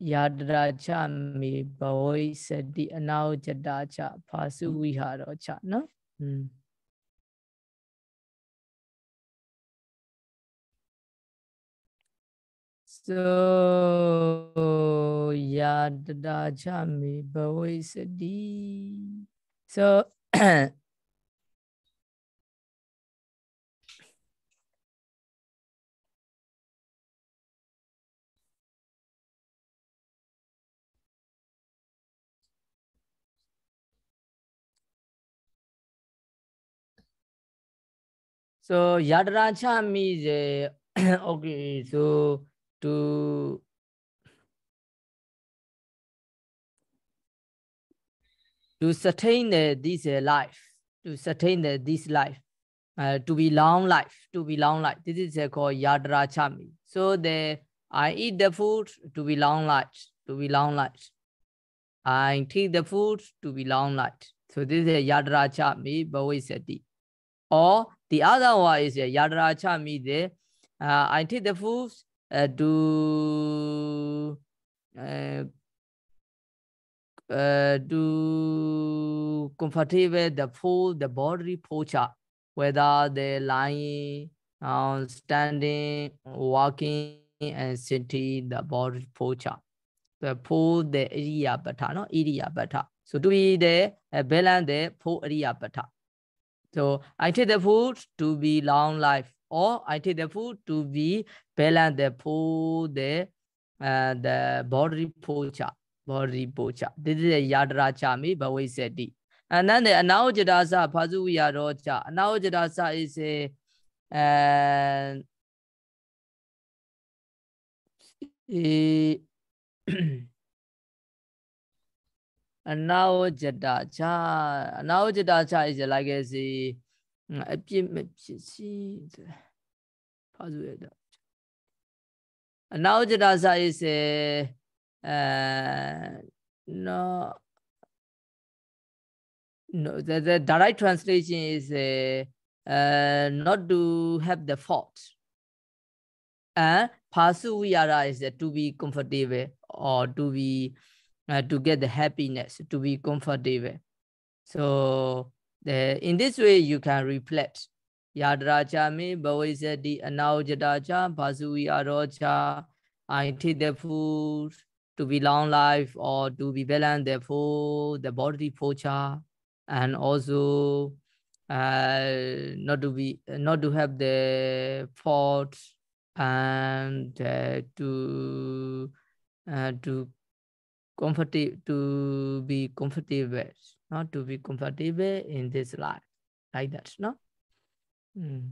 yadra cha mi bhavoi sati anau jada cha pasu hmm. viharo cha no. Mm. so ya tada chami bhavisati so so yadra chami okay so to to sustain uh, this uh, life, to sustain uh, this life, uh, to be long life, to be long life. This is called yadra chami. So the I eat the food to be long life, to be long life. I take the food to be long life. So this is yadra chami bhavisati. Or the other one is yadra chami. The uh, I take the food uh, do uh, uh, do comfortable the full the body pocha whether they lying uh, standing walking and sitting the body pocha the full the area bata no area bata so to be the uh, balance the full area bata so i take the food to be long life or I take the food to be balance the for the uh, the body posture body posture this is a yadra chami bhavisati and then the anahojadasa phasuya rocha anahojadasa is a uh, a anahojadacha anahojadacha is like a ငါအပြစ်မဖြစ်စီတဲ့ဖာဇူရတာအနောက်ကြတာစာရေးစေအဲနော် no the, the direct translation is a uh, not to have the fault and pasuviyara is uh, to be comfortable or to be uh, to get the happiness to be comfortable so in this way, you can reflect. Yadaracha me anaujadaja anaujadacha arocha. I take the food to be long life or to be balanced, therefore, the body pocha and also uh, not to be not to have the faults and uh, to uh, to comfortable to be comfortable not to be comfortable in this life, like that, no? Mm.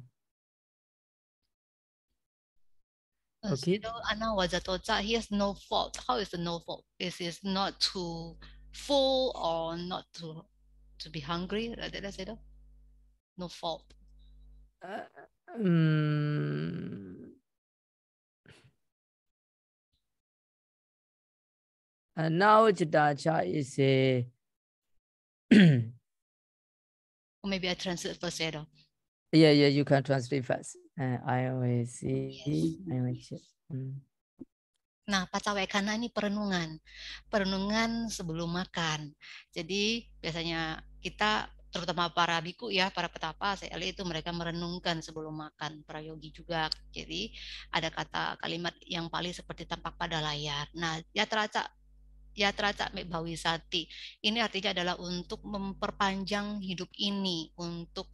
Okay. So Anna Wajatoja, he has no fault. How is the no fault? Is is not too full or not to to be hungry? Did I say that? No fault. Uh, um, uh, now Chidacha is a [CLEARS THROAT] or maybe I translate first, Edo. Yeah, yeah, you can translate first. Uh, I always see. Yes. I always see. Hmm. Nah, pacawekana ini perenungan. Perenungan sebelum makan. Jadi biasanya kita terutama para biku ya, para petapa, saya itu mereka merenungkan sebelum makan, Prayogi juga. Jadi ada kata kalimat yang paling seperti tampak pada layar. Nah, ya teraca. Ya teracak yatraca mebawisati. Ini artinya adalah untuk memperpanjang hidup ini, untuk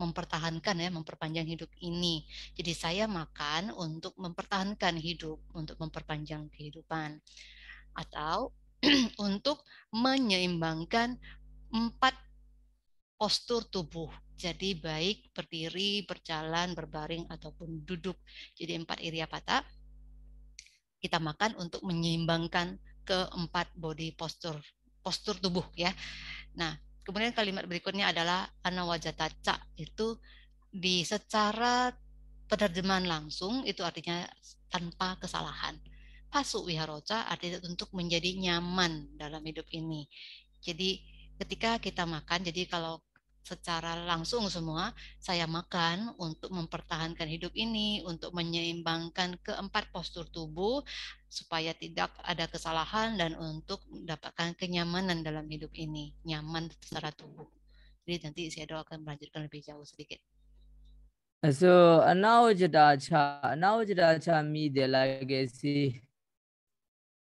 mempertahankan ya, memperpanjang hidup ini. Jadi saya makan untuk mempertahankan hidup, untuk memperpanjang kehidupan. Atau [CLEARS THROAT] untuk menyeimbangkan empat postur tubuh. Jadi baik berdiri, berjalan, berbaring, ataupun duduk. Jadi empat patah kita makan untuk menyeimbangkan keempat body postur postur tubuh ya. Nah, kemudian kalimat berikutnya adalah anawajataca itu di secara penerjemahan langsung itu artinya tanpa kesalahan. Pasu wiharoca artinya untuk menjadi nyaman dalam hidup ini. Jadi ketika kita makan, jadi kalau secara langsung semua saya makan untuk mempertahankan hidup ini, untuk menyeimbangkan keempat postur tubuh supaya tidak ada kesalahan dan untuk mendapatkan kenyamanan dalam hidup ini, nyaman secara tubuh. Jadi nanti saya doakan melanjutkan lebih jauh sedikit. So now jada cha now jada cha legacy.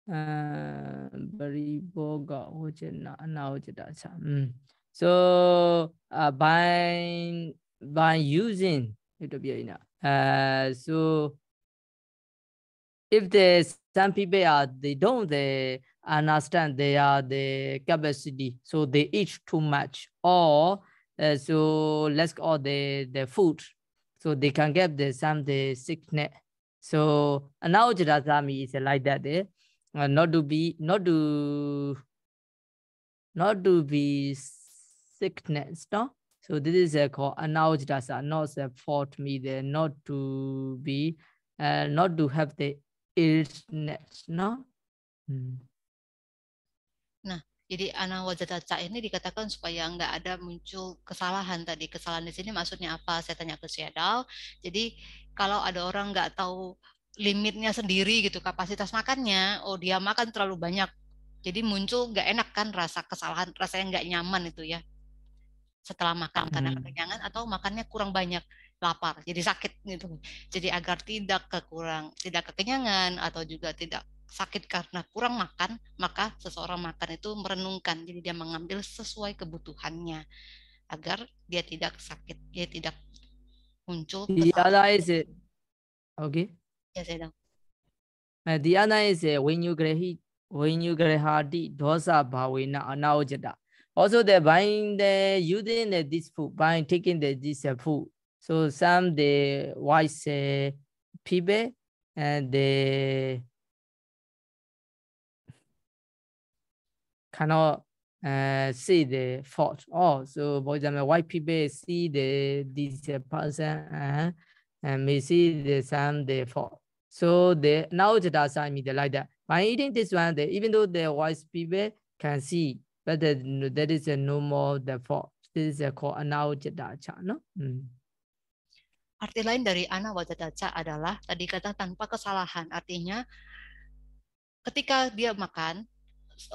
Uh, boga now cha. So uh, by by using Utopia, uh, so if the some people are they don't they understand they are the capacity, so they eat too much or uh, so let's call the the food, so they can get the some the sickness. So analogy dasami is like that. Eh? Uh, not to be not to not to be sickness no? so this is a called does not support me there not to be uh, not to have the illness no. hmm. nah jadi anawajata ini dikatakan supaya nggak ada muncul kesalahan tadi. Kesalahan di sini maksudnya apa? Saya tanya ke Syedal. Jadi kalau ada orang nggak tahu limitnya sendiri gitu kapasitas makannya, oh dia makan terlalu banyak. Jadi muncul nggak enak kan rasa kesalahan, rasa yang nggak nyaman itu ya setelah makan karena hmm. kekenyangan atau makannya kurang banyak lapar jadi sakit gitu jadi agar tidak kekurang tidak kekenyangan atau juga tidak sakit karena kurang makan maka seseorang makan itu merenungkan jadi dia mengambil sesuai kebutuhannya agar dia tidak sakit dia tidak muncul realize okay oke I diana is it when you grehi when you grehadi dosa anau jeda Also, they're buying the using the, this food, buying taking the this uh, food. So some the wise uh, people and they cannot uh, see the fault. Oh, so for example, white people see the this uh, person uh, and may see the some the fault. So the now the Dasein media like that. By eating this one, the, even though the white people can see but that, that is a no more the fault this is a called anawajadacha no hmm. Arti lain dari anawajadacha adalah tadi kata tanpa kesalahan. Artinya ketika dia makan,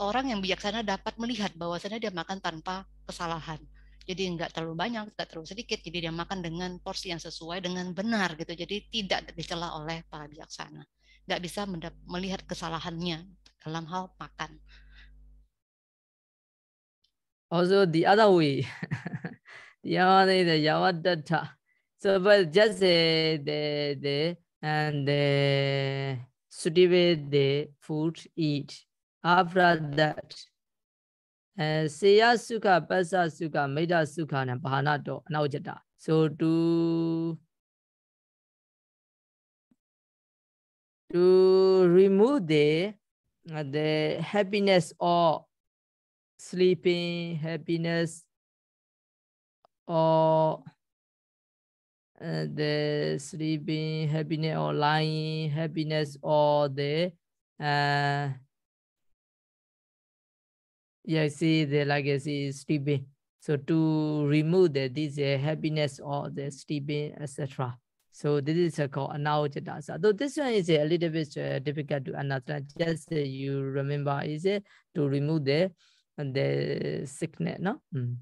orang yang bijaksana dapat melihat bahwasanya dia makan tanpa kesalahan. Jadi nggak terlalu banyak, nggak terlalu sedikit. Jadi dia makan dengan porsi yang sesuai dengan benar gitu. Jadi tidak dicela oleh para bijaksana. Nggak bisa melihat kesalahannya dalam hal makan. also the other way. Yavani the Yavadatta. So, but just the, the, the and the suitable the food eat. After that, uh, Seya Sukha, Pasa Sukha, Meda Sukha, and Bahanato, Naujata. So, to to remove the the happiness or sleeping, happiness, or uh, the sleeping, happiness, or lying, happiness, or the uh, yeah, see the legacy is sleeping. So to remove the, this uh, happiness or the sleeping, etc. So this is uh, called anahojata. So this one is uh, a little bit uh, difficult to understand. Just uh, you remember is to remove the the sickness, no? Mm.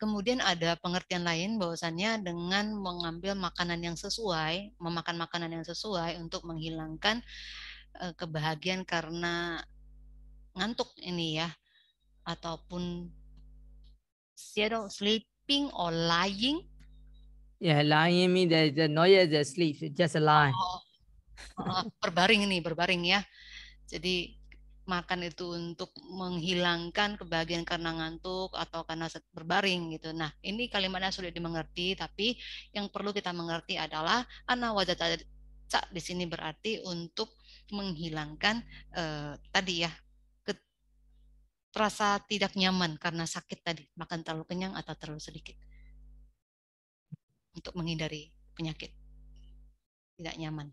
Kemudian ada pengertian lain bahwasannya dengan mengambil makanan yang sesuai, memakan makanan yang sesuai untuk menghilangkan eh, kebahagiaan karena ngantuk ini ya ataupun sleeping or lying. Ya, yeah, lying means the noise the sleep, just a lie. Oh, oh, oh, berbaring ini, berbaring ya. Jadi makan itu untuk menghilangkan kebahagiaan karena ngantuk atau karena berbaring gitu. Nah, ini kalimatnya sulit dimengerti, tapi yang perlu kita mengerti adalah ana wajata cak di sini berarti untuk menghilangkan eh, tadi ya terasa tidak nyaman karena sakit tadi, makan terlalu kenyang atau terlalu sedikit. Untuk menghindari penyakit. Tidak nyaman.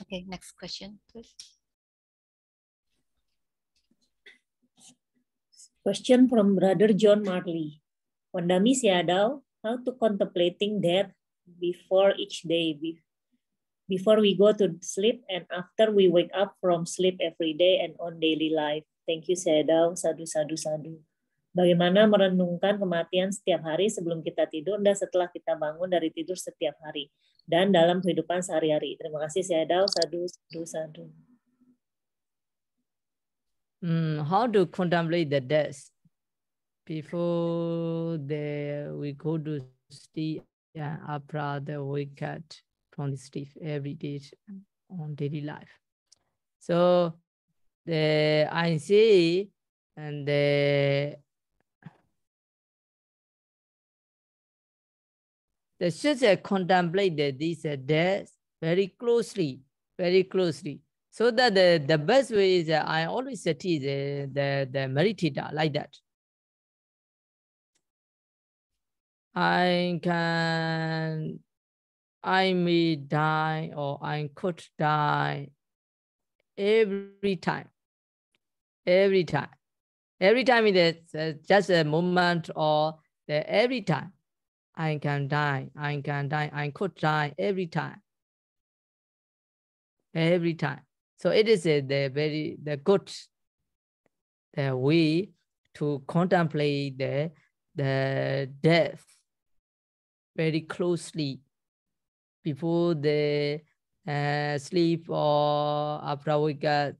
Oke, okay, next question, please. Question from Brother John Marley. Pandami Siadal, how to contemplating death before each day, before we go to sleep and after we wake up from sleep every day and on daily life. Thank you Siadal, sadu sadu sadu. Bagaimana merenungkan kematian setiap hari sebelum kita tidur dan setelah kita bangun dari tidur setiap hari dan dalam kehidupan sehari-hari. Terima kasih Siadal, sadu sadu sadu. mm, how to contemplate the death before the, we go to see? yeah, after the we up from the sleep every day on daily life. So the I see and the the contemplate contemplated this death uh, very closely, very closely. So that the, the best way is, uh, I always teach the, the meditator like that. I can, I may die or I could die every time, every time. Every time it is uh, just a moment or the every time. I can die, I can die, I could die every time. Every time. So it is the very the good the way to contemplate the the death very closely before the uh, sleep or after we get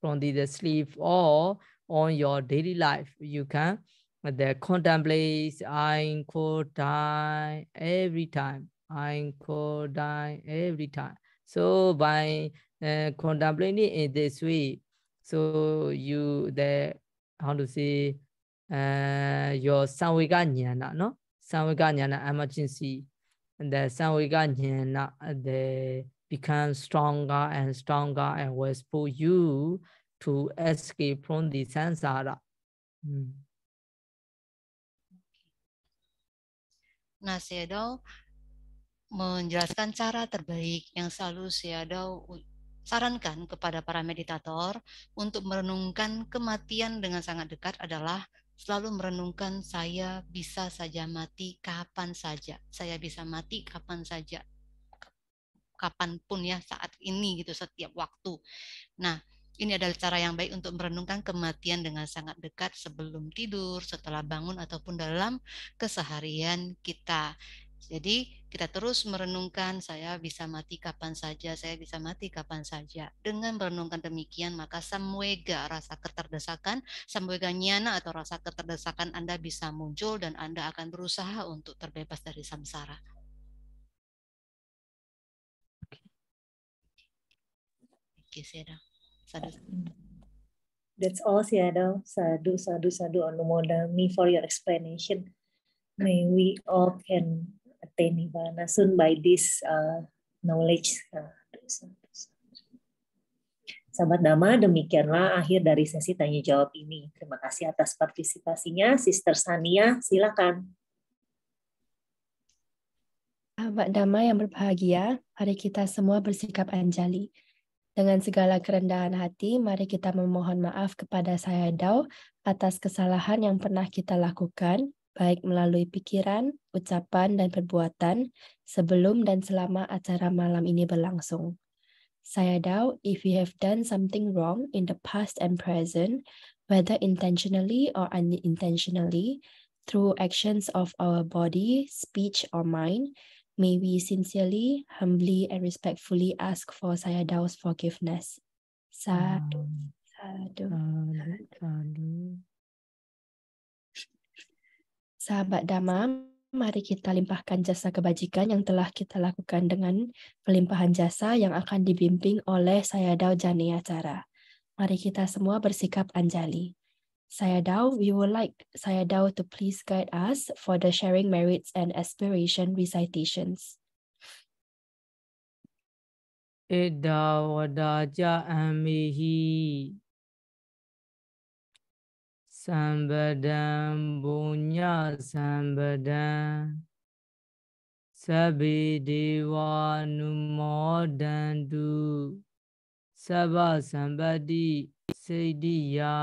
from the, the sleep or on your daily life you can the contemplate I could die every time I could die every time so by contemplating in this way. So you the how to say uh your samvega jnana, no? Samvega jnana emergency. And the samvega jnana they become stronger and stronger and will for you to escape from the samsara. Mm. Nah, menjelaskan cara terbaik yang selalu Seado sarankan kepada para meditator untuk merenungkan kematian dengan sangat dekat adalah selalu merenungkan saya bisa saja mati kapan saja. Saya bisa mati kapan saja. Kapanpun ya saat ini gitu setiap waktu. Nah, ini adalah cara yang baik untuk merenungkan kematian dengan sangat dekat sebelum tidur, setelah bangun, ataupun dalam keseharian kita. Jadi kita terus merenungkan saya bisa mati kapan saja, saya bisa mati kapan saja. Dengan merenungkan demikian maka samwega rasa keterdesakan, samwega nyana atau rasa keterdesakan Anda bisa muncul dan Anda akan berusaha untuk terbebas dari samsara. Oke, dah Sadu. That's all, Siada. Sadu, sadu, sadu. Anumodami for your explanation. May we all can attain nirvana soon by this uh, knowledge. Uh, Sahabat Dhamma, demikianlah akhir dari sesi tanya jawab ini. Terima kasih atas partisipasinya. Sister Sania, silakan. Sahabat Dhamma yang berbahagia, mari kita semua bersikap anjali. Dengan segala kerendahan hati, mari kita memohon maaf kepada saya Dao atas kesalahan yang pernah kita lakukan baik melalui pikiran, ucapan, dan perbuatan sebelum dan selama acara malam ini berlangsung. Saya doubt if you have done something wrong in the past and present, whether intentionally or unintentionally, through actions of our body, speech, or mind, may we sincerely, humbly, and respectfully ask for Sayadau's forgiveness. Sadu, sadu, sadu. Sahabat Dhamma, mari kita limpahkan jasa kebajikan yang telah kita lakukan dengan pelimpahan jasa yang akan dibimbing oleh saya Dao Janiacara. Mari kita semua bersikap anjali. Saya Dao, we would like Saya Dao to please guide us for the sharing merits and aspiration recitations. Ida wadaja amihi ံပဒံဘုံညသံပဒံသဗ္ဗေဒေဝနုမောဒန္တုသဗ္ဗသံပတိစေတိယာ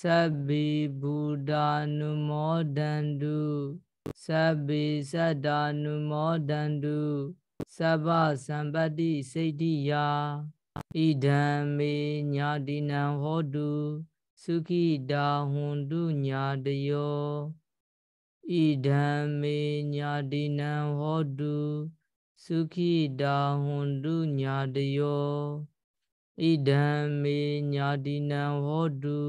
သဗ္ဗေဘူတာနုမောဒန္တုသဗ္ဗေသတ္တာနုမောဒန္တုသဗ္ဗသံပတိစေတိယာဣဒံမေညာတိနံဟောတုစုခိတာဟွန်တုညာတယောဣဒံမေညာတိနံဟောတုစုခိတာဟွန်တုညာတယောဣဒံမေညာတိနံဟောတု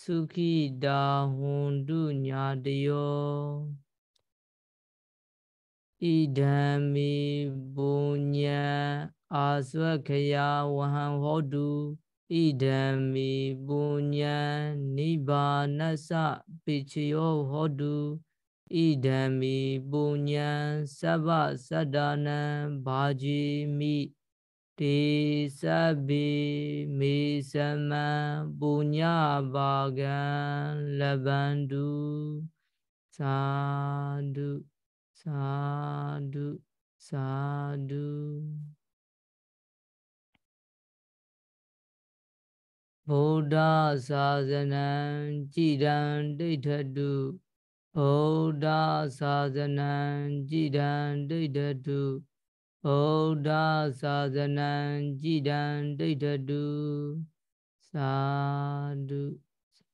စုခိတာဟွန်တုညာတယောဣဒံမေဘုညံအာဇဝခယဝဟံဟောတုဣဒံမိပုညံနိဗ္ဗာနသပိချယောဟောတုဣဒံမိပုညံသဗ္ဗသတ္တနံဘာဂျီမိတေသဗ္ဗေမေသမံပုညဘာကံလဗန္တုသာဓုသာဓုသာဓု Buddha Sajanam Chidam Deidhadu. Buddha Sajanam Chidam Deidhadu. Buddha Sajanam Chidam Deidhadu. Sadhu,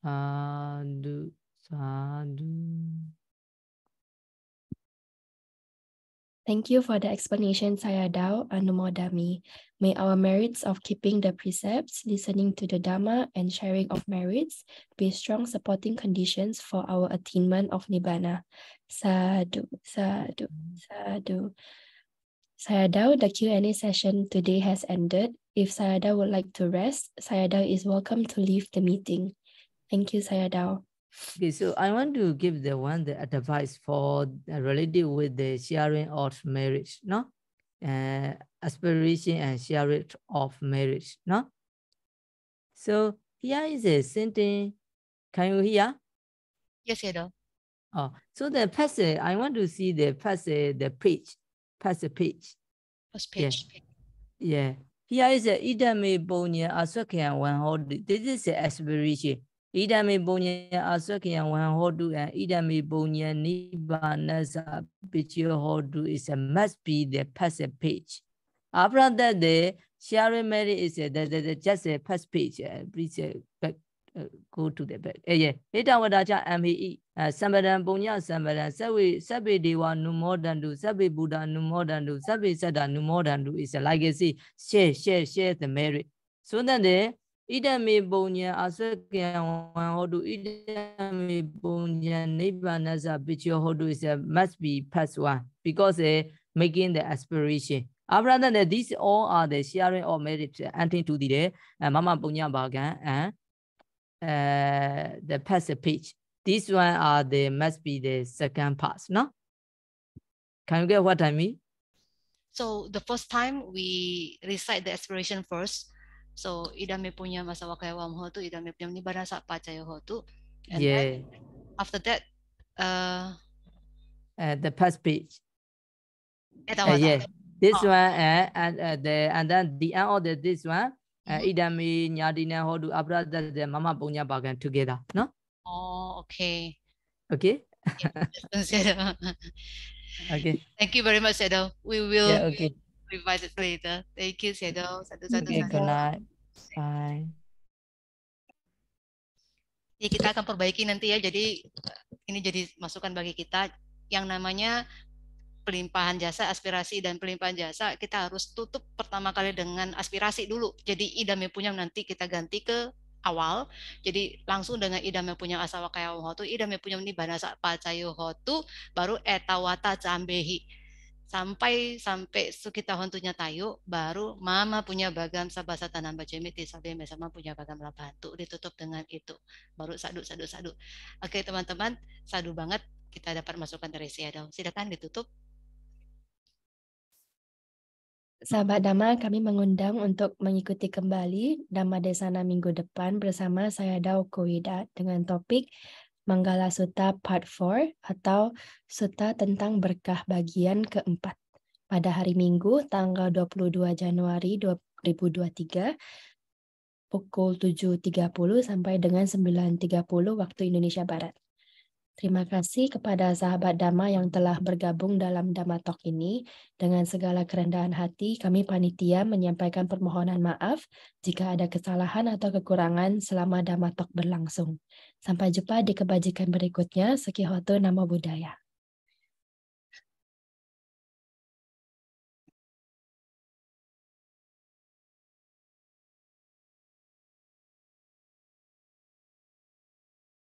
Sadhu, Sadhu. Thank you for the explanation, Sayadaw Anumodami. May our merits of keeping the precepts, listening to the dharma, and sharing of merits be strong supporting conditions for our attainment of Nibbana. Sadhu, sadhu, sadhu. Sayadaw, the Q&A session today has ended. If Dao would like to rest, Dao is welcome to leave the meeting. Thank you, Dao. Okay, so I want to give the one the advice for uh, related with the sharing of marriage, no? uh, aspiration and share it of marriage. No? So here is a sentence. Can you hear? Yes, hello. Oh, so the passage, I want to see the passage, the page, passage page. First page. Yeah. yeah. Here is a idame bonia aswakian one hold. This is the aspiration. ဣဒံမေပုံညေအာဆွကယံဝံဟောတုအံဣဒံမေပုံညေနိဗ္ဗာနသပိချေဟောတု is a must be the passage page after that the sharing merit is a the, the, the just a first page uh, please uh, back uh, go to the back အေးဟေတဝတာချ MHE စံပဒံပုံညစံပဒံစဝေစဗေဒေဝနုမောဒန္တုစဗေဘုဒ္ဓနုမောဒန္တုစဗေသတ္တနုမောဒန္တု is a legacy share share share the merit so that the bonya bonya ဣဒမေပုံညာအစကံဝံဟောတုဣဒမေပုံညာနိဗ္ဗာနစာ picture ဟောတု is a must be past one because uh, making the aspiration after that these all are the sharing of merit entering eh, to the uh, mama bonya bagan and uh, the past page this one are the must be the second pass. no can you get what i mean so the first time we recite the aspiration first So idame punya masa wakaewam hotu idame punya ni barasa ho hotu. And yeah. Then, after that, uh, uh the past page. Uh, yeah. This oh. one uh, and uh, the and then the end of the, this one. Uh, idame nyadina abra abrada the mama punya bagan together, no? Oh, okay. Okay. [LAUGHS] okay. [LAUGHS] Thank you very much, Edo. We will. Yeah, okay revise it later. Thank you, Shadow. Satu, satu, okay, satu. Good night. Bye. Ya, kita akan perbaiki nanti ya. Jadi ini jadi masukan bagi kita yang namanya pelimpahan jasa, aspirasi dan pelimpahan jasa kita harus tutup pertama kali dengan aspirasi dulu. Jadi idam yang punya nanti kita ganti ke awal. Jadi langsung dengan idam yang punya asawa kaya hotu, idam yang punya ini bahasa pacayu hotu, baru etawata cambehi sampai sampai sekitar hontunya tayu baru mama punya bagam sabasa tanam miti sabi sama punya bagam labatu ditutup dengan itu baru sadu sadu sadu oke teman-teman sadu banget kita dapat masukan dari si Adam ya, silakan ditutup Sahabat Dama, kami mengundang untuk mengikuti kembali Dama Desana minggu depan bersama saya Dao Kowida dengan topik Manggala Sutta Part 4 atau Sutta tentang berkah bagian keempat pada hari Minggu tanggal 22 Januari 2023 pukul 7.30 sampai dengan 9.30 waktu Indonesia Barat. Terima kasih kepada sahabat Dhamma yang telah bergabung dalam Dhamma Talk ini. Dengan segala kerendahan hati, kami panitia menyampaikan permohonan maaf jika ada kesalahan atau kekurangan selama Dhamma Talk berlangsung. Sampai jumpa di kebajikan berikutnya. Sekihoto Namo Buddhaya.